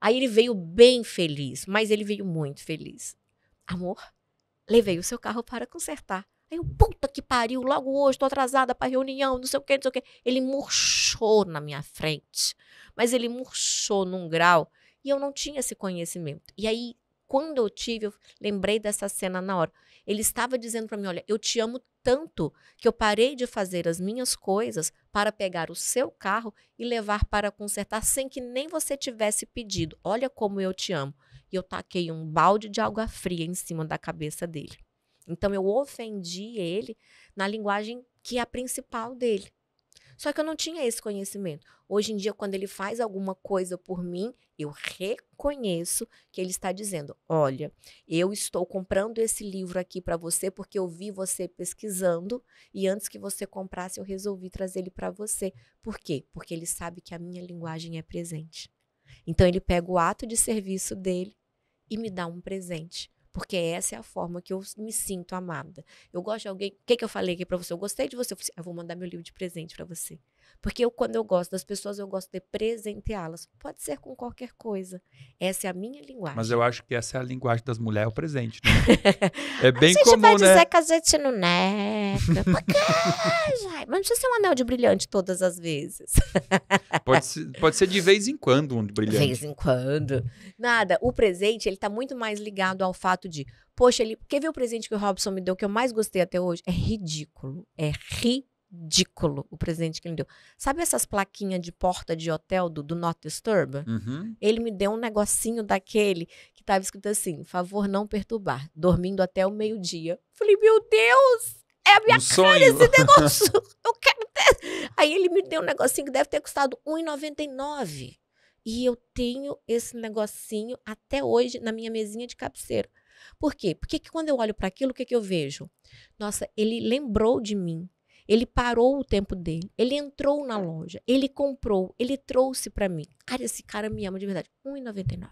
Aí ele veio bem feliz, mas ele veio muito feliz. Amor, levei o seu carro para consertar. Aí eu, puta que pariu, logo hoje, tô atrasada pra reunião, não sei o que, não sei o que. Ele murchou na minha frente. Mas ele murchou num grau e eu não tinha esse conhecimento. E aí, quando eu tive, eu lembrei dessa cena na hora. Ele estava dizendo para mim: olha, eu te amo tanto que eu parei de fazer as minhas coisas para pegar o seu carro e levar para consertar sem que nem você tivesse pedido. Olha como eu te amo. E eu taquei um balde de água fria em cima da cabeça dele. Então eu ofendi ele na linguagem que é a principal dele. Só que eu não tinha esse conhecimento. Hoje em dia, quando ele faz alguma coisa por mim, eu reconheço que ele está dizendo: Olha, eu estou comprando esse livro aqui para você porque eu vi você pesquisando e antes que você comprasse, eu resolvi trazer ele para você. Por quê? Porque ele sabe que a minha linguagem é presente. Então, ele pega o ato de serviço dele e me dá um presente. Porque essa é a forma que eu me sinto amada. Eu gosto de alguém. O que, que eu falei aqui para você? Eu gostei de você. Eu, eu assim, ah, vou mandar meu livro de presente para você. Porque eu, quando eu gosto das pessoas, eu gosto de presenteá-las. Pode ser com qualquer coisa. Essa é a minha linguagem. Mas eu acho que essa é a linguagem das mulheres, é o presente, né? é bem comum, né? A gente comum, vai dizer né? que a gente não Mas não precisa ser um anel de brilhante todas as vezes. pode, ser, pode ser de vez em quando um de brilhante. De vez em quando. Nada. O presente, ele está muito mais ligado ao fato de... Poxa, ele, quer ver o presente que o Robson me deu que eu mais gostei até hoje? É ridículo. É ridículo ridículo o presidente que ele deu. Sabe essas plaquinhas de porta de hotel do, do Not Disturb? Uhum. Ele me deu um negocinho daquele que tava escrito assim: favor não perturbar, dormindo até o meio-dia. Falei, meu Deus! É a minha um cara sonho. esse negócio! Eu quero ter! Aí ele me deu um negocinho que deve ter custado R$1,99. E eu tenho esse negocinho até hoje na minha mesinha de cabeceira. Por quê? Porque quando eu olho para aquilo, o que, que eu vejo? Nossa, ele lembrou de mim. Ele parou o tempo dele, ele entrou na loja, ele comprou, ele trouxe para mim. Cara, esse cara me ama de verdade. R$1,99.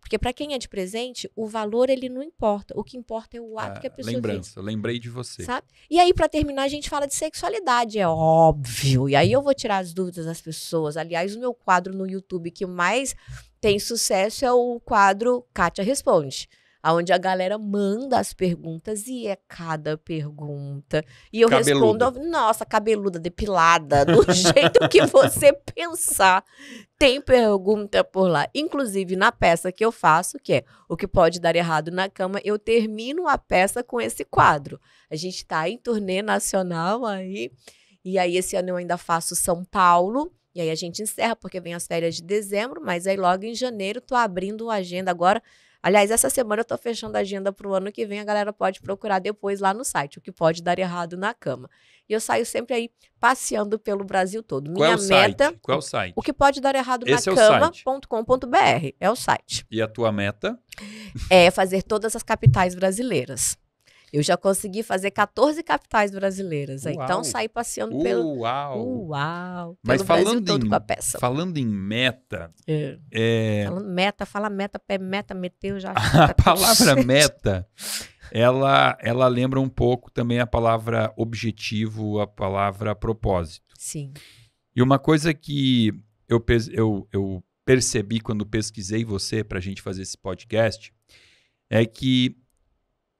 Porque para quem é de presente, o valor ele não importa. O que importa é o ato ah, que a pessoa Lembrança, fez. lembrei de você. Sabe? E aí para terminar a gente fala de sexualidade, é óbvio. E aí eu vou tirar as dúvidas das pessoas. Aliás, o meu quadro no YouTube que mais tem sucesso é o quadro Kátia Responde aonde a galera manda as perguntas e é cada pergunta. E eu cabeluda. respondo, nossa, cabeluda, depilada, do jeito que você pensar. Tem pergunta por lá. Inclusive, na peça que eu faço, que é O que pode dar errado na cama, eu termino a peça com esse quadro. A gente está em turnê nacional aí. E aí, esse ano eu ainda faço São Paulo. E aí a gente encerra, porque vem as férias de dezembro, mas aí logo em janeiro tô abrindo a agenda agora Aliás, essa semana eu tô fechando a agenda pro ano que vem, a galera pode procurar depois lá no site, o que pode dar errado na cama. E eu saio sempre aí passeando pelo Brasil todo. Minha Qual é o meta. Site? Qual é o site? O que pode dar errado Esse na é cama.com.br é o site. E a tua meta? É fazer todas as capitais brasileiras. Eu já consegui fazer 14 capitais brasileiras. Então Uau. Então saí passeando Uau. pelo. Uau! Uau! Mas falando em, com a peça. Falando em meta. É. É... Falando meta, fala meta, pé meta, meteu, já. Tá a palavra meta, ela, ela lembra um pouco também a palavra objetivo, a palavra propósito. Sim. E uma coisa que eu, eu, eu percebi quando pesquisei você para a gente fazer esse podcast é que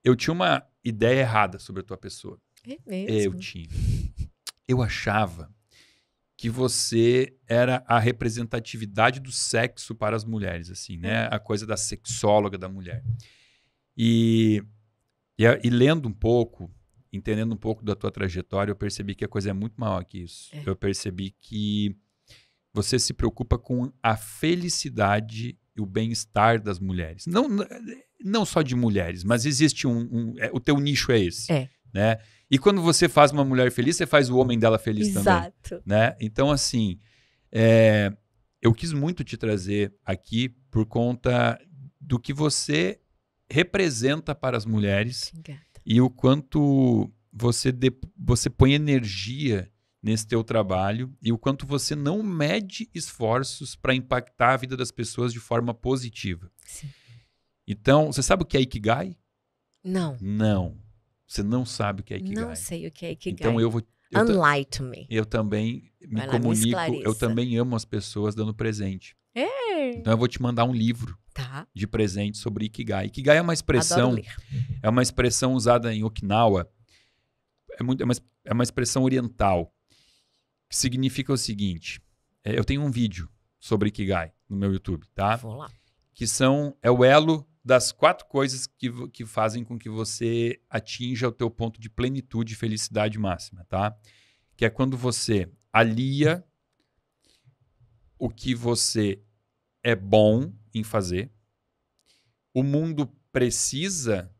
eu tinha uma ideia errada sobre a tua pessoa. É mesmo? Eu tinha. Eu achava que você era a representatividade do sexo para as mulheres, assim, né? Hum. A coisa da sexóloga da mulher. E, e, e lendo um pouco, entendendo um pouco da tua trajetória, eu percebi que a coisa é muito maior que isso. É. Eu percebi que você se preocupa com a felicidade e o bem-estar das mulheres. Não, não só de mulheres, mas existe um. um é, o teu nicho é esse. É. Né? E quando você faz uma mulher feliz, você faz o homem dela feliz Exato. também. Né? Então, assim, é, eu quis muito te trazer aqui por conta do que você representa para as mulheres Obrigada. e o quanto você, de, você põe energia nesse teu trabalho e o quanto você não mede esforços para impactar a vida das pessoas de forma positiva. Sim. Então, você sabe o que é Ikigai? Não. Não. Você não sabe o que é Ikigai. Não sei o que é Ikigai. Então eu vou eu Unlight me. Eu também me lá, comunico, me eu também amo as pessoas dando presente. Ei. É. Então eu vou te mandar um livro tá. de presente sobre Ikigai. Ikigai é uma expressão é uma expressão usada em Okinawa. É, muito, é, uma, é uma expressão oriental que significa o seguinte: é, eu tenho um vídeo sobre Ikigai no meu YouTube, tá? Vou lá. Que são é o elo das quatro coisas que, que fazem com que você atinja o teu ponto de plenitude e felicidade máxima, tá? Que é quando você alia o que você é bom em fazer, o mundo precisa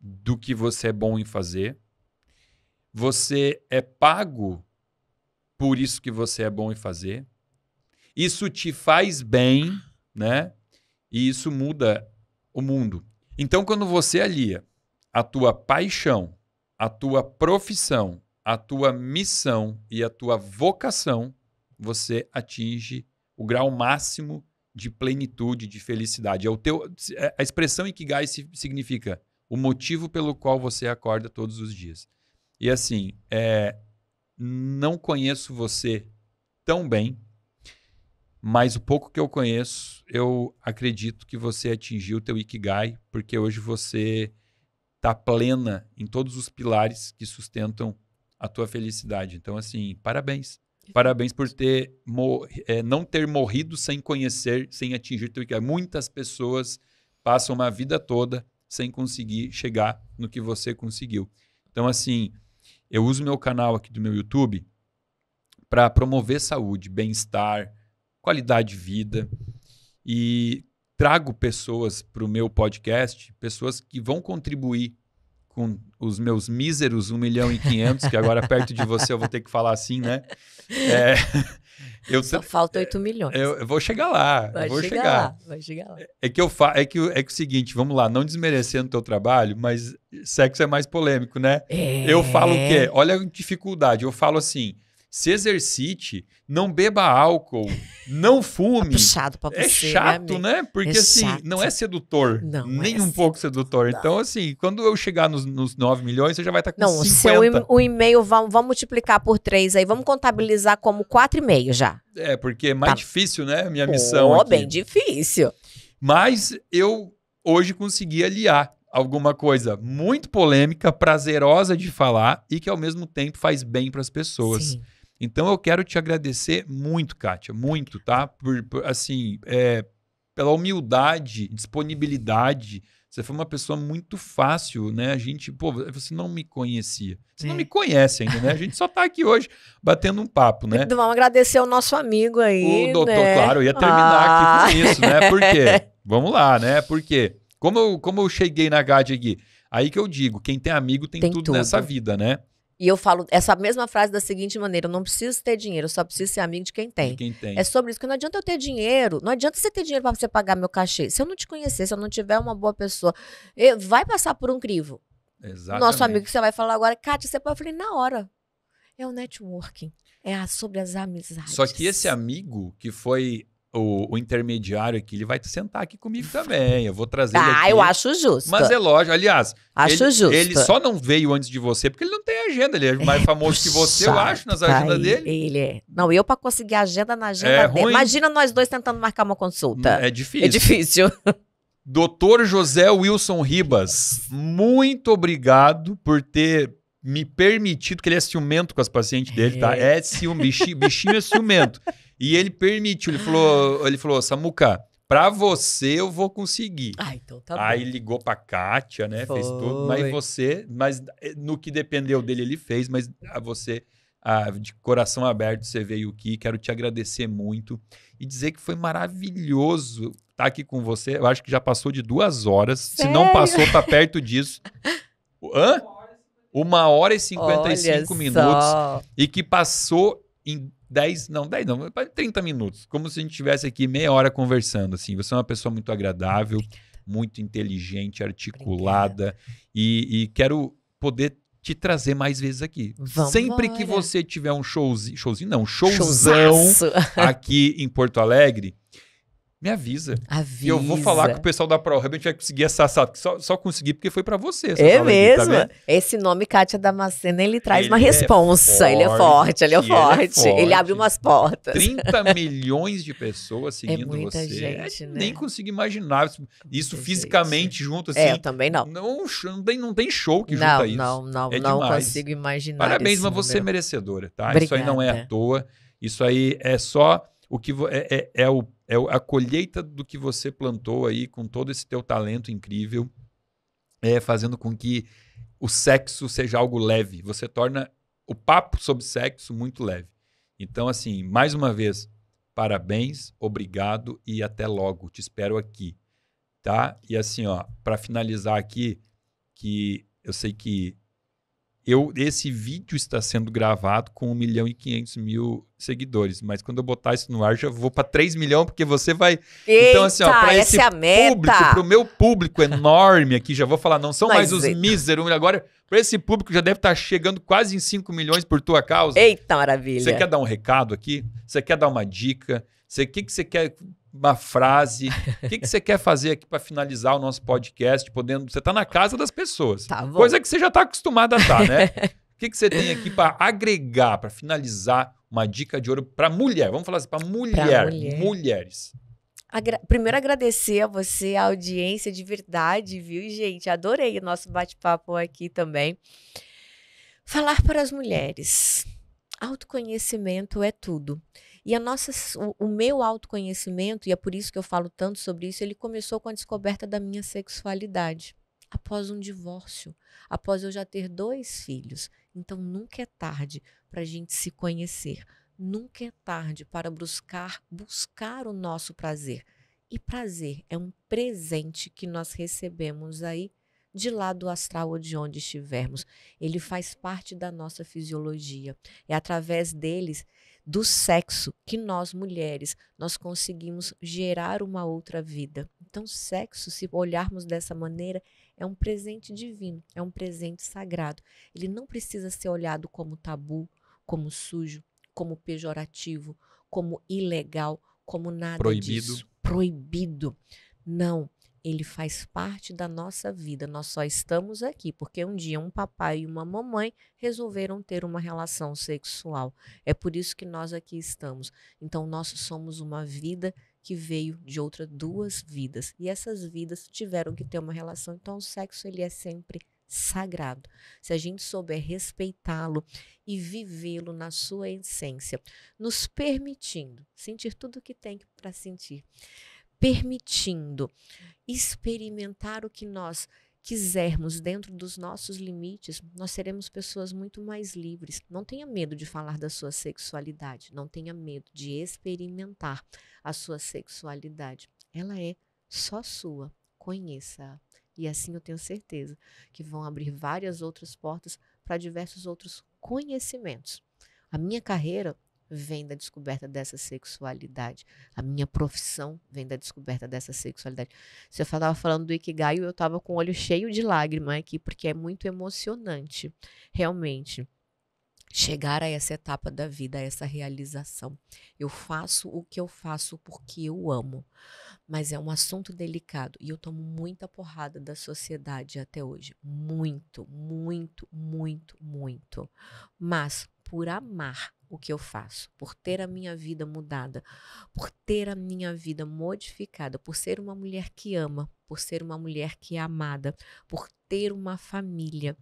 do que você é bom em fazer, você é pago por isso que você é bom em fazer. Isso te faz bem, né? E isso muda o mundo. Então, quando você alia a tua paixão, a tua profissão, a tua missão e a tua vocação, você atinge o grau máximo de plenitude, de felicidade. É o teu, é, a expressão Ikigai significa o motivo pelo qual você acorda todos os dias. E assim, é, não conheço você tão bem, mas o pouco que eu conheço, eu acredito que você atingiu o teu Ikigai, porque hoje você está plena em todos os pilares que sustentam a tua felicidade. Então, assim, parabéns. Parabéns por ter é, não ter morrido sem conhecer, sem atingir teu Ikigai. Muitas pessoas passam uma vida toda sem conseguir chegar no que você conseguiu. Então, assim, eu uso meu canal aqui do meu YouTube para promover saúde, bem-estar, qualidade de vida e trago pessoas para o meu podcast, pessoas que vão contribuir com os meus míseros 1 milhão e 500, que agora perto de você eu vou ter que falar assim, né? É, eu, Só falta 8 milhões. Eu, eu vou chegar lá, vai vou chegar. chegar. Lá, vai chegar lá. É que, eu fa é, que, é que o seguinte, vamos lá, não desmerecendo o teu trabalho, mas sexo é mais polêmico, né? É... Eu falo o quê? Olha a dificuldade, eu falo assim, se exercite, não beba álcool, não tá fume. É né, chato pra você, é chato, né? Porque é assim, chato. não é sedutor. Não, é nem é um pouco sedutor. Não. Então, assim, quando eu chegar nos, nos 9 milhões, você já vai estar tá com não, 50. Não, o e-mail, vamos, vamos multiplicar por 3 aí, vamos contabilizar como 4,5 já. É, porque é mais tá. difícil, né? Minha Pô, missão. Pô, bem difícil. Mas eu hoje consegui aliar alguma coisa muito polêmica, prazerosa de falar e que ao mesmo tempo faz bem para as pessoas. Sim. Então eu quero te agradecer muito, Kátia, muito, tá? Por, por assim, é, pela humildade, disponibilidade. Você foi uma pessoa muito fácil, né? A gente, pô, você não me conhecia. Você é. não me conhece ainda, né? A gente só tá aqui hoje batendo um papo, né? Então, vamos agradecer o nosso amigo aí. O doutor, né? claro, ia terminar ah. aqui com ah. isso, né? Por quê? Vamos lá, né? Por quê? Como eu, como eu cheguei na GAD aqui? Aí que eu digo, quem tem amigo tem, tem tudo, tudo nessa vida, né? E eu falo essa mesma frase da seguinte maneira: eu não preciso ter dinheiro, eu só preciso ser amigo de quem tem. De quem tem. É sobre isso, que não adianta eu ter dinheiro, não adianta você ter dinheiro para você pagar meu cachê. Se eu não te conhecer, se eu não tiver uma boa pessoa, vai passar por um crivo. Exatamente. Nosso amigo que você vai falar agora, Kátia, você pode. falar na hora. É o networking. É sobre as amizades. Só que esse amigo que foi o, o, intermediário aqui, ele vai sentar aqui comigo também. Eu vou trazer ele Ah, eu acho justo. Mas é lógico. Aliás, acho ele, justo. ele só não veio antes de você porque ele não tem agenda. Ele é, é mais é, famoso que você, eu acho, nas agendas tá dele. Ele é. Não, eu para conseguir agenda na agenda é dele. Ruim. Imagina nós dois tentando marcar uma consulta. É difícil. É difícil. Doutor José Wilson Ribas, muito obrigado por ter me permitido, que ele é ciumento com as pacientes dele, é. tá? É, é ciúme, bichinho, bichinho é ciumento. E ele permitiu, ele falou, ah. ele falou, Samuca, pra você eu vou conseguir. Ah, então tá Aí ligou pra Kátia, né? Foi. Fez tudo. Mas você, mas eh, no que dependeu dele, ele fez, mas a você. Ah, de coração aberto você veio aqui. Quero te agradecer muito e dizer que foi maravilhoso estar tá aqui com você. Eu acho que já passou de duas horas. Sério? Se não passou, tá perto disso. Hã? Uma hora e cinquenta e cinco minutos. E que passou em 10, não, 10 não, 30 minutos. Como se a gente tivesse aqui meia hora conversando, assim. Você é uma pessoa muito agradável, muito inteligente, articulada. E, e, quero poder te trazer mais vezes aqui. Sempre que você tiver um showzinho, showzinho não, showzão Showzaço. aqui em Porto Alegre, me avisa. avisa. E eu vou falar com o pessoal da ProHub, a gente vai conseguir essa Só, só consegui porque foi para você. é tá mesmo? Aqui, tá Esse nome, Kátia Damasceno, ele traz ele uma é responsa. ele é forte, é ele é forte. Ele, é forte. ele abre umas portas. 30 milhões de pessoas é seguindo é você. Gente, né? Nem consigo imaginar isso fisicamente gente. junto. Assim, é, eu assim, também não. Não, não, tem, não tem show que não, junta isso. Não, não, é não consigo imaginar Parabéns, mas você é merecedora, tá? Obrigada. Isso aí não é à toa. Isso aí é só o que é, é, é o é a colheita do que você plantou aí com todo esse teu talento incrível, é fazendo com que o sexo seja algo leve. Você torna o papo sobre sexo muito leve. Então, assim, mais uma vez, parabéns, obrigado e até logo. Te espero aqui, tá? E assim, ó, para finalizar aqui, que eu sei que eu, esse vídeo está sendo gravado com 1 milhão e 500 mil seguidores, mas quando eu botar isso no ar, já vou para 3 milhões, porque você vai. Eita, então, assim, ó, para esse é público, para o meu público enorme aqui, já vou falar, não são mas mais os é. míseros, agora, para esse público já deve estar tá chegando quase em 5 milhões por tua causa. Eita, maravilha. Você quer dar um recado aqui? Você quer dar uma dica? O que, que você quer uma frase. O que, que você quer fazer aqui para finalizar o nosso podcast? Podendo, você está na casa das pessoas. Tá coisa que você já está acostumada a estar, tá, né? O que, que você tem aqui para agregar, para finalizar uma dica de ouro para mulher? Vamos falar assim, para mulher, mulher, mulheres. Agra Primeiro, agradecer a você, a audiência de verdade, viu, gente? Adorei o nosso bate-papo aqui também. Falar para as mulheres. Autoconhecimento é tudo. E a nossa, o, o, meu autoconhecimento, e é por isso que eu falo tanto sobre isso, ele começou com a descoberta da minha sexualidade. Após um divórcio, após eu já ter dois filhos. Então, nunca é tarde para a gente se conhecer. Nunca é tarde para buscar, buscar o nosso prazer. E prazer é um presente que nós recebemos aí de lá do astral ou de onde estivermos. Ele faz parte da nossa fisiologia. É através deles do sexo que nós mulheres nós conseguimos gerar uma outra vida. Então, sexo, se olharmos dessa maneira, é um presente divino, é um presente sagrado. Ele não precisa ser olhado como tabu, como sujo, como pejorativo, como ilegal, como nada proibido. disso. Proibido. Não, ele faz parte da nossa vida. Nós só estamos aqui porque um dia um papai e uma mamãe resolveram ter uma relação sexual. É por isso que nós aqui estamos. Então, nós somos uma vida que veio de outras duas vidas. E essas vidas tiveram que ter uma relação. Então, o sexo ele é sempre sagrado. Se a gente souber respeitá-lo e vivê-lo na sua essência, nos permitindo sentir tudo o que tem para sentir permitindo experimentar o que nós quisermos dentro dos nossos limites, nós seremos pessoas muito mais livres. Não tenha medo de falar da sua sexualidade, não tenha medo de experimentar a sua sexualidade. Ela é só sua, conheça-a. E assim eu tenho certeza que vão abrir várias outras portas para diversos outros conhecimentos. A minha carreira vem da descoberta dessa sexualidade. A minha profissão vem da descoberta dessa sexualidade. Se eu estava falando do Ikigai, eu estava com o olho cheio de lágrima aqui, porque é muito emocionante, realmente. Chegar a essa etapa da vida, a essa realização. Eu faço o que eu faço porque eu amo. Mas é um assunto delicado e eu tomo muita porrada da sociedade até hoje. Muito, muito, muito, muito. Mas por amar o que eu faço, por ter a minha vida mudada, por ter a minha vida modificada, por ser uma mulher que ama, por ser uma mulher que é amada, por ter uma família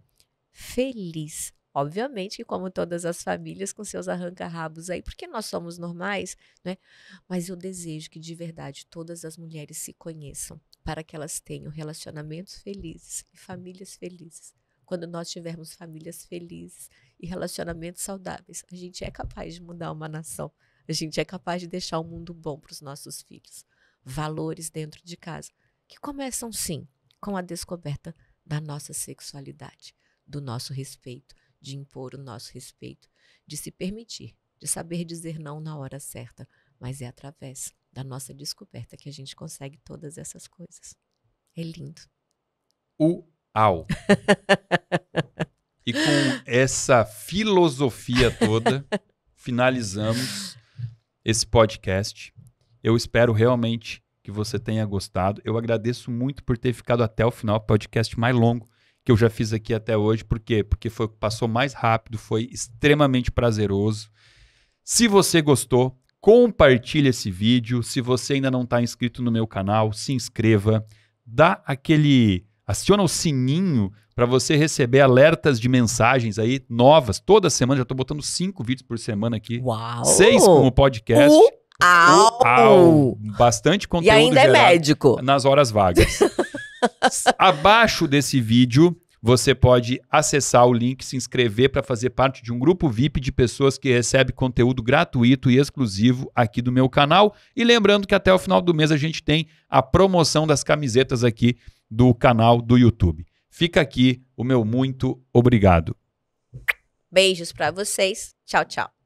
feliz. Obviamente que, como todas as famílias, com seus arranca-rabos aí, porque nós somos normais, né? Mas eu desejo que de verdade todas as mulheres se conheçam, para que elas tenham relacionamentos felizes e famílias felizes. Quando nós tivermos famílias felizes e relacionamentos saudáveis. A gente é capaz de mudar uma nação. A gente é capaz de deixar o um mundo bom para os nossos filhos. Valores dentro de casa, que começam sim com a descoberta da nossa sexualidade, do nosso respeito, de impor o nosso respeito, de se permitir, de saber dizer não na hora certa, mas é através da nossa descoberta que a gente consegue todas essas coisas. É lindo. Uau! E com essa filosofia toda, finalizamos esse podcast. Eu espero realmente que você tenha gostado. Eu agradeço muito por ter ficado até o final, podcast mais longo que eu já fiz aqui até hoje, por quê? Porque foi passou mais rápido, foi extremamente prazeroso. Se você gostou, compartilhe esse vídeo. Se você ainda não está inscrito no meu canal, se inscreva, dá aquele aciona o sininho para você receber alertas de mensagens aí novas. Toda semana, já estou botando cinco vídeos por semana aqui. Uau! Seis como podcast. Uau! Uau. Bastante conteúdo. E ainda é médico. Nas horas vagas. Abaixo desse vídeo, você pode acessar o link, se inscrever para fazer parte de um grupo VIP de pessoas que recebe conteúdo gratuito e exclusivo aqui do meu canal. E lembrando que até o final do mês a gente tem a promoção das camisetas aqui do canal do YouTube. Fica aqui o meu muito obrigado. Beijos para vocês. Tchau, tchau.